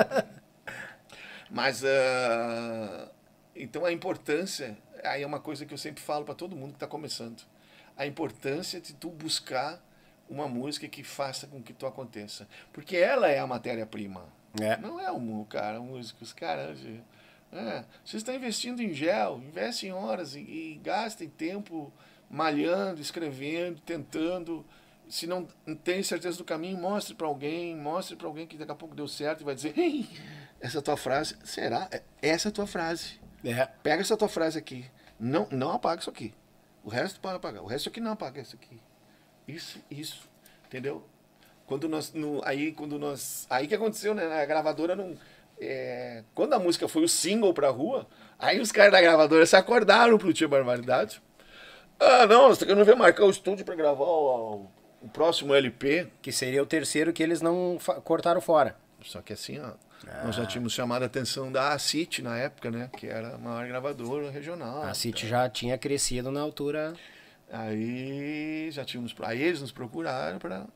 Mas, uh, então a importância, aí é uma coisa que eu sempre falo para todo mundo que está começando, a importância de tu buscar uma música que faça com que tu aconteça. Porque ela é a matéria-prima. É. Não é o cara, músicos cara os caras... É, vocês estão investindo em gel, investem horas e, e gastem tempo malhando, escrevendo, tentando se não tem certeza do caminho, mostre para alguém, mostre para alguém que daqui a pouco deu certo e vai dizer, hey, essa tua frase, será? É, essa é a tua frase. É. Pega essa tua frase aqui. Não, não apaga isso aqui. O resto para apagar. O resto aqui não apaga isso aqui. Isso, isso. Entendeu? Quando nós. No, aí quando nós. Aí que aconteceu, né? A gravadora não. É, quando a música foi o single pra rua, aí os caras da gravadora se acordaram pro Tio Barbaridade. Ah, não, nós não ver marcar o estúdio pra gravar o, o próximo LP. Que seria o terceiro que eles não cortaram fora. Só que assim, ó, ah. nós já tínhamos chamado a atenção da ACIT na época, né? Que era a maior gravadora regional. A ACIT então. Né. já tinha crescido na altura. Aí já tínhamos. Aí eles nos procuraram para.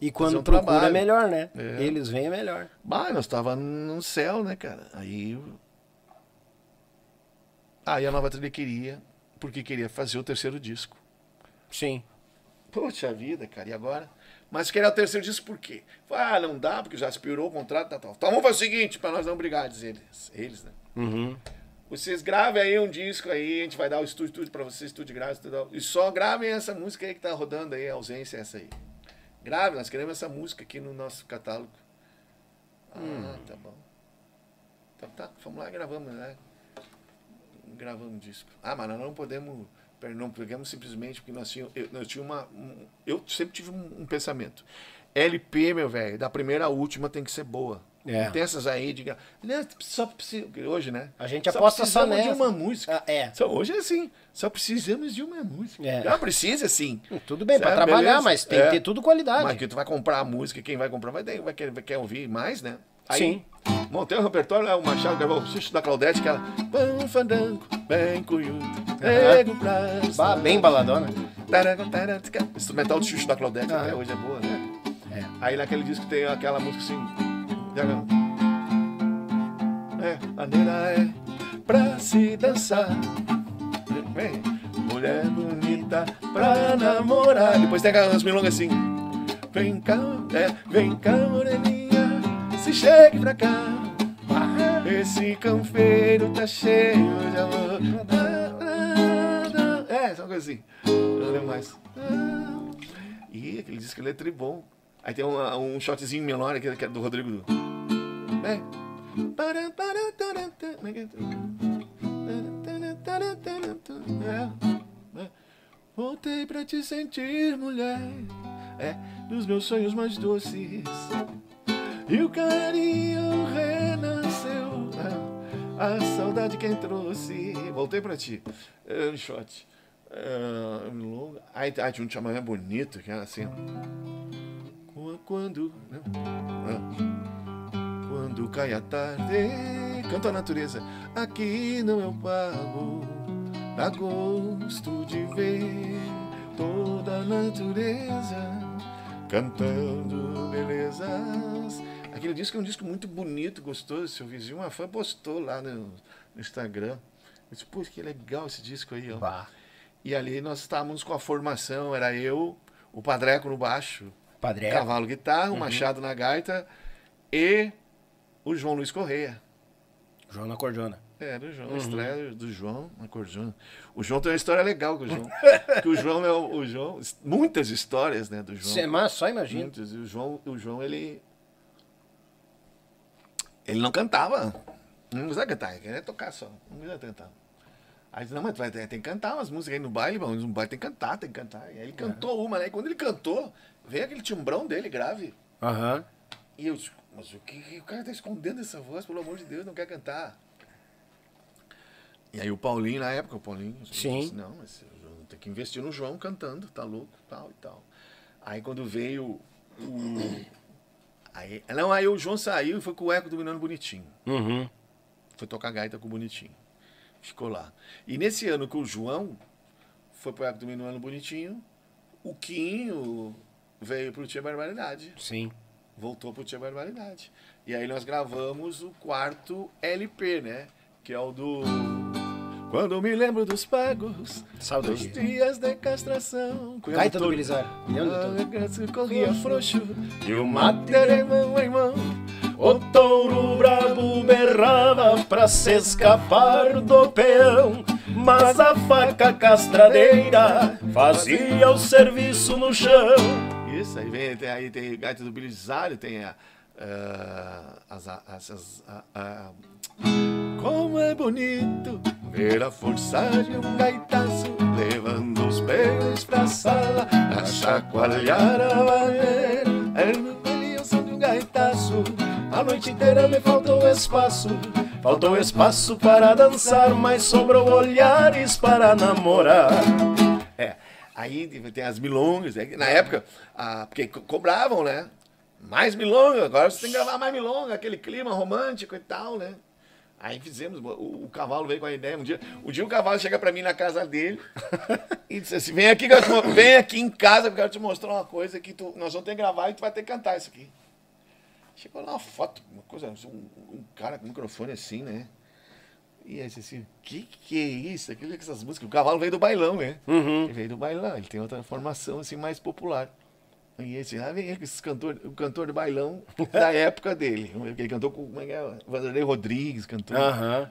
E quando um procura trabalho. é melhor, né? É. Eles vêm é melhor. Bah, nós tava no céu, né, cara? Aí. Aí a nova trilha queria, porque queria fazer o terceiro disco. Sim. Poxa vida, cara, e agora? Mas queria o terceiro disco por quê? ah, não dá, porque já expirou o contrato, tal, Tá Então vamos fazer o seguinte, para nós não brigar, eles. Eles, né? Uhum. Vocês gravem aí um disco aí, a gente vai dar o estúdio tudo para vocês, estúdio grátis, tudo. E só gravem essa música aí que tá rodando aí, a ausência é essa aí. Grave, nós queremos essa música aqui no nosso catálogo. Ah, hum. tá bom. Então tá, vamos lá, gravamos, né? Gravamos o disco. Ah, mas nós não podemos não pegamos simplesmente porque nós tínhamos. Eu, eu, tinha uma, um, eu sempre tive um, um pensamento. LP, meu velho, da primeira à última tem que ser boa. É. Não tem essas aí, diga. Né, só precisa. Hoje, né? A gente só aposta só nessa. de uma música. Ah, é. Só, hoje é assim. Só precisamos de uma música. É. Ah, precisa, sim. Hum, tudo bem, para trabalhar, beleza? mas tem é. que ter tudo qualidade. Mas que tu vai comprar a música, quem vai comprar vai, vai, querer, vai quer ouvir mais, né? Aí, sim. Montei o repertório, né? o Machado gravou o susto da Claudete, que ela. Pão fandango, bem cunhudo, nego pra. Bem baladona. Instrumental do Xuxo da Claudete, ah, até hoje é boa, né? É. Aí naquele disco tem aquela música assim. É, maneira é pra se dançar. Vem, mulher bonita pra namorar. Depois tem aquelas milongas assim. Vem cá, é, vem cá, moreninha, se chegue pra cá. Esse campeiro tá cheio de amor. É, só uma coisa assim. Não lembro mais. E aquele disco que ele é tribom. Aí tem um, um shotzinho menor aqui, que é do Rodrigo é. é. Voltei pra te sentir, mulher. É, dos meus sonhos mais doces. E o carinho renasceu. Ah, a saudade quem trouxe. Voltei pra ti. É, é, um shot. Um, Ai, de tinha um chamamé bonito que era assim. Quando. Né? Ah, quando cai a tarde. Canto a natureza. Aqui no meu é pago. Dá gosto de ver toda a natureza cantando belezas Aquele disco é um disco muito bonito, gostoso. Seu vizinho, uma fã, postou lá no, no Instagram. Eu disse, pô, que legal esse disco aí, ó. Bah. E ali nós estávamos com a formação, era eu, o Padreco no baixo, Padreco. Cavalo guitarra, o uhum. Machado na gaita e o João Luiz Correia. João na cordiona. Era o João, uhum. estreia do João na cordiona. O João tem uma história legal com o João. que o João é o, o, João, muitas histórias, né, do João. Você, é só imagina. Muitas. E o João, o João ele ele não cantava. Não precisava cantar, ele queria tocar só. Não precisava cantar. Aí disse, não, mas vai, tem que cantar umas músicas aí no baile, mano. No baile tem que cantar, tem que cantar. E aí ele cantou uhum. uma, né? E quando ele cantou, veio aquele timbrão dele grave. Aham. Uhum. E eu disse, mas o que, que, o cara tá escondendo essa voz, pelo amor de Deus, não quer cantar. E aí o Paulinho, na época, o Paulinho, Sim. Disse, não, mas tem que investir no João cantando, tá louco, tal e tal. Aí quando veio o Aí, não, aí o João saiu e foi com o Eco do Menino Bonitinho. Uhum. Foi tocar gaita com o Bonitinho. Ficou lá. E nesse ano que o João foi pro Eco do Menino Bonitinho, o Quinho veio pro Tia Barbaridade. Sim. Voltou pro Tia Barbaridade. E aí nós gravamos o quarto LP, né? Que é o do. Quando me lembro dos pagos, dos dias de castração. Gaita do Bilizar. Corria frouxo e o mate em mão em mão. O touro brabo berrava pra se escapar do peão. Mas a faca castradeira fazia o serviço no chão. Isso, aí vem, tem, aí tem gaita do Belisário, tem a. Uh, as, as, as, uh, uh, como é bonito ver a força de um gaitaço levando os pelos pra sala a chacoalhar a maneira. Era no brilhança de um gaitaço. A noite inteira me faltou espaço. Faltou espaço para dançar, mas sobrou olhares para namorar. É, aí tem as milongas. É na época, a, porque cobravam, né? Mais milonga, agora você tem que gravar mais milonga, aquele clima romântico e tal, né? Aí fizemos, o, o, cavalo veio com a ideia. Um dia, um dia o cavalo chega para mim na casa dele e disse assim: vem aqui, vem aqui em casa que eu quero te mostrar uma coisa que tu, nós vamos ter que gravar e tu vai ter que cantar isso aqui. Chegou lá uma foto, uma coisa, um, um cara com um microfone assim, né? E aí disse assim, o que que é isso? Aquilo que é essas músicas. O cavalo veio do bailão, né? Uhum. Ele veio do bailão, ele tem outra formação assim mais popular. E esse lá vem esse cantor, o cantor de bailão da época dele. Ele cantou com como é que é? Vanderlei Rodrigues, cantou. Uhum.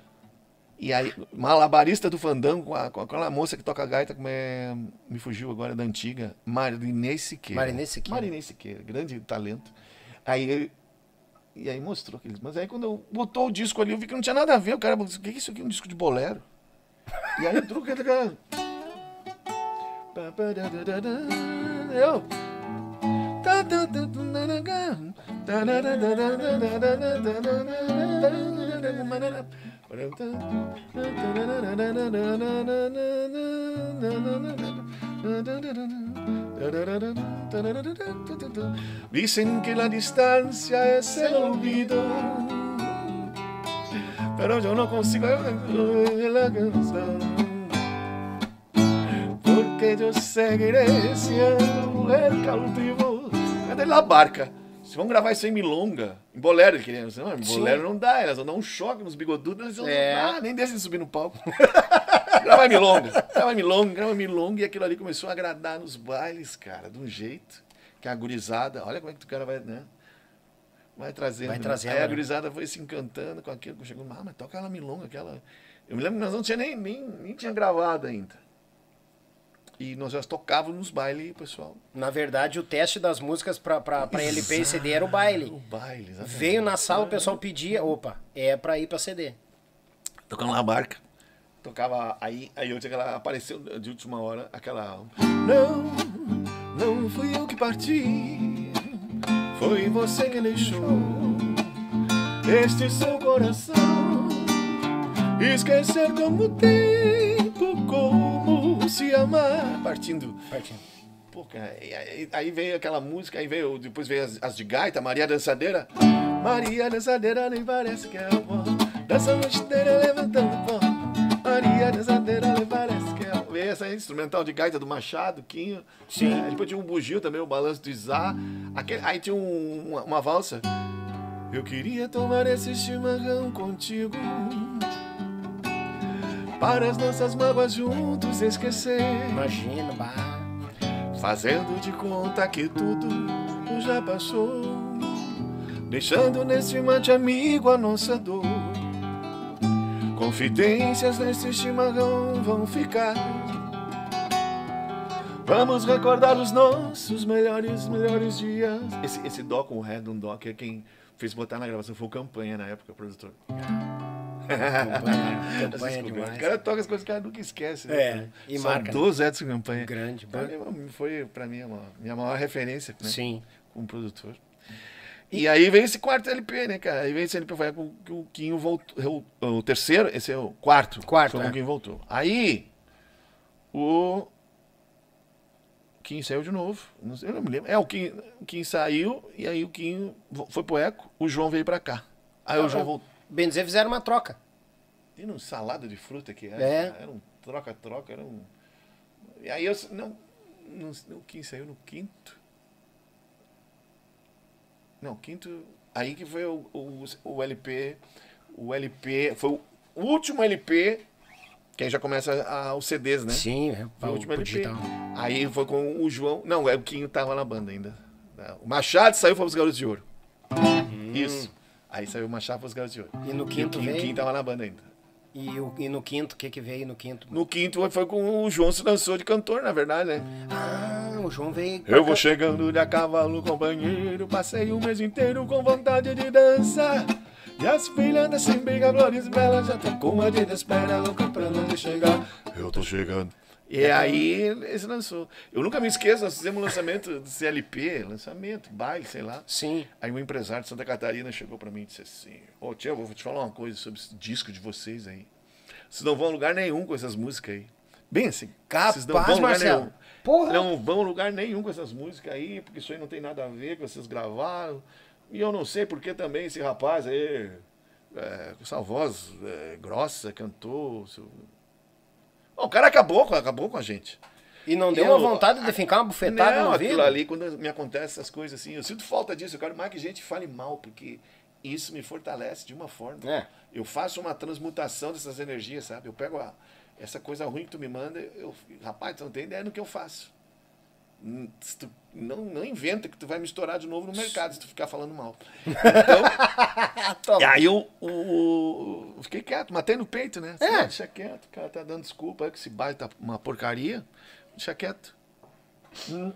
E aí, malabarista do fandango com, a, com aquela moça que toca gaita, como é. Me fugiu agora da antiga. Marinês Siqueira. Marinês Siqueira. Marinês Siqueira, grande talento. Aí ele. E aí mostrou aqueles. Mas aí quando eu botou o disco ali, eu vi que não tinha nada a ver. O cara disse, o que é isso aqui? Um disco de bolero. E aí entrou aquela. Eu. Dicen que la distancia es el olvido, pero yo no consigo la canción. Porque yo seguiré siendo el cautivo Cadê ele lá barca? Se vão gravar isso em milonga, em bolero, querendo. dizer, bolero não dá, elas vão dar um choque nos bigodudos, elas vão, é. ah, nem deixa de subir no palco. grava milonga, grava milonga, grava milonga, e aquilo ali começou a agradar nos bailes, cara, de um jeito que a gurizada, olha como é que o cara vai, né? Vai trazendo. Vai né? trazendo aí a né? gurizada foi se encantando com aquilo, chegou, ah, mas toca ela milonga, aquela... Eu me lembro que nós não tinha nem, nem, nem tinha gravado ainda. E nós já tocávamos nos bailes, pessoal. Na verdade, o teste das músicas para LP e CD era o baile. O baile, exatamente. Veio na sala, o pessoal pedia, opa, é para ir para CD. Tocando na barca. Tocava aí, aí hoje aquela apareceu de última hora, aquela Não, não fui eu que parti. Foi você que deixou este seu coração esquecer como o tempo se amar. Partindo. Partindo. Pô, cara, aí, veio aquela música, aí veio, depois veio as, as de gaita, Maria Dançadeira. Maria Dançadeira nem parece que é bom, Dança noite inteira levantando pó. Maria Dançadeira nem parece que é amor. Veio essa instrumental de gaita do Machado, Quinho. Sim. É, depois tinha um bugio também, o balanço do Izá. Aquele, aí tinha um, uma, uma valsa. Eu queria tomar esse chimarrão contigo. Para as nossas mágoas juntos esquecer. Imagina, bah. Fazendo de conta que tudo já passou. Deixando neste mate amigo a nossa dor. Confidências neste chimarrão vão ficar. Vamos recordar os nossos melhores, melhores dias. Esse, esse dó com o ré de um dó que é quem fez botar na gravação foi o Campanha na época, produtor demais. O cara toca as coisas que o cara nunca esquece. Né, é, né? e Só marca. Dois né? Edson Campanha. Grande, então, Foi, para mim, a minha maior referência. Né? Sim. Como produtor. E aí vem esse quarto LP, né, cara? Aí vem esse LP, foi com que o Quinho voltou. O terceiro, esse é o quarto. Quarto. Foi é. o Quinho voltou. Aí, o. Quinho saiu de novo. Não sei, eu não me lembro. É, o Quinho, Quinho saiu, e aí o Quinho foi pro Eco, o João veio pra cá. Aí ah, o João é. voltou bem dizer, fizeram uma troca. E num salado de fruta que era. É, é. Era um troca-troca, era um. E aí eu. Não, não, não, quem saiu no quinto. Não, quinto. Aí que foi o, o, o LP. O LP. Foi o último LP que aí já começa a, a, os CDs, né? Sim, é. Foi o último LP. Digital. Aí foi com o João. Não, é o Quinho tava na banda ainda. O Machado saiu para os Garotos de Ouro. Hum. Isso. Aí saiu uma chapa os Garotos de Ouro. E no quinto e o veio? O tava na banda ainda. E, o, e no quinto, o que que veio no quinto? No quinto foi com o João se lançou de cantor, na verdade, né? Ah, o João veio... Eu vou chegando de a cavalo, companheiro, passei o mês inteiro com vontade de dançar. E as filhas da Simbiga, flores belas, já tô com uma de espera, louca pra não chegar. Eu tô chegando. E é aí esse lançou. Eu nunca me esqueço, nós fizemos um lançamento do CLP, lançamento, baile, sei lá. Sim. Aí um empresário de Santa Catarina chegou para mim e disse assim: Ô oh, tio, vou te falar uma coisa sobre esse disco de vocês aí. Vocês não vão a lugar nenhum com essas músicas aí. Bem assim, capaz, vocês não vão lugar nenhum. Porra. Não vão a lugar nenhum com essas músicas aí, porque isso aí não tem nada a ver com vocês gravaram. E eu não sei porque também esse rapaz aí, é, com essa voz é, grossa, cantou. Seu, Bom, o cara acabou, acabou com a gente. E não deu uma vontade de ficar uma bufetada não, no aquilo ali, quando me acontece essas coisas assim, eu sinto falta disso. Eu quero mais que a gente fale mal, porque isso me fortalece de uma forma. É. Eu faço uma transmutação dessas energias, sabe? Eu pego a, essa coisa ruim que tu me manda, eu, rapaz, tu não tem ideia do que eu faço se tu não, não inventa que tu vai me estourar de novo no mercado se tu ficar falando mal. Então, e aí eu, o eu, fiquei quieto, matei no peito, né? É. Deixa quieto, o cara tá dando desculpa que esse baita tá uma porcaria. Deixa quieto. Hum.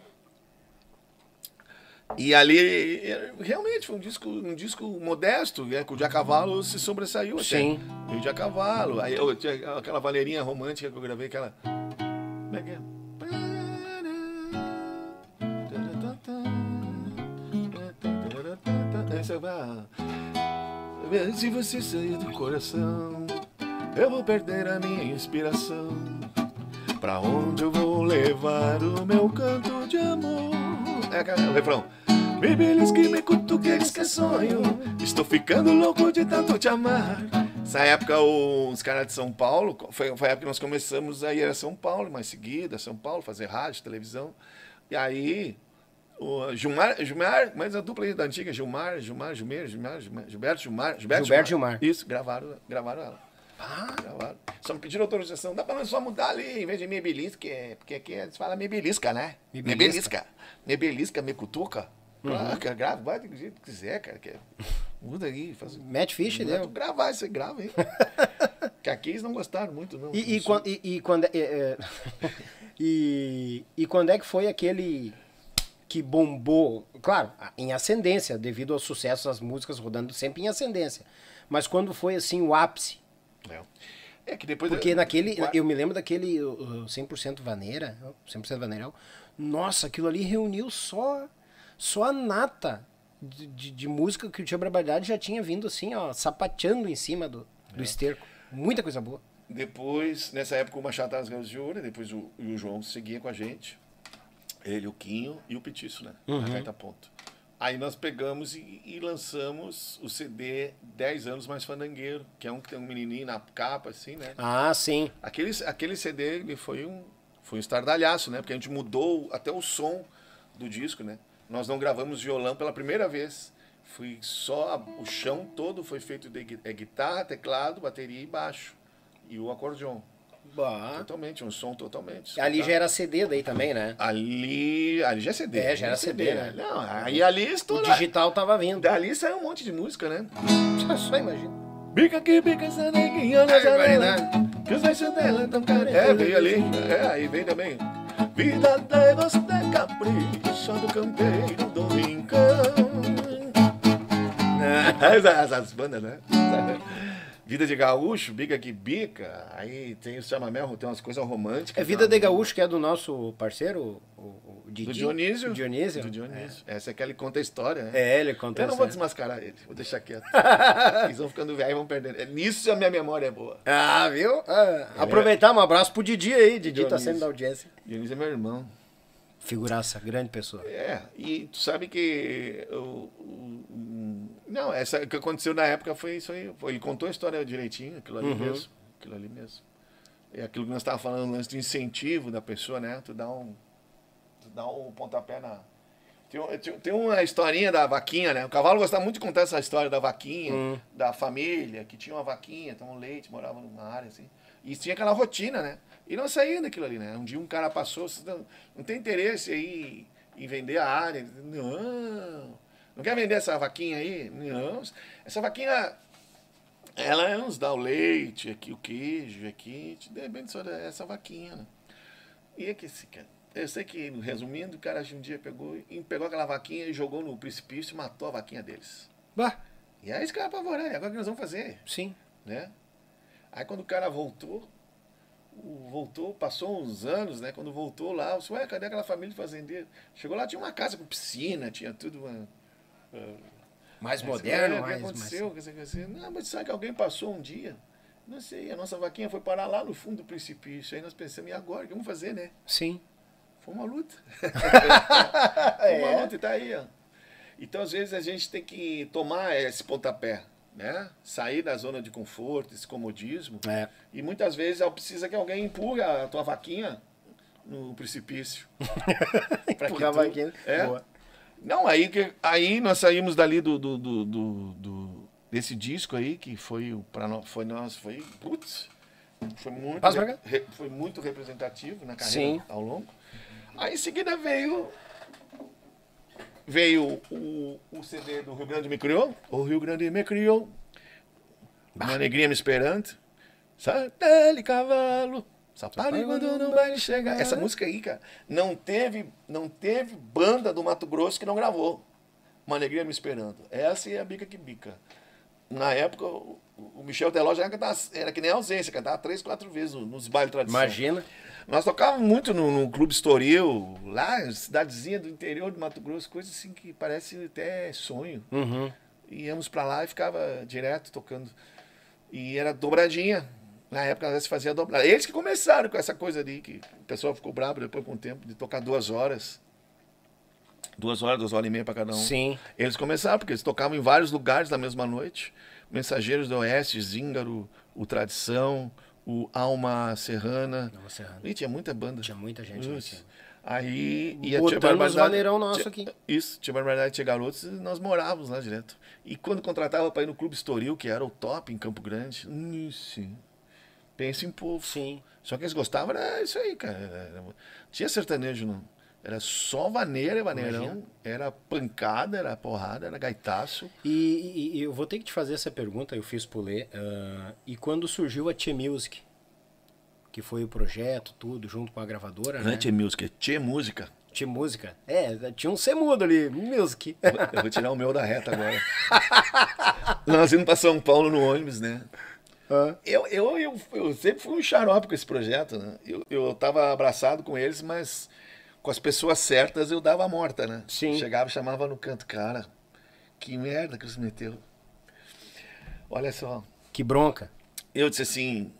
E ali, é, realmente, foi um disco, um disco modesto, né? Que o Dia Cavalo se sobressaiu até. Sim. E o Dia Cavalo, aí eu tinha aquela valerinha romântica que eu gravei, aquela... Como é que é? Se você sair do coração, eu vou perder a minha inspiração. Pra onde eu vou levar o meu canto de amor? É, é o refrão. Me belisque, me cutuqueres que é sonho. Estou ficando louco de tanto te amar. Essa época, os caras de São Paulo, foi, foi a época que nós começamos, aí era São Paulo, mais seguida, São Paulo, fazer rádio, televisão. E aí, o Gilmar, Gilmar, mas a dupla aí da antiga, Gilmar, Gilmar, Gilmeiro, Gilmar, Gilmar, Gilberto, Gilmar, Gilberto, Gilberto Gilmar. Gilmar. Isso, gravaram, gravaram ela. Ah, gravaram. Só me pediram autorização. Dá pra só mudar ali, em vez de mebelisca, é, porque aqui eles falam mebelisca, né? Mebelisca. Mebelisca, mecutuca. Uhum. grava, vai do jeito que quiser, cara. Que... Muda aí. Faz... Matt Fish, né? gravar você grava aí. que aqui eles não gostaram muito, não. E, e, quando, e, e quando... É, é, e, e quando é que foi aquele que bombou, claro, em ascendência, devido ao sucesso das músicas rodando sempre em ascendência. Mas quando foi assim o ápice? É. É que depois Porque eu, naquele, eu me lembro daquele 100% vaneira, 100% vaneirão. Nossa, aquilo ali reuniu só só a nata de, de, de música que o Tio Barbaridade já tinha vindo assim, ó, sapateando em cima do, do é. esterco. Muita coisa boa. Depois, nessa época, o Machado estava ganhando de ouro, depois o, o João seguia com a gente. Ele, o Quinho e o Petiço, né? Uhum. Na Gaita Ponto. Aí nós pegamos e, e, lançamos o CD 10 anos mais fandangueiro, que é um que tem um menininho na capa, assim, né? Ah, sim. Aquele, aquele CD ele foi um foi um estardalhaço, né? Porque a gente mudou até o som do disco, né? Nós não gravamos violão pela primeira vez. Foi só a, o chão todo foi feito de é, guitarra, teclado, bateria e baixo e o acordeon. Bah. Totalmente, um som totalmente. Ali já era CD daí também, né? Ali, ali já é CD. É, já era é CD, CD né? né? Não, aí ali estourou. O digital tava vindo. Dali saiu um monte de música, né? Só imagina. Bica aqui, bica essa neguinha na janela. Que os beijos dela tão carentes. É, veio ali. É, aí vem também. Vida de você capricho do campeiro do rincão. Essas bandas, né? Vida de Gaúcho, Bica que Bica, aí tem o chamamé, tem umas coisas românticas. É Vida tá de Gaúcho, que é do nosso parceiro, o, o Didi. Do Dionísio. Do Dionísio. Do Dionísio. É. Essa é que ele conta a história, né? É, ele conta Eu não vou é. desmascarar ele, vou deixar quieto. Eles vão ficando velhos e vão perdendo. É, nisso a minha memória é boa. Ah, viu? Ah, aproveitar, um abraço pro Didi aí, Didi tá Dionísio. tá sendo da audiência. Dionísio é meu irmão. Figuraça, grande pessoa. É, e tu sabe que o, o não, essa, o que aconteceu na época foi isso aí. Foi, ele contou a história direitinho, aquilo ali uhum. mesmo. Aquilo ali mesmo. E é aquilo que nós estávamos falando, antes lance do incentivo da pessoa, né? Tu dá um. Tu dá um pontapé na. Tem, tem, uma historinha da vaquinha, né? O cavalo gostava muito de contar essa história da vaquinha, uhum. da família, que tinha uma vaquinha, tomava então leite, morava numa área, assim. E tinha aquela rotina, né? E não saía daquilo ali, né? Um dia um cara passou, não, não tem interesse aí em vender a área. Não. Não quer vender essa vaquinha aí? Não. Essa vaquinha, ela é nos dá o leite, aqui o queijo, aqui. De repente, só essa vaquinha. Né? E é que esse cara. Eu sei que, resumindo, o cara um dia pegou, pegou aquela vaquinha e jogou no precipício e matou a vaquinha deles. Bah. E aí esse cara apavorou, agora que nós vamos fazer? Sim. Né? Aí quando o cara voltou, voltou, passou uns anos, né? Quando voltou lá, eu disse, ué, cadê aquela família de fazendeiro? Chegou lá, tinha uma casa com piscina, tinha tudo, mais é, moderno, mais. É, o que aconteceu? Mais... Quer dizer, quer dizer, não, mas sabe que alguém passou um dia? Não sei, a nossa vaquinha foi parar lá no fundo do precipício. Aí nós pensamos, e agora? O que vamos fazer, né? Sim. Foi uma luta. Foi uma é. luta e tá aí, ó. Então, às vezes, a gente tem que tomar esse pontapé, né? Sair da zona de conforto, esse comodismo. É. E muitas vezes precisa que alguém empurre a tua vaquinha no precipício. Empurrar a vaquinha. É, Boa não, aí, aí nós saímos dali do, do, do, do desse disco aí, que foi para nós, foi nós, foi, putz, foi muito, re, foi muito representativo na carreira Sim. ao longo. Aí em seguida veio veio o, o CD do Rio Grande Me Criou, o Rio Grande Me Criou, uma alegria me esperando, Santale Cavalo, só quando não Essa né? música aí, cara, não teve, não teve banda do Mato Grosso que não gravou. Uma alegria me esperando. Essa é a bica que bica. Na época, o Michel Teló já cantava, era que nem ausência, cantava três, quatro vezes nos bailes tradicionais. Imagina. Nós tocávamos muito no, no Clube Estoril, lá, cidadezinha do interior do Mato Grosso, coisa assim que parece até sonho. Uhum. Íamos para lá e ficava direto tocando. E era dobradinha, na época, se fazia dobrado. Eles que começaram com essa coisa ali, que o pessoal ficou brabo depois com o tempo, de tocar duas horas. Duas horas, duas horas e meia para cada um. Sim. Eles começaram, porque eles tocavam em vários lugares na mesma noite. Mensageiros do Oeste, Zíngaro, o Tradição, o Alma Serrana. Alma Serrana. E tinha muita banda. Tinha muita gente. Né, isso. Aí ia Tia Barbaridade. maneirão nosso aqui. Isso, Tia Barbaridade Tia Garotos, nós morávamos lá direto. E quando contratava para ir no Clube Estoril, que era o top em Campo Grande, isso, pensa em povo. Sim. Só que eles gostavam era isso aí, cara. tinha sertanejo, não. Era só vaneira e vaneirão. Imagina. Era pancada, era porrada, era gaitaço. E, e, eu vou ter que te fazer essa pergunta, eu fiz pro Lê. Uh, e quando surgiu a Tchê Music? Que foi o projeto, tudo, junto com a gravadora, Não é né? é Tchê Music, é Tchê Música. Tchê Música. É, tinha um C mudo ali, Music. Eu vou tirar o meu da reta agora. Nós indo pra São Paulo no ônibus, né? Eu, eu, eu, eu, sempre fui um xarope com esse projeto, né? Eu, eu tava abraçado com eles, mas com as pessoas certas eu dava morta, né? Sim. Chegava, chamava no canto, cara, que merda que você meteu. Olha só. Que bronca. Eu disse assim,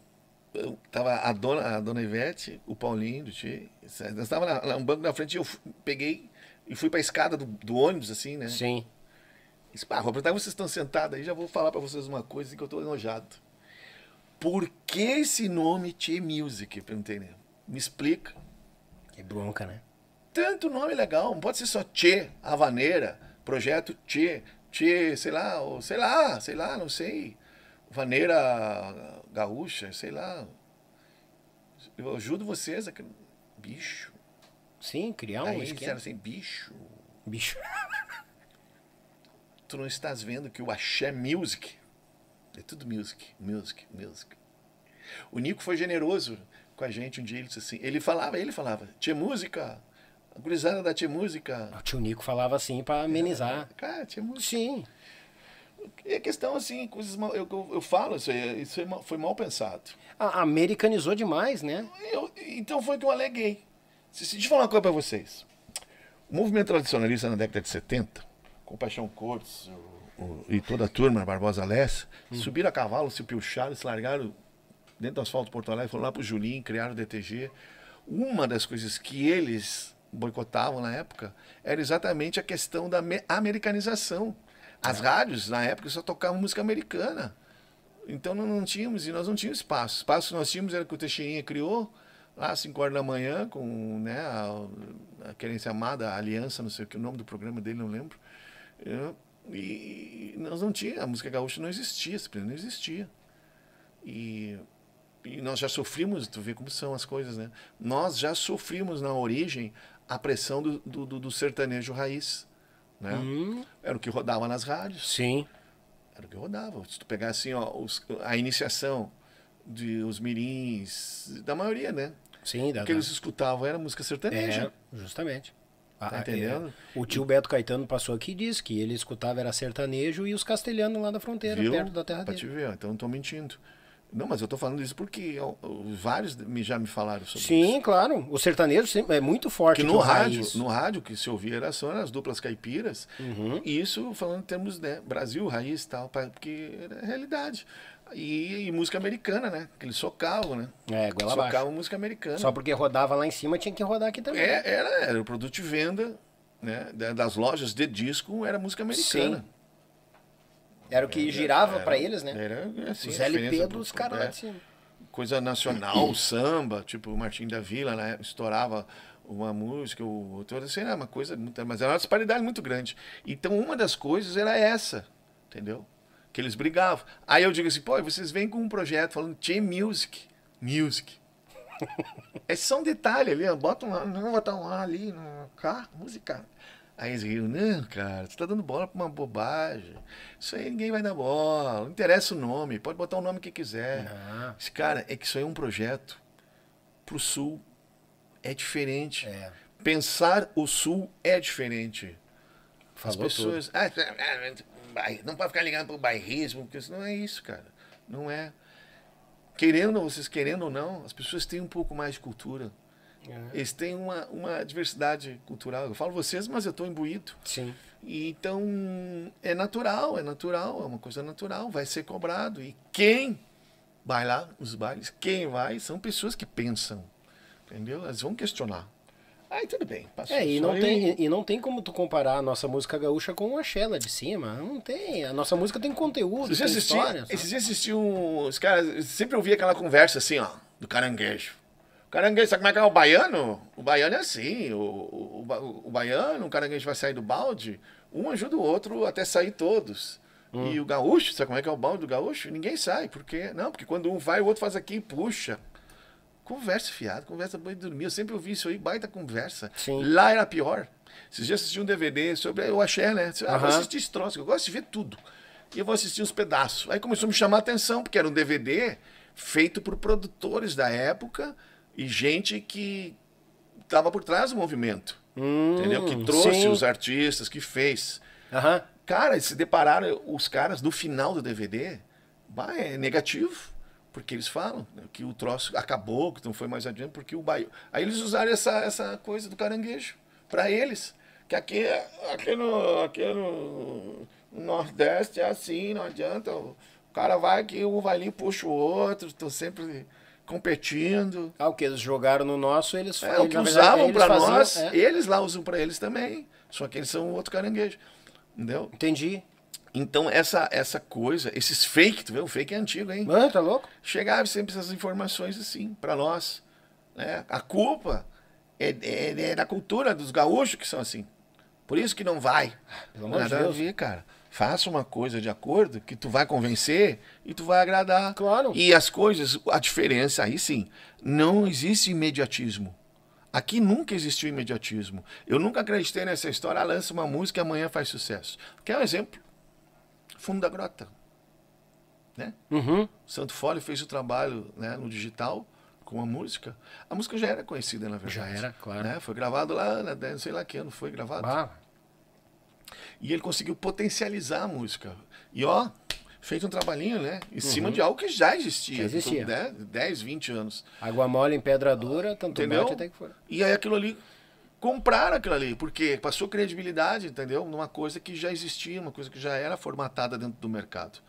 eu tava a dona, a dona Ivete, o Paulinho o Tio nós tava num banco na frente e eu peguei e fui pra escada do, do ônibus, assim, né? Sim. Disse, ah, vou aproveitar que vocês estão sentados aí, já vou falar pra vocês uma coisa que eu tô enojado. Por que esse nome Tchê Music? Perguntei, né? Me explica. Que bronca, né? Tanto nome legal, não pode ser só Tchê, Havaneira, Projeto Tchê, Tchê, sei lá, ou, sei lá, sei lá, não sei. Vaneira Gaúcha, sei lá. Eu ajudo vocês, aqui, bicho. Sim, criar um Aí esquema. assim, bicho. Bicho. tu não estás vendo que o Axé Music é tudo music, music, music. O Nico foi generoso com a gente um dia. Ele disse assim: ele falava, ele falava, tinha música. A gurizada da tinha Música. O ah, tio Nico falava assim para amenizar. É, cara, tinha Música. Sim. E é a questão, assim, coisas mal, eu, eu, falo, isso, isso é foi mal pensado. A, americanizou demais, né? Eu, então foi que eu aleguei. Se, deixa eu falar uma coisa para vocês. O movimento tradicionalista na década de 70, com Paixão Cortes, o, e toda a turma, Barbosa Lessa, hum. subiram a cavalo, se piocharam, se largaram dentro do asfalto Porto Alegre, foram lá pro Julinho, criaram o DTG. Uma das coisas que eles boicotavam na época era exatamente a questão da americanização. As é. rádios, na época, só tocavam música americana. Então não, não tínhamos, e nós não tínhamos espaço. O espaço que nós tínhamos era que o Teixeirinha criou, lá às 5 horas da manhã, com né, a, a querência amada, a aliança, não sei o que, o nome do programa dele, não lembro. Eu, e nós não tinha, a música gaúcha não existia, simplesmente não existia. E, e nós já sofrimos, tu vê como são as coisas, né? Nós já sofrimos na origem a pressão do, do, do sertanejo raiz, né? Hum. Era o que rodava nas rádios. Sim. Era o que rodava. Se tu pegar assim, ó, os, a iniciação de os mirins, da maioria, né? Sim, da, O que eles escutavam era música sertaneja. É, justamente. Tá ah, é. entendendo? É. O tio Beto Caetano passou aqui e disse que ele escutava era sertanejo e os castelhanos lá da fronteira, Viu? perto da terra pra dele. Pra te ver, então não tô mentindo. Não, mas eu estou falando isso porque eu, eu, vários me, já me falaram sobre Sim, isso. Sim, claro. O sertanejo é muito forte. Que no rádio, no rádio que se ouvia era só as duplas caipiras. Uhum. E isso falando em termos né, Brasil, raiz e tal, porque era realidade. E, e, música americana, né? Que eles socavam, né? É, goela socavam música americana. Só porque rodava lá em cima, tinha que rodar aqui também. É, né? era, era o produto de venda né, das lojas de disco, era música americana. Sim. Era o que é, girava para eles, né? Era, assim, Os LP dos caras lá de cima. Coisa nacional, samba, tipo o Martim da Vila, né? Estourava uma música, o outra, assim, era uma coisa, mas era uma disparidade muito grande. Então, uma das coisas era essa, entendeu? Que eles brigavam. Aí eu digo assim, pô, vocês vêm com um projeto falando T-Music, Music. é só um detalhe ali, bota um não botar um A ali, no K, música. Aí eles riam, não, cara, você tá dando bola pra uma bobagem. Isso aí ninguém vai dar bola. Não interessa o nome, pode botar o nome que quiser. Esse cara, é que isso aí é um projeto pro sul. É diferente. É. Pensar o sul é diferente. Falou As pessoas. Ah, é, ah não pode ficar ligado pro bairrismo, porque isso não é isso, cara. Não é. Querendo, vocês querendo ou não, as pessoas têm um pouco mais de cultura. É. Eles têm uma, uma diversidade cultural. Eu falo vocês, mas eu estou imbuído. Sim. então, é natural, é natural, é uma coisa natural, vai ser cobrado. E quem vai lá, os bailes, quem vai, são pessoas que pensam, entendeu? Elas vão questionar. Aí tudo bem. Passou. É, e não, tem, e não tem como tu comparar a nossa música gaúcha com a Xela de cima. Não tem. A nossa música tem conteúdo, você tem história. Esses dias assisti Os caras... Sempre ouvia aquela conversa assim, ó, do caranguejo. Caranguejo, sabe como é que é o baiano? O baiano é assim. O, o, o, o baiano, o caranguejo vai sair do balde, um ajuda o outro até sair todos. Hum. E o gaúcho, sabe como é que é o balde do gaúcho? Ninguém sai, porque. Não, porque quando um vai, o outro faz aqui e puxa. Conversa, fiado, conversa boi dormir. Eu sempre ouvi isso aí, baita conversa. Sim. Lá era pior. Esses dias assisti um DVD sobre o Axé, né? Ah, uhum. vou assistir esse troço, eu gosto de ver tudo. E eu vou assistir uns pedaços. Aí começou a me chamar a atenção, porque era um DVD feito por produtores da época e gente que estava por trás do movimento. Hum, entendeu? Que trouxe sim. os artistas, que fez. Uhum. Cara, se depararam os caras no final do DVD, bah, é negativo. Porque eles falam né, que o troço acabou, que não foi mais adiante, porque o bairro. Aí eles usaram essa, essa coisa do caranguejo para eles. Que aqui, aqui, no, aqui no Nordeste é assim, não adianta. O cara vai aqui, um vai ali, puxa o outro, Estou sempre competindo. Ah, o que eles jogaram no nosso, eles É, o que usavam para nós, é. eles lá usam para eles também. Só que eles são outro caranguejo. Entendeu? Entendi. Então, essa, essa coisa, esses fake, tu vê, o fake é antigo, hein? Mano, tá louco? Chegava sempre essas informações assim, para nós. Né? A culpa é, é, é, da cultura dos gaúchos que são assim. Por isso que não vai. Ah, pelo amor de Deus. Eu vi, cara. Faça uma coisa de acordo que tu vai convencer e tu vai agradar. Claro. E as coisas, a diferença aí sim, não existe imediatismo. Aqui nunca existiu imediatismo. Eu nunca acreditei nessa história, ah, lança uma música e amanhã faz sucesso. Quer um exemplo? Fundo da Grota. Né? Uhum. Santo Fólio fez o trabalho né, no digital com a música. A música já era conhecida, na verdade. Já era, claro. Né? Foi gravado lá, né, não sei lá que ano foi gravado. Ah, e ele conseguiu potencializar a música. E ó, feito um trabalhinho, né? Em uhum. cima de algo que já existia. Já existia. Então, 10, 20 anos. Água mole em pedra dura, tanto entendeu? bate até que for. E aí aquilo ali, compraram aquilo ali, porque passou credibilidade, entendeu? Numa coisa que já existia, uma coisa que já era formatada dentro do mercado.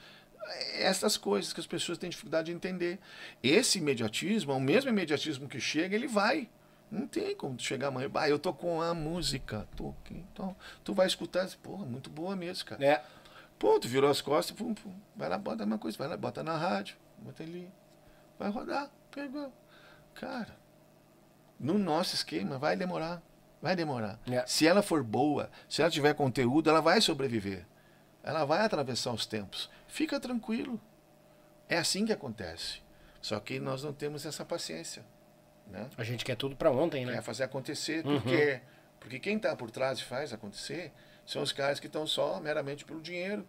Essas coisas que as pessoas têm dificuldade de entender. Esse imediatismo, é o mesmo imediatismo que chega, ele vai. Não tem como chegar amanhã. Ah, eu tô com a música. Tô, então, tu vai escutar, porra, muito boa mesmo, cara. É. Ponto, virou as costas, pum, pum. vai lá, bota a mesma coisa, vai lá, bota na rádio, bota ali. Vai rodar. Pegou. Cara, no nosso esquema vai demorar. Vai demorar. É. Se ela for boa, se ela tiver conteúdo, ela vai sobreviver. Ela vai atravessar os tempos. Fica tranquilo. É assim que acontece. Só que nós não temos essa paciência. Né? A gente quer tudo para ontem, né? Quer fazer acontecer, porque, uhum. porque quem está por trás e faz acontecer são os caras que estão só meramente pelo dinheiro,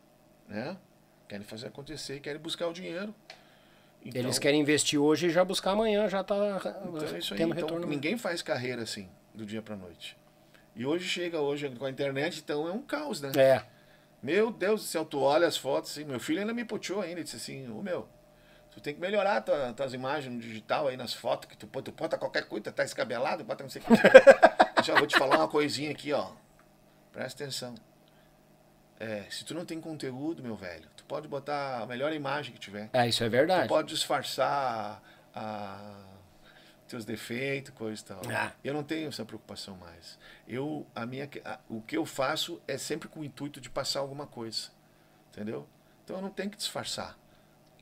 né? Querem fazer acontecer, querem buscar o dinheiro. Então, Eles querem investir hoje e já buscar amanhã, já está então é isso aí. tendo então, retorno. Ninguém faz carreira assim, do dia para noite. E hoje chega, hoje com a internet, então é um caos, né? É. Meu Deus do céu, tu olha as fotos, assim, meu filho ainda me puxou ainda, disse assim, ô oh, meu, Tu tem que melhorar tua, tuas imagens no digital aí nas fotos, que tu, tu bota qualquer coisa, tá escabelado, bota não sei o que. Já vou te falar uma coisinha aqui, ó. Presta atenção. É, se tu não tem conteúdo, meu velho, tu pode botar a melhor imagem que tiver. É, isso é verdade. Tu pode disfarçar a, a, teus defeitos, coisa e tal. Ah. Eu não tenho essa preocupação mais. Eu, a minha, a, o que eu faço é sempre com o intuito de passar alguma coisa, entendeu? Então eu não tenho que disfarçar.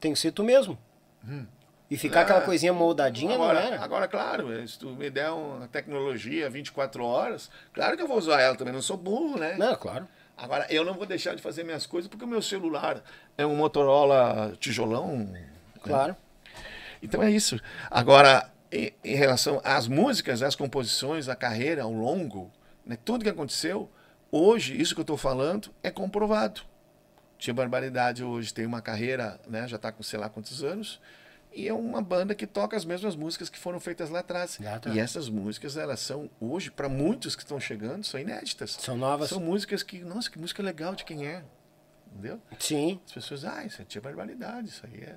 Tem que ser tu mesmo. Hum. E ficar uhum. aquela é. coisinha moldadinha agora, não era. Agora, claro, se tu me der uma tecnologia 24 horas, claro que eu vou usar ela também, não sou burro, né? Não, claro. Agora, eu não vou deixar de fazer minhas coisas porque o meu celular é um Motorola tijolão. Né? Claro. Né? Então é isso. Agora, em, em, relação às músicas, às composições, à carreira, ao longo, né, tudo que aconteceu, hoje, isso que eu estou falando é comprovado. Tinha Barbaridade hoje tem uma carreira, né, já está com sei lá quantos anos, e é uma banda que toca as mesmas músicas que foram feitas lá atrás. E é. essas músicas, elas são, hoje, para muitos que estão chegando, são inéditas. São novas. São músicas que, nossa, que música legal de quem é. Entendeu? Sim. As pessoas, ah, isso é Tia Barbaridade, isso aí é.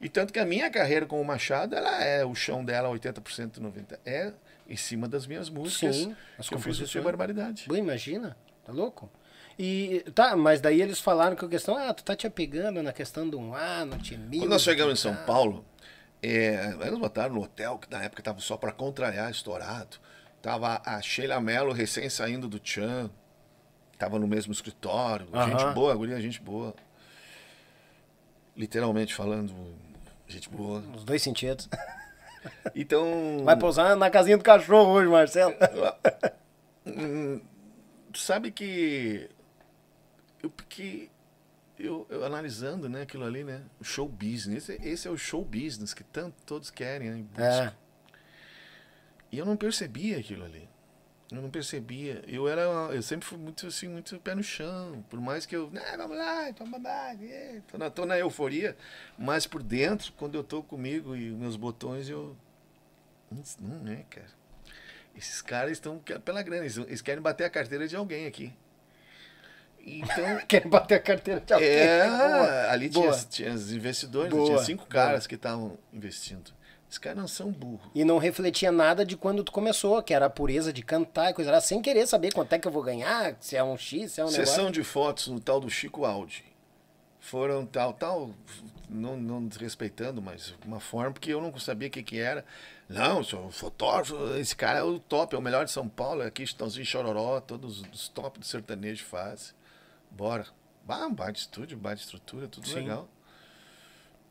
E tanto que a minha carreira com o Machado, ela é, o chão dela, 80%, 90%, é em cima das minhas músicas. Sim, as que eu fiz o Tia Barbaridade. Bom, imagina, tá louco? E tá, mas daí eles falaram que a questão, ah, tu tá te apegando na questão do um ah, não te mil, Quando nós chegamos em São Paulo, é, eles botaram no hotel, que na época tava só para contrariar, estourado. Tava a Sheila Mello recém saindo do Chan Tava no mesmo escritório. Gente boa, agulha, gente boa. Literalmente falando, gente boa. Nos dois sentidos. Então. Vai pousar na casinha do cachorro hoje, Marcelo. Tu sabe que eu porque eu, eu, analisando né, aquilo ali, né? O show business. Esse, esse é o show business que tanto todos querem, né? É. E eu não percebia aquilo ali. Eu não percebia. Eu era. Eu sempre fui muito assim, muito pé no chão. Por mais que eu. Ah, vamos lá, vamos lá. Yeah. Tô, na, tô na euforia. Mas por dentro, quando eu tô comigo e meus botões, eu. Hum, não é, cara. Esses caras estão pela grana. Eles, eles querem bater a carteira de alguém aqui. Então, Quer bater a carteira de alguém. É, ali Tinha, tinha os investidores, boa. tinha cinco caras que estavam investindo. Esses caras não são burros. E não refletia nada de quando tu começou, que era a pureza de cantar e coisa lá, sem querer saber quanto é que eu vou ganhar, se é um X, se é um Sessão negócio. Sessão de fotos no tal do Chico Audi Foram tal, tal, não, não desrespeitando, mas uma forma, porque eu não sabia o que, que era. Não, sou um fotógrafo, esse cara é o top, é o melhor de São Paulo, aqui Estãozinho Chororó, todos os top do sertanejo faz bora. Bah, um bar de estúdio, bar de estrutura, tudo Sim. legal.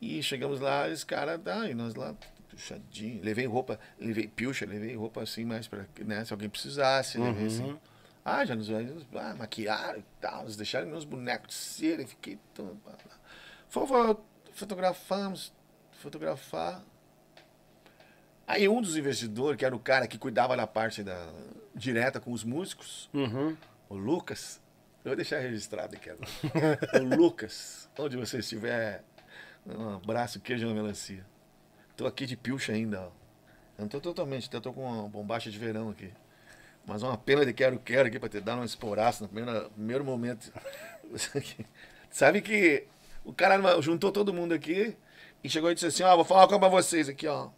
E chegamos lá, os caras, ah, tá, e nós lá, puxadinho. Levei roupa, levei pilcha, levei roupa assim, mais pra, né, se alguém precisasse, uhum. levei assim. Ah, já nos, nos ah, maquiaram e tal, nos deixaram meus bonecos de cera, e fiquei. fomos fotografamos, fotografar. Aí um dos investidores, que era o cara que cuidava da parte da, direta com os músicos, uhum. o Lucas, eu vou deixar registrado aqui agora. o Lucas, onde você estiver, um abraço, queijo na melancia. Tô aqui de pilcha ainda, ó. Eu não tô totalmente, até tô com uma bombacha de verão aqui. Mas é uma pena de quero-quero aqui para te dar um esporaço no primeiro, primeiro momento. Sabe que o cara juntou todo mundo aqui e chegou e disse assim: Ó, vou falar com vocês aqui, ó.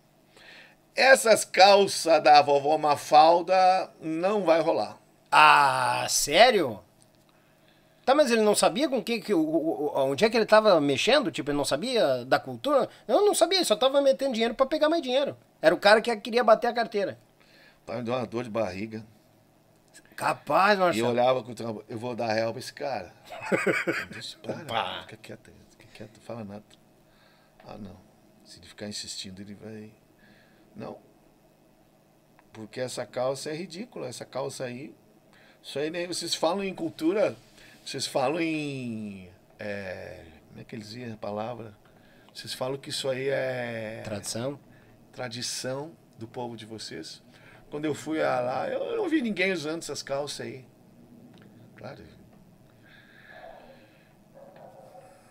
Essas calças da vovó Mafalda não vai rolar. Ah, sério? Tá, mas ele não sabia com que, que o, onde é que ele estava mexendo? Tipo, ele não sabia da cultura? Eu não sabia, só estava metendo dinheiro para pegar mais dinheiro. Era o cara que queria bater a carteira. Pai, me deu uma dor de barriga. Capaz, Marcelo. E eu olhava com o trampo, eu vou dar real para esse cara. Deixa, para, fica quieto, fica quieto, não fala nada. Ah, não. Se ele ficar insistindo, ele vai... Não. Porque essa calça é ridícula, essa calça aí... Isso aí, nem vocês falam em cultura vocês falam em. É, como é que eles dizem a palavra? Vocês falam que isso aí é. Tradição? Tradição do povo de vocês. Quando eu fui lá, eu não vi ninguém usando essas calças aí. Claro.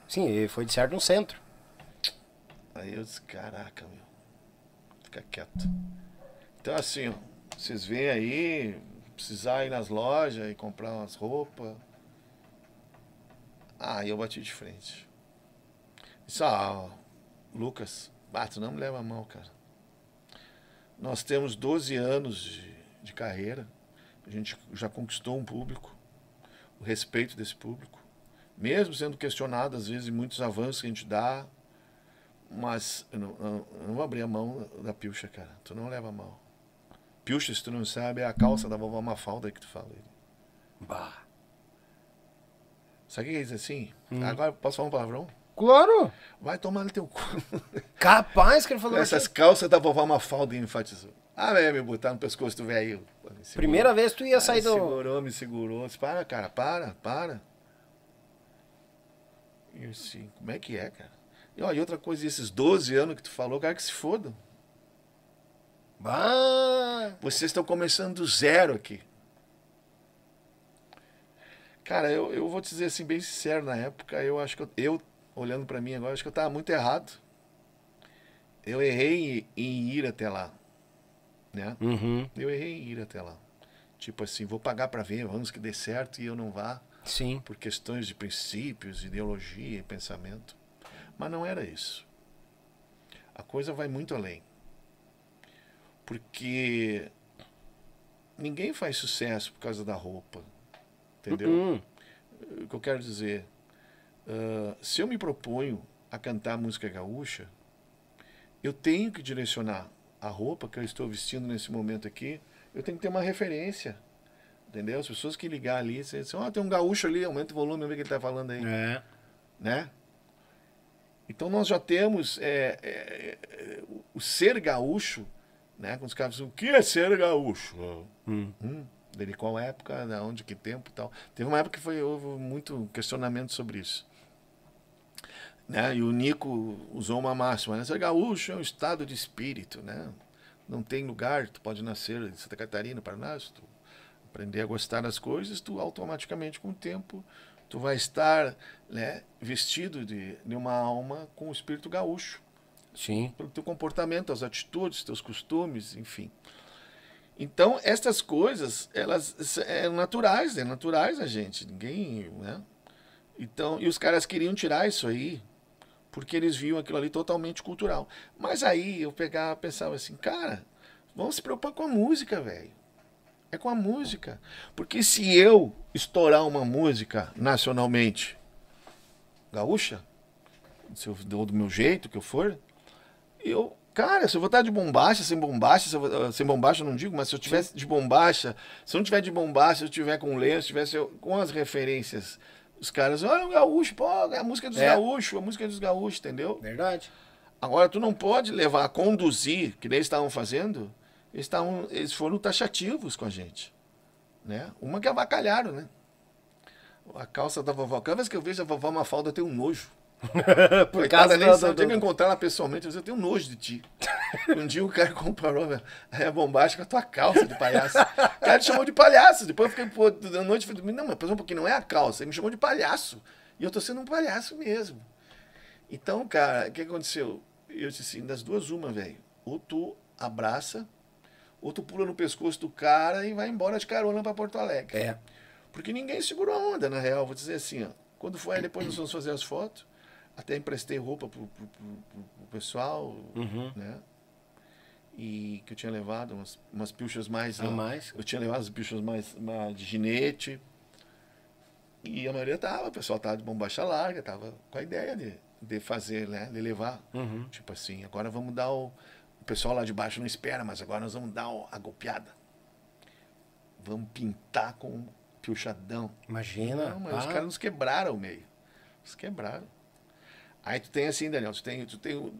Sim, foi de certo no centro. Aí eu disse, caraca, meu. Fica quieto. Então assim, ó, vocês vêm aí, precisar ir nas lojas e comprar umas roupas Aí ah, eu bati de frente. Disse, ah, Lucas, bato, não me leva a mão, cara. Nós temos 12 anos de, de carreira, a gente já conquistou um público, o respeito desse público, mesmo sendo questionado às vezes muitos avanços que a gente dá, mas eu não, eu não vou abrir a mão da pilcha, cara. Tu não leva a mão. Pilcha, se tu não sabe, é a calça da vovó Mafalda que tu fala. Ele. Bah. Sabe o que ele é isso assim? Hum. Agora, posso falar um palavrão? Claro! Vai tomar no teu cu. Capaz que ele falou Essas assim. calças da vovó Mafalda enfatizou. Ah, velho, é, me botar no pescoço do velho. Primeira vez tu ia ah, sair do. Segurou, me segurou. Disse, para, cara, para, para. E assim, como é que é, cara? E, ó, e outra coisa, esses 12 anos que tu falou, cara, que se foda. Bah. Vocês estão começando do zero aqui. Cara, eu, eu vou te dizer assim, bem sincero, na época, eu acho que eu, eu olhando para mim agora, acho que eu tava muito errado. Eu errei em, ir até lá, né? Uhum. Eu errei em ir até lá. Tipo assim, vou pagar para ver, vamos que dê certo e eu não vá. Sim. Por questões de princípios, ideologia e pensamento. Mas não era isso. A coisa vai muito além. Porque ninguém faz sucesso por causa da roupa Entendeu? Uhum. O que eu quero dizer, uh, se eu me proponho a cantar música gaúcha, eu tenho que direcionar a roupa que eu estou vestindo nesse momento aqui, eu tenho que ter uma referência. Entendeu? As pessoas que ligar ali, você diz, oh, tem um gaúcho ali, aumenta o volume, vê o que ele está falando aí. É. Né? Então nós já temos é, é, é, o ser gaúcho, né? Quando os caras dizem, assim, o que é ser gaúcho? Hum. Hum dele qual época, da onde, que tempo tal. Teve uma época que foi, houve muito questionamento sobre isso. Né? E o Nico usou uma máxima, né? Gaúcho é um estado de espírito, né? Não tem lugar, tu pode nascer em Santa Catarina, Paraná, se tu aprender a gostar das coisas, tu automaticamente com o tempo tu vai estar, né, vestido de, de uma alma com o espírito gaúcho. Sim. Pelo teu comportamento, as atitudes, teus costumes, enfim. Então, estas coisas, elas são é, naturais, é né? naturais a gente. Ninguém, né? Então, e os caras queriam tirar isso aí, porque eles viam aquilo ali totalmente cultural. Mas aí eu pegava, pensava assim, cara, vamos se preocupar com a música, velho. É com a música. Porque se eu estourar uma música nacionalmente gaúcha, se eu, do meu jeito que eu for, eu Cara, se eu vou estar de bombacha, sem bombacha, se ah, sem bombacha eu não digo, mas se eu tivesse de bombacha, se eu não tiver de bombacha, se eu tiver com lenço, se tivesse com as referências, os caras, olha ah, o é gaúcho, pô, é a música dos é. gaúchos, é a música dos gaúchos, entendeu? Verdade. Agora, tu não pode levar a conduzir, que nem eles estavam fazendo, eles, tavam, eles foram taxativos com a gente. Né? Uma que avacalharam, né? A calça da vovó. Cada vez que eu vejo a vovó Mafalda, eu tenho um nojo. Por Coitada, causa nem eu tenho que encontrar ela pessoalmente, eu tenho nojo de ti. um dia o cara comparou a bombástica com a tua calça de palhaço. O cara te chamou de palhaço. Depois eu fiquei, pô, da noite, falei, não, mas pensou um pouquinho, não é a calça. Ele me chamou de palhaço. E eu tô sendo um palhaço mesmo. Então, cara, o que aconteceu? Eu disse assim, das duas, uma, velho. Ou tu abraça, ou tu pula no pescoço do cara e vai embora de carona para Porto Alegre. É. Porque ninguém segurou a onda, na real. Vou dizer assim, ó. Quando foi, depois nós vamos fazer as fotos. Até emprestei roupa pro, pro, pro, pro pessoal, uhum. né? E que eu tinha levado umas, umas pilchas mais. Ah, a mais? Eu tinha levado as pilchas mais, mais de ginete. E a maioria tava, o pessoal tava de bombacha larga, tava com a ideia de, de fazer, né? De levar. Uhum. Tipo assim, agora vamos dar o. O pessoal lá de baixo não espera, mas agora nós vamos dar o, a golpeada. Vamos pintar com pilchadão. Imagina. Não, mas ah. os caras nos quebraram o meio. Nos quebraram. Aí tu tem assim, Daniel, tu tem, tu tem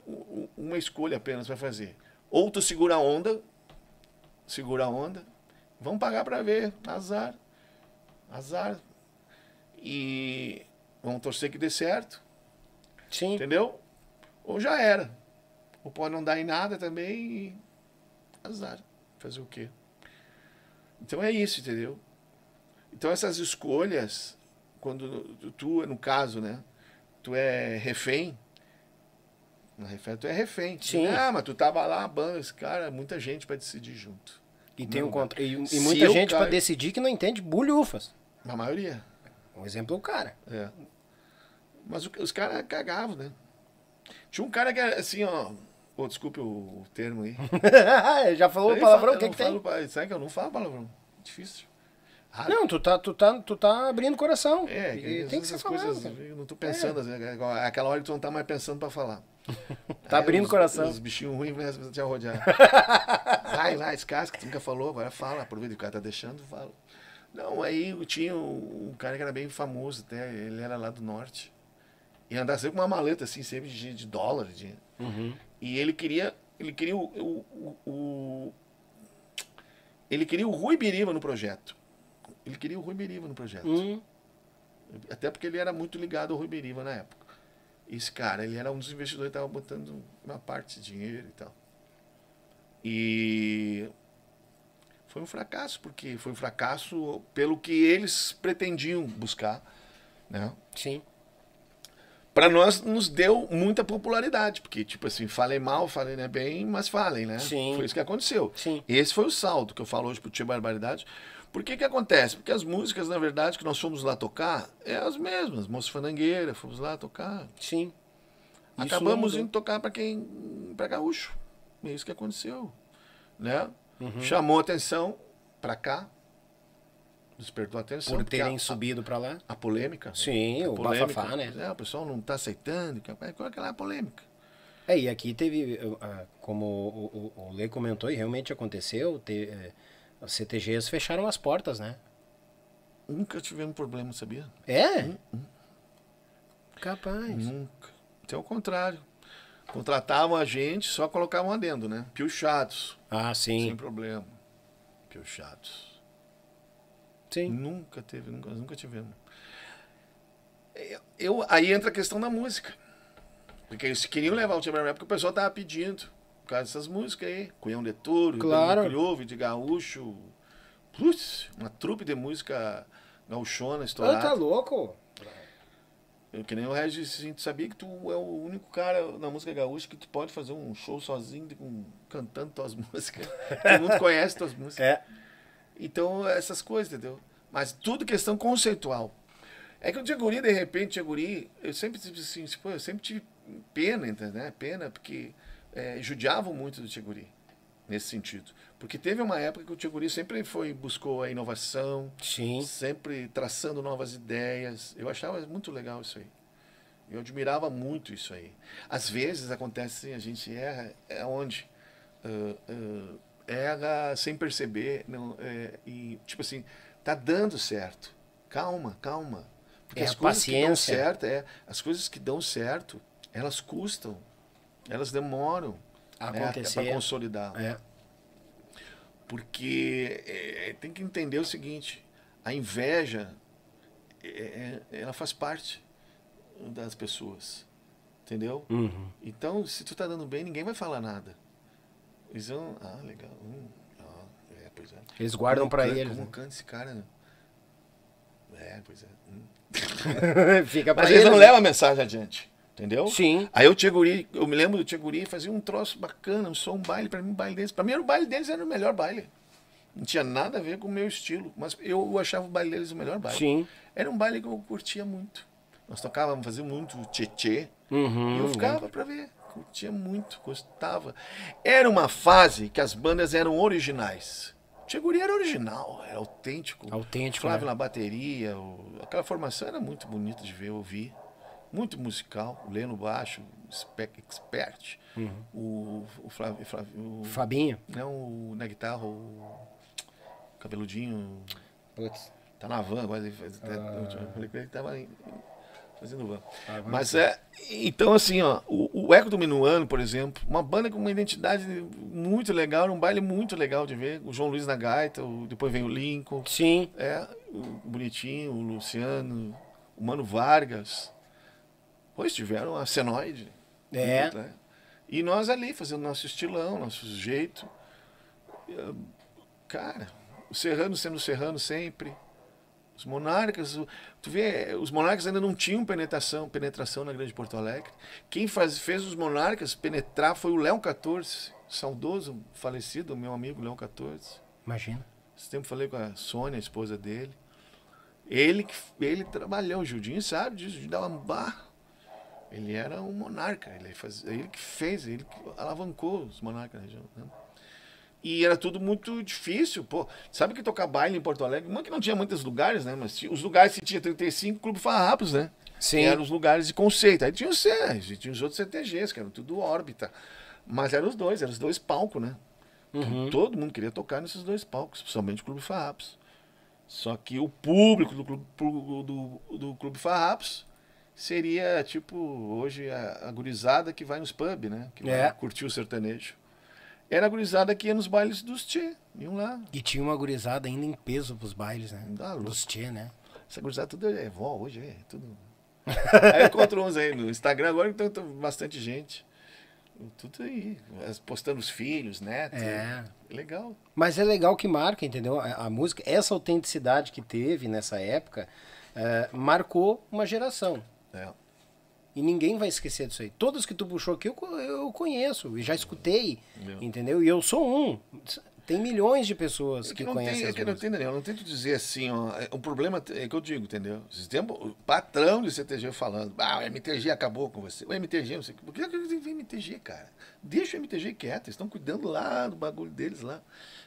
uma escolha apenas para fazer. Ou tu segura a onda, segura a onda, vamos pagar para ver, azar, azar. E vamos torcer que dê certo. Sim. Entendeu? Ou já era. Ou pode não dar em nada também e azar. Fazer o quê? Então é isso, entendeu? Então essas escolhas, quando tu, no caso, né? tu é refém. Na refém, tu é refém. Sim. Ah, mas tu tava lá, banda, esse cara, muita gente para decidir junto. E tem é um contra... e, e muita gente cara... para decidir que não entende bulhufas. Na maioria. Um exemplo é o cara. É. Mas o, os caras cagavam, né? Tinha um cara que era assim, ó. Pô, desculpe o, o termo aí. Já falou eu palavrão? O que, que tem? Falo, sabe que eu não falo palavrão. Difícil. Não, tu tá, tu, tá, tu tá abrindo coração. É, que, tem que ser falado. Coisas, eu não tô pensando, é. assim, aquela hora que tu não tá mais pensando pra falar. tá abrindo coração. Os bichinhos ruins vão assim, te arrodear. vai, lá descasca, tu nunca falou, agora fala, aproveita o cara tá deixando, fala. Não, aí tinha um, um cara que era bem famoso até, ele era lá do norte. E andava sempre com uma maleta, assim, sempre de, de dólar. De... Uhum. E ele queria. Ele queria o, o, o, o. Ele queria o Rui Biriba no projeto. Ele queria o Rui Beriva no projeto. Hum. Até porque ele era muito ligado ao Rui Beriva na época. Esse cara, ele era um dos investidores que estava botando uma parte de dinheiro e tal. E foi um fracasso, porque foi um fracasso pelo que eles pretendiam buscar, né? Sim. Para nós nos deu muita popularidade, porque tipo assim, falem mal, falem né, bem, mas falem, né? Sim. Foi isso que aconteceu. Sim. Esse foi o saldo que eu falo hoje o Tia Barbaridade. Por que que acontece? Porque as músicas, na verdade, que nós fomos lá tocar, é as mesmas. Moça Fandangueira, fomos lá tocar. Sim. Acabamos indo tocar para quem... para gaúcho. É isso que aconteceu, né? Uhum. Chamou atenção para cá, despertou atenção. Por terem a, subido para lá? A polêmica. Sim, a é o polêmica, bafafá, né? É, o pessoal não está aceitando, qual é, é aquela é polêmica? É, e aqui teve, como o, o, o Lê comentou, e realmente aconteceu, teve, as CTGs fecharam as portas, né? Nunca tivemos problema, sabia? É? Hum, hum. Capaz. Nunca. Até o contrário. Contratavam a gente, só colocavam adendo, né? Piochados. Ah, sim. Sem problema. Piochados. Sim. Nunca teve, nunca, nunca tivemos. Eu, eu, aí entra a questão da música. Porque eles queriam levar o Timberman porque o pessoal tava pedindo por causa dessas músicas aí. Cunhão de Touro, claro. de de Gaúcho. Putz, uma trupe de música gauchona estourada. Ah, tá louco? Eu, que nem o Regis, a gente sabia que tu é o único cara na música gaúcha que tu pode fazer um show sozinho, com, cantando tuas músicas. Todo mundo conhece tuas músicas. É. Então, essas coisas, entendeu? Mas tudo questão conceitual. É que o tinha de repente, tinha eu sempre, assim, tipo, eu sempre tive pena, entendeu? Né? Pena, porque é, judiavam muito do Tiguri nesse sentido. Porque teve uma época que o Tiguri sempre foi buscou a inovação, Sim. sempre traçando novas ideias. Eu achava muito legal isso aí. Eu admirava muito isso aí. Às vezes acontece assim, a gente erra, é onde? Uh, uh, erra sem perceber, não, é, e tipo assim, tá dando certo. Calma, calma. Porque é as coisas paciência. que dão certo, é, as coisas que dão certo, elas custam elas demoram né, acontecer. Né, para consolidar. É. Porque é, é, tem que entender o seguinte, a inveja, é, é, é, ela faz parte das pessoas, entendeu? Uhum. Então, se tu tá dando bem, ninguém vai falar nada. Eles vão, ah, legal, hum, é, pois é. Eles guardam para eles. Como né? canta esse cara, né? É, pois é. Hum. Fica pra Mas eles, eles não levam a mensagem adiante. Entendeu? Sim. Aí o tinha eu me lembro do Tia fazia um troço bacana, um som, um baile, pra mim, um baile deles. Pra mim, o baile deles era o melhor baile. Não tinha nada a ver com o meu estilo, mas eu achava o baile deles o melhor baile. Sim. Era um baile que eu curtia muito. Nós tocávamos, fazia muito tchê-tchê. Uhum, e eu ficava para pra ver. Curtia muito, gostava. Era uma fase que as bandas eram originais. Tia era original, era autêntico. Autêntico. Flávio né? na bateria, o... aquela formação era muito bonita de ver, ouvir muito musical, o Leno Baixo, expert, uhum. o, o, Flav, Flav, o Fabinho. Não, na né guitarra, o cabeludinho. Putz. Tá na van, mas ele falei ah. ele tava fazendo van. Ah, mas é. Então, assim, ó, o, o Eco do Minuano, por exemplo, uma banda com uma identidade muito legal, um baile muito legal de ver. O João Luiz na Gaita, o, depois vem o Lincoln. Sim. É, o Bonitinho, o Luciano, o Mano Vargas. Pois tiveram a senoide. É. Né? E nós ali, fazendo nosso estilão, nosso jeito. Ah, cara, o serrano sendo serrano sempre. Os monarcas, tu vê, os monarcas ainda não tinham penetração, penetração na Grande Porto Alegre. Quem faz, fez os monarcas penetrar foi o Léo 14, saudoso, falecido, meu amigo Léo 14. Imagina. Esse tempo falei com a Sônia, a esposa dele. Ele, ele trabalhou, o Judinho sabe disso, de dar uma barra ele era um monarca, ele, faz, ele que fez, ele que alavancou os monarcas na região. Né? E era tudo muito difícil, pô. Sabe que tocar baile em Porto Alegre, uma que não tinha muitos lugares, né? Mas os lugares que tinha 35, Clube Farrapos, né? Sim. E eram os lugares de conceito. Aí tinha os CERS, tinha os outros CTGs, que eram tudo órbita. Mas eram os dois, eram os dois palcos, né? Uhum. Todo mundo queria tocar nesses dois palcos, principalmente o Clube Farrapos. Só que o público do Clube, do, do Clube Farrapos seria tipo hoje a, a gurizada que vai nos pubs, né? Que é. curtir o sertanejo. Era a gurizada que ia nos bailes dos Tchê, iam lá. E tinha uma gurizada ainda em peso pros bailes, né? Ah, dos Tchê, né? Essa gurizada tudo é vó hoje, é tudo. aí encontrou uns aí no Instagram agora, tem então bastante gente. Tudo aí, postando os filhos, né? É. Legal. Mas é legal que marca, entendeu? A, a música, essa autenticidade que teve nessa época, eh, marcou uma geração. É. E ninguém vai esquecer disso aí. Todos que tu puxou aqui eu, eu conheço e já é. escutei, Meu. É. entendeu? E eu sou um. Tem milhões de pessoas é que, que conhecem tem, É que não tem, Daniel, não tento dizer assim, ó, o problema é que eu digo, entendeu? Esse tempo, o patrão de CTG falando, ah, o MTG acabou com você, o MTG, não sei o que, por que vem MTG, cara? Deixa o MTG quieto, eles estão cuidando lá do bagulho deles lá.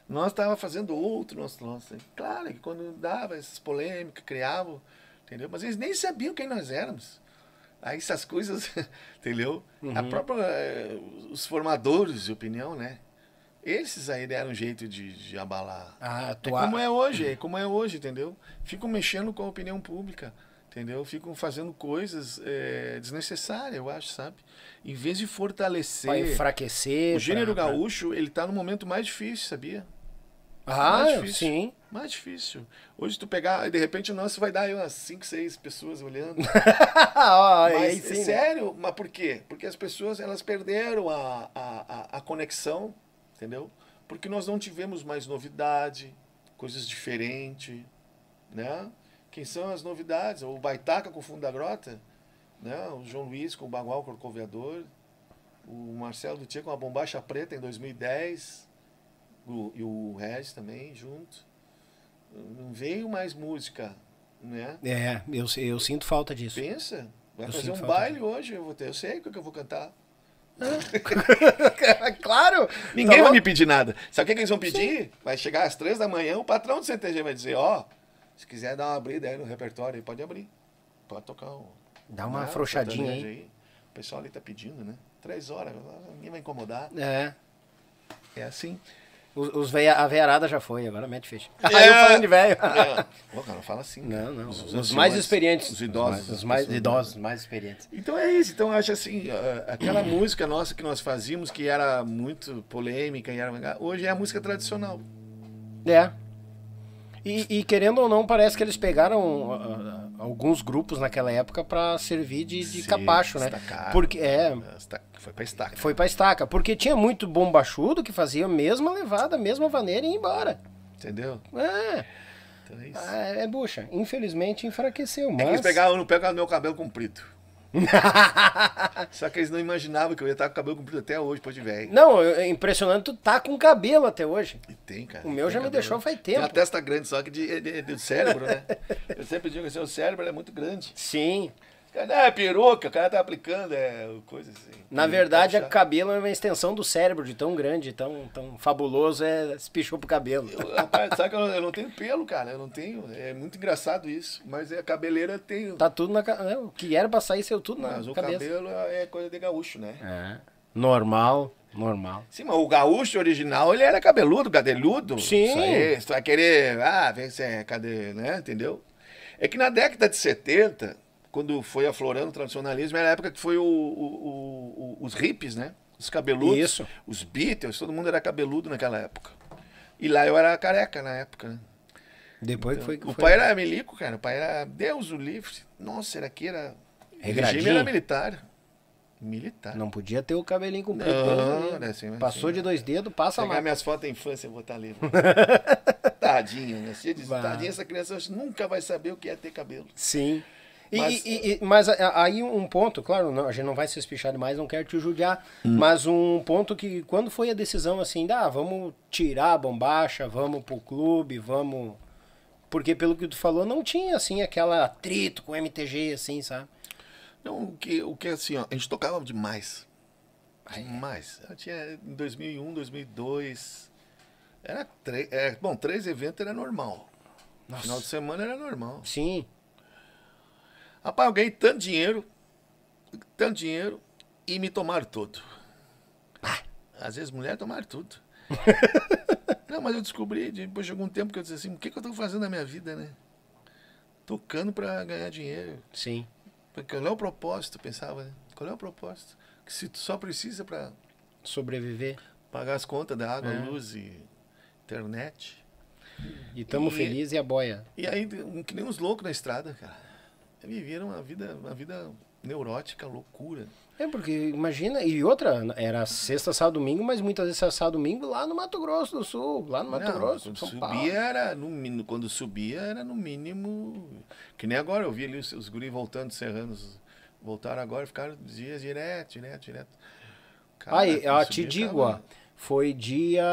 Nós estávamos fazendo outro nosso lance. Claro que quando dava essas polêmicas, criavam, entendeu? Mas eles nem sabiam quem nós éramos. Aí essas coisas, entendeu? Uhum. A própria, eh, os formadores de opinião, né? Esses aí deram um jeito de, de abalar. Ah, atuar. é como é hoje, é como é hoje, entendeu? Ficam mexendo com a opinião pública, entendeu? Ficam fazendo coisas é, desnecessárias, eu acho, sabe? Em vez de fortalecer... Pra enfraquecer... O gênero pra... gaúcho, ele tá no momento mais difícil, sabia? É ah, mais é, difícil, sim. Mais difícil. Hoje tu pegar, de repente o nosso vai dar aí umas 5, 6 pessoas olhando. Ah, mas, é sério, né? mas por quê? Porque as pessoas, elas perderam a, a, a conexão, entendeu? Porque nós não tivemos mais novidade, coisas diferentes, né? Quem são as novidades? O Baitaca com o Fundo da Grota, né? O João Luiz com o Bagual Corcoveador, o Marcelo Dutia com a Bombacha Preta em 2010, e o Regis também junto. Não veio mais música, né? É, eu, eu sinto falta disso. Pensa, vai eu fazer um baile disso. hoje, eu, vou ter, eu sei o que eu vou cantar. claro! Ninguém tá vai me pedir nada. Sabe o que, é que eles vão pedir? Sim. Vai chegar às três da manhã, o patrão do CTG vai dizer, ó, oh, se quiser dar uma abrida aí no repertório, pode abrir. Pode tocar o. Dá uma ah, afrouxadinha aí. aí. O pessoal ali tá pedindo, né? Três horas, ninguém vai incomodar. É. É assim. Os, veia, a veiarada já foi, agora mete fecha. É, Aí eu falando de velho. É. Pô, cara, não fala assim. Não, não. Os, os, os mais experientes. Os idosos. Os né? mais, idosos, mais experientes. Então é isso. Então eu acho assim, eh, aquela música nossa que nós fazíamos, que era muito polêmica, era, hoje é a música tradicional. É. E, e, querendo ou não, parece que eles pegaram alguns grupos naquela época para servir de, de Sim, capacho, né? Estacar. Porque é, foi é, para estaca. Foi para estaca, porque tinha muito bombachudo que fazia a mesma levada, a mesma maneira e ia embora. Entendeu? É. Então é, isso. Ah, é, é bucha. Infelizmente enfraqueceu, mas... É que eles pegavam, não pegavam meu cabelo comprido. Só que eles não imaginavam que eu ia estar com o cabelo comprido até hoje, pode ver. Não, é impressionante tu tá com cabelo até hoje. E tem, cara. O meu já cabelo. me deixou faz tempo. Tem a testa grande, só que de, de, de, do cérebro, né? eu sempre digo assim, o cérebro é muito grande. Sim. Cara, é peruca, o cara tá aplicando, é coisa assim. Na tá verdade, o cabelo é uma extensão do cérebro, de tão grande, tão, tão fabuloso, é se pichou pro cabelo. Eu, rapaz, sabe que eu, eu, não tenho pelo, cara, eu não tenho. É muito engraçado isso, mas é, a cabeleira tem. Tá tudo na. Né, o que era pra sair saiu tudo mas na Mas o cabelo é, é coisa de gaúcho, né? É. Normal. Normal. Sim, mas o gaúcho original, ele era cabeludo, cadeludo. Sim. Isso aí, você vai querer, ah, vem, é, cadê, né, entendeu? É que na década de 70, quando foi aflorando o tradicionalismo, era a época que foi o, o, o, os hippies, né? Os cabeludos. Isso. Os Beatles, todo mundo era cabeludo naquela época. E lá eu era careca na época, né? Depois então, foi que foi. O pai era né? milico, cara. O pai era Deus o livre. Nossa, era que era. Regradinho. Regime era militar. Militar. Não podia ter o cabelinho comprido. Não, né? né? assim, né, Passou assim, de dois dedos, passa mais. minhas fotos da infância e botar ali. tadinha, né? Tadinha, essa criança nunca vai saber o que é ter cabelo. Sim. Mas, e, e, mas aí um ponto, claro, não, a gente não vai se espichar demais, não quero te judiar, hum. mas um ponto que quando foi a decisão assim, dá, ah, vamos tirar a bombacha, vamos pro clube, vamos. Porque pelo que tu falou, não tinha assim aquela atrito com MTG, assim, sabe? Não, o que, o que é assim, ó, a gente tocava demais. É. Demais. Eu tinha em 2001, 2002. Era, três. é, bom, três eventos era normal. Nossa. Final de semana era normal. Sim. Rapaz, eu ganhei tanto dinheiro, tanto dinheiro, e me tomaram todo. Ah. Às vezes mulher tomaram tudo. Não, mas eu descobri, depois de algum tempo que eu disse assim, o que, que eu estou fazendo na minha vida, né? Tocando para ganhar dinheiro. Sim. Porque qual é o propósito, pensava, né? Qual é o propósito? Que se tu só precisa para Sobreviver. Pagar as contas da água, é. luz e internet. E tamo e, feliz e a boia. E aí, que nem uns loucos na estrada, cara viveram uma vida, uma vida neurótica, loucura. É, porque imagina, e outra, era sexta, sábado, domingo, mas muitas vezes era sábado, domingo lá no Mato Grosso do Sul, lá no Mato Não, Grosso, quando São subia Paulo. Era, no, quando subia era no mínimo, que nem agora, eu vi ali os, os guris voltando, serranos, voltaram agora, ficaram dias direto, direto, direto. Cara, Aí, eu te digo, tava... ó, foi dia,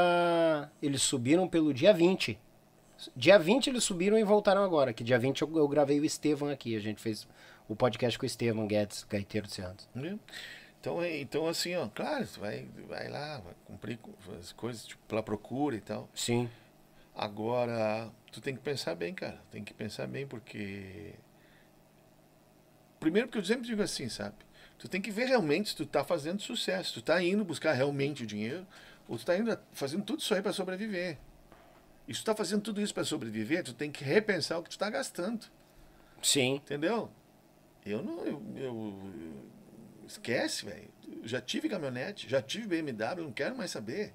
eles subiram pelo dia 20, Dia 20 eles subiram e voltaram agora, que dia 20 eu, eu gravei o Estevam aqui, a gente fez o podcast com o Estevam Guedes, Gaiteiro de Santos. Né? Então, é, então assim, ó, claro, tu vai, vai lá, vai cumprir as coisas, tipo, pela procura e tal. Sim. Agora, tu tem que pensar bem, cara, tem que pensar bem, porque... Primeiro porque eu sempre digo assim, sabe? Tu tem que ver realmente se tu tá fazendo sucesso, tu tá indo buscar realmente o dinheiro, ou tu tá indo fazendo tudo isso aí para sobreviver. E se tu tá fazendo tudo isso para sobreviver, tu tem que repensar o que tu tá gastando. Sim. Entendeu? Eu não. Eu, eu, esquece, velho. Já tive caminhonete, já tive BMW, não quero mais saber.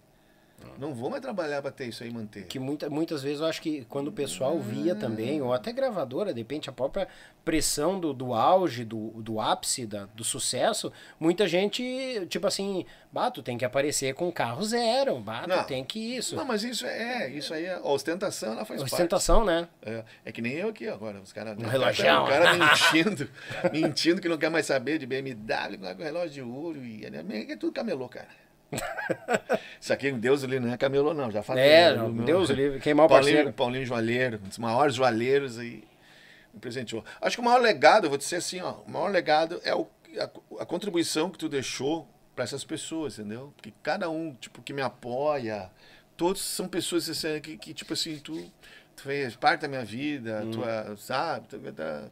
Não vou mais trabalhar para ter isso aí manter. Que muita, muitas vezes eu acho que quando o pessoal via também, ou até gravadora, de repente a própria pressão do, do auge, do, do ápice, da, do sucesso, muita gente, tipo assim, bato, tem que aparecer com carro zero, bato, tem que isso. Não, mas isso é, é isso aí, é, ostentação ela faz ostentação, parte. Ostentação, né? É, é, que nem eu aqui agora, os caras. Um né, relógio. O cara mentindo, mentindo que não quer mais saber de BMW, com relógio de ouro, e né, é tudo camelô, cara. Isso aqui, Deus livre, não é camelô, não. Já falei. É, né? não, meu, Deus meu, livre, queimar é o Paulinho, Paulinho Joalheiro, um dos maiores joalheiros aí. Me presenteou. Acho que o maior legado, eu vou dizer assim, ó, o maior legado é o, a, a contribuição que tu deixou para essas pessoas, entendeu? Porque cada um, tipo, que me apoia, todos são pessoas assim, que, que, tipo assim, tu, tu fez parte da minha vida, hum. tua, sabe, tu,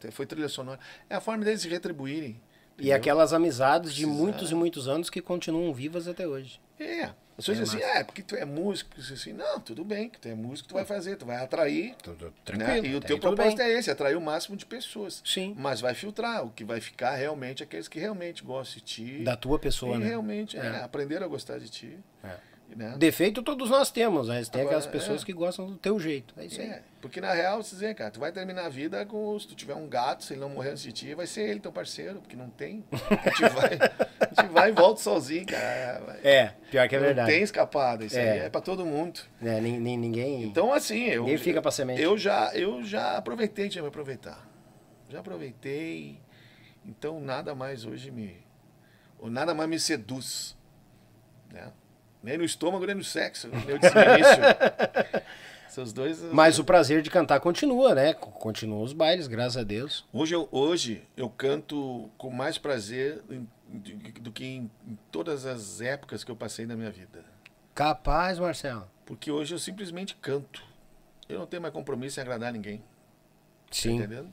tu, foi trilha sonora. É a forma deles retribuírem e aquelas amizades de muitos e muitos anos que continuam vivas até hoje. É. As pessoas é dizem assim, ah, é porque tu é músico. Eu assim, não, tudo bem, que tu é músico, tu vai fazer, tu vai atrair. Tudo, né? tranquilo. Né? E o tá teu propósito é esse, atrair o máximo de pessoas. Sim. Mas vai filtrar, o que vai ficar realmente aqueles que realmente gostam de ti. Da tua pessoa, e né? realmente, é. é aprenderam aprender a gostar de ti. É. Né? Defeito todos nós temos, mas tem Agora, aquelas pessoas é. que gostam do teu jeito. É isso é. aí. Porque na real, vocês veem, cara, tu vai terminar a vida com. Se tu tiver um gato, se ele não morrer antes de ti, vai ser ele teu parceiro, porque não tem. A gente vai, a gente vai e volta sozinho, cara. É, pior que é verdade. Não tem escapada, isso é. aí é pra todo mundo. É, ninguém. Então, assim, eu. Ninguém fica pra semente. Eu já, eu já aproveitei, tinha me aproveitar. Já aproveitei. Então, nada mais hoje me. Nada mais me seduz. Né? Nem no estômago, nem no sexo. Eu disse dois. Uh, Mas o prazer de cantar continua, né? Continua os bailes, graças a Deus. Hoje eu, hoje eu canto com mais prazer do que em, todas as épocas que eu passei na minha vida. Capaz, Marcelo. Porque hoje eu simplesmente canto. Eu não tenho mais compromisso em agradar ninguém. Tá Sim. Tá entendendo?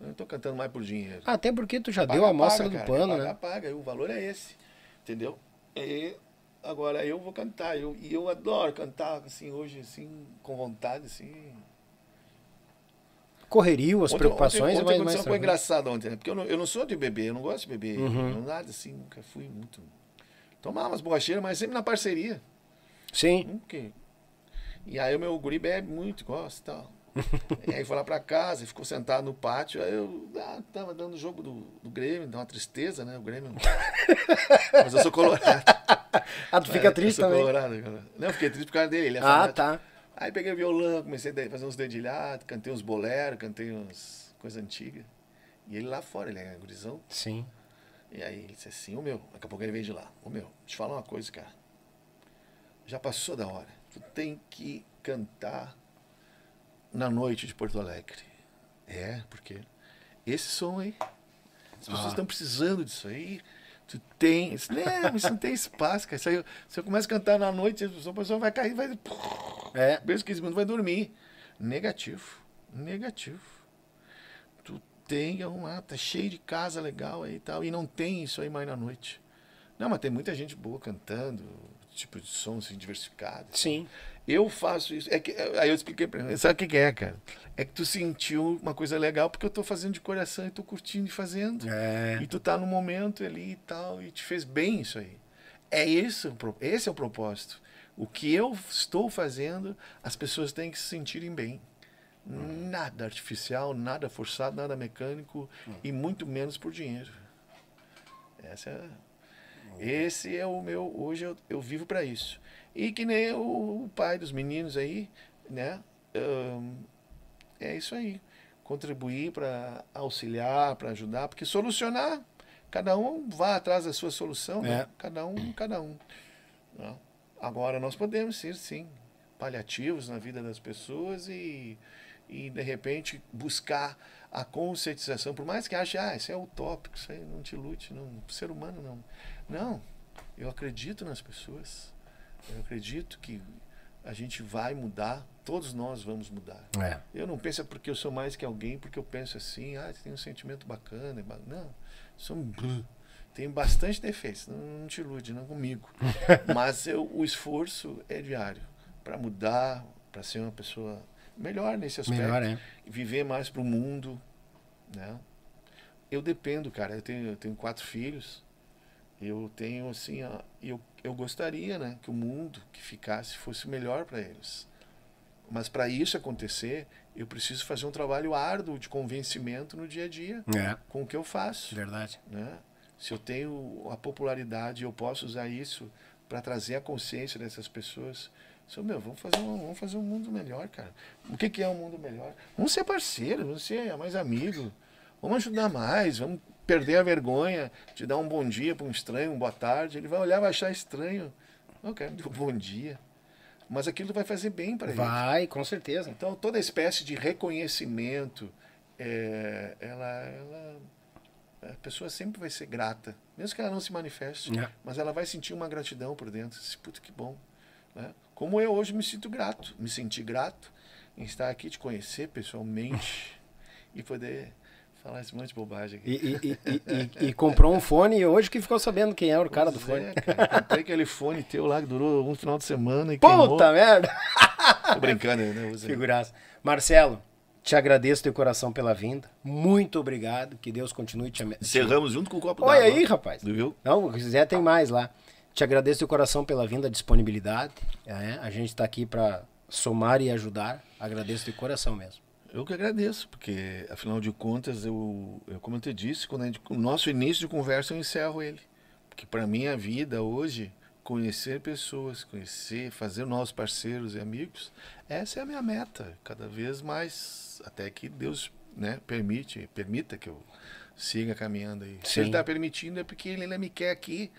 Eu não tô cantando mais por dinheiro. Até porque tu já paga, deu a amostra do pano, paga, né? Paga, paga. O valor é esse. Entendeu? E Agora eu vou cantar, eu, e eu adoro cantar assim hoje, assim, com vontade, assim. correria as ontem, preocupações, ontem, ontem mas. Ontem aconteceu uma coisa né? engraçada ontem, né? Porque eu não, eu não sou de beber, eu não gosto de beber. Uhum. nada assim, nunca fui muito. Tomava umas borracheiras, mas sempre na parceria. Sim. Nunca. Hum, e aí o meu guri bebe muito, gosta e tal. e aí foi lá pra casa, e ficou sentado no pátio. Aí eu ah, tava dando o jogo do, do Grêmio, dá uma tristeza, né? O Grêmio. mas eu sou colorado ah, tu fica é, triste também? Colorado, Não, eu fiquei triste por causa dele. Ele é ah, fanático. tá. Aí peguei o violão, comecei a fazer uns dedilhados, cantei uns boleros, cantei uns coisas antigas. E ele lá fora, ele é gurizão. Sim. E aí ele disse assim, ô meu, daqui a pouco ele vem de lá. Ô meu, te falar uma coisa, cara. Já passou da hora. Tu tem que cantar na noite de Porto Alegre. É, porque esse som aí, as pessoas estão ah. precisando disso aí. Tu tem. Isso, não, isso não tem espaço, cara. Isso aí, se eu começo a cantar na noite, a pessoa vai cair, vai. É, mesmo 15 minutos vai dormir. Negativo. Negativo. Tu tem uma. Tá cheio de casa legal aí e tal. E não tem isso aí mais na noite. Não, mas tem muita gente boa cantando, tipo de som assim, diversificado. Sim. Eu faço isso. É que, aí eu expliquei pra ele. Sabe o que é, cara? É que tu sentiu uma coisa legal porque eu tô fazendo de coração e tô curtindo e fazendo. É. E tu tá no momento ali e tal. E te fez bem isso aí. É isso, esse é o propósito. O que eu estou fazendo, as pessoas têm que se sentirem bem. Hum. Nada artificial, nada forçado, nada mecânico hum. e muito menos por dinheiro. Essa é, hum. Esse é o meu. Hoje eu, eu vivo para isso. E que nem o, pai dos meninos aí, né? Um, é isso aí. Contribuir para auxiliar, para ajudar, porque solucionar, cada um vá atrás da sua solução, né? é. né? Cada um, cada um. Né? Agora nós podemos ser, sim, paliativos na vida das pessoas e, e de repente, buscar a conscientização, por mais que ache, ah, isso é utópico, isso aí não te lute, não, ser humano não. Não, eu acredito nas pessoas. Eu acredito que a gente vai mudar, todos nós vamos mudar. É. Eu não penso é porque eu sou mais que alguém, porque eu penso assim, ah, tem um sentimento bacana. Não, sou um... Tem bastante defeitos, não, não te ilude, não comigo. Mas eu, o esforço é diário para mudar, para ser uma pessoa melhor nesse aspecto. Melhor, é. Viver mais para o mundo, né? Eu dependo, cara. Eu tenho, eu tenho quatro filhos eu tenho assim, ó, eu, eu gostaria né, que o mundo que ficasse fosse melhor para eles. Mas para isso acontecer, eu preciso fazer um trabalho árduo de convencimento no dia a dia é. com o que eu faço. Verdade. Né? Se eu tenho a popularidade, eu posso usar isso para trazer a consciência dessas pessoas. meu, vamos fazer, um, vamos fazer um mundo melhor, cara. O que, que é um mundo melhor? Vamos ser parceiros, vamos ser mais amigos, vamos ajudar mais, vamos perder a vergonha de dar um bom dia para um estranho, uma boa tarde. Ele vai olhar, vai achar estranho. Não, quero me bom dia. Mas aquilo vai fazer bem para ele. Vai, com certeza. Então, toda espécie de reconhecimento, é, ela, ela, a pessoa sempre vai ser grata. Mesmo que ela não se manifeste, é. mas ela vai sentir uma gratidão por dentro. Esse puta que bom. Né? Como eu hoje me sinto grato, me senti grato em estar aqui, te conhecer pessoalmente e poder falar esse monte de bobagem aqui. E, e, e, e, comprou um fone e hoje que ficou sabendo quem era é o cara pois do fone. É, cara. aquele fone teu lá que durou um final de semana e Puta queimou. merda! Tô brincando, né? Usei. Né? Figuraça. Marcelo, te agradeço teu coração pela vinda. Muito obrigado. Que Deus continue te amando. Cerramos junto com o copo Olha aí, rapaz. Viu? Não, se quiser tem mais lá. Te agradeço de coração pela vinda, disponibilidade. É, a gente está aqui para somar e ajudar. Agradeço de coração mesmo. Eu que agradeço, porque afinal de contas, eu, eu como eu te disse, quando gente, o nosso início de conversa eu encerro ele. Porque para mim a vida hoje, conhecer pessoas, conhecer, fazer novos parceiros e amigos, essa é a minha meta, cada vez mais, até que Deus, né, permite, permita que eu siga caminhando aí. Sim. Se ele está permitindo é porque ele ainda me quer aqui,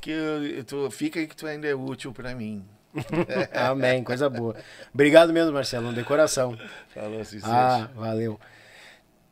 que eu, eu tô, fica aí que tu ainda é útil para mim. Amém, coisa boa. Obrigado mesmo, Marcelo, um decoração. Falou, assim, Ah, valeu.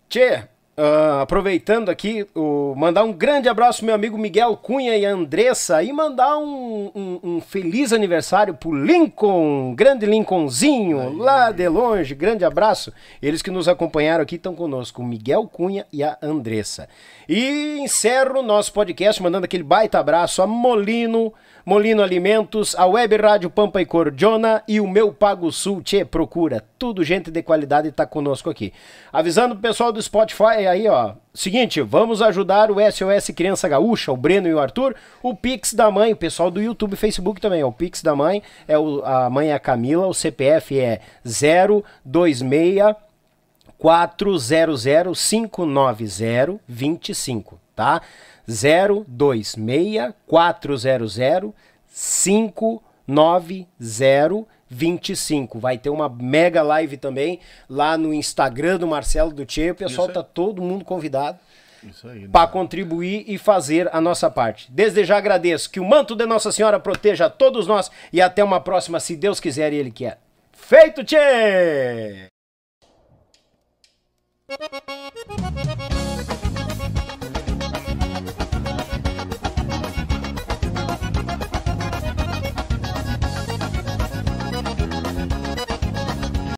Tchê, Uh, aproveitando aqui, o mandar um grande abraço meu amigo Miguel Cunha e Andressa e mandar um, um, um feliz aniversário pro Lincoln, grande Lincolnzinho, lá de longe, grande abraço. Eles que nos acompanharam aqui estão conosco, o Miguel Cunha e a Andressa. E encerro o nosso podcast mandando aquele baita abraço a Molino, Molino Alimentos, a Web Rádio Pampa e Cordiona e o Meu Pago Sul, Tchê, procura tudo gente de qualidade tá conosco aqui. Avisando o pessoal do Spotify aí, ó. Seguinte, vamos ajudar o SOS Criança Gaúcha, o Breno e o Arthur, o Pix da Mãe, o pessoal do YouTube e Facebook também, ó, o Pix da Mãe, é o, a mãe é a Camila, o CPF é 026 400 590 25, tá? 026 400 590 25. Vai ter uma mega live também lá no Instagram do Marcelo do Tchê. O pessoal tá todo mundo convidado. Né? Para contribuir e fazer a nossa parte. Desde já agradeço que o manto de Nossa Senhora proteja todos nós e até uma próxima, se Deus quiser e Ele quer. Feito, Tchê!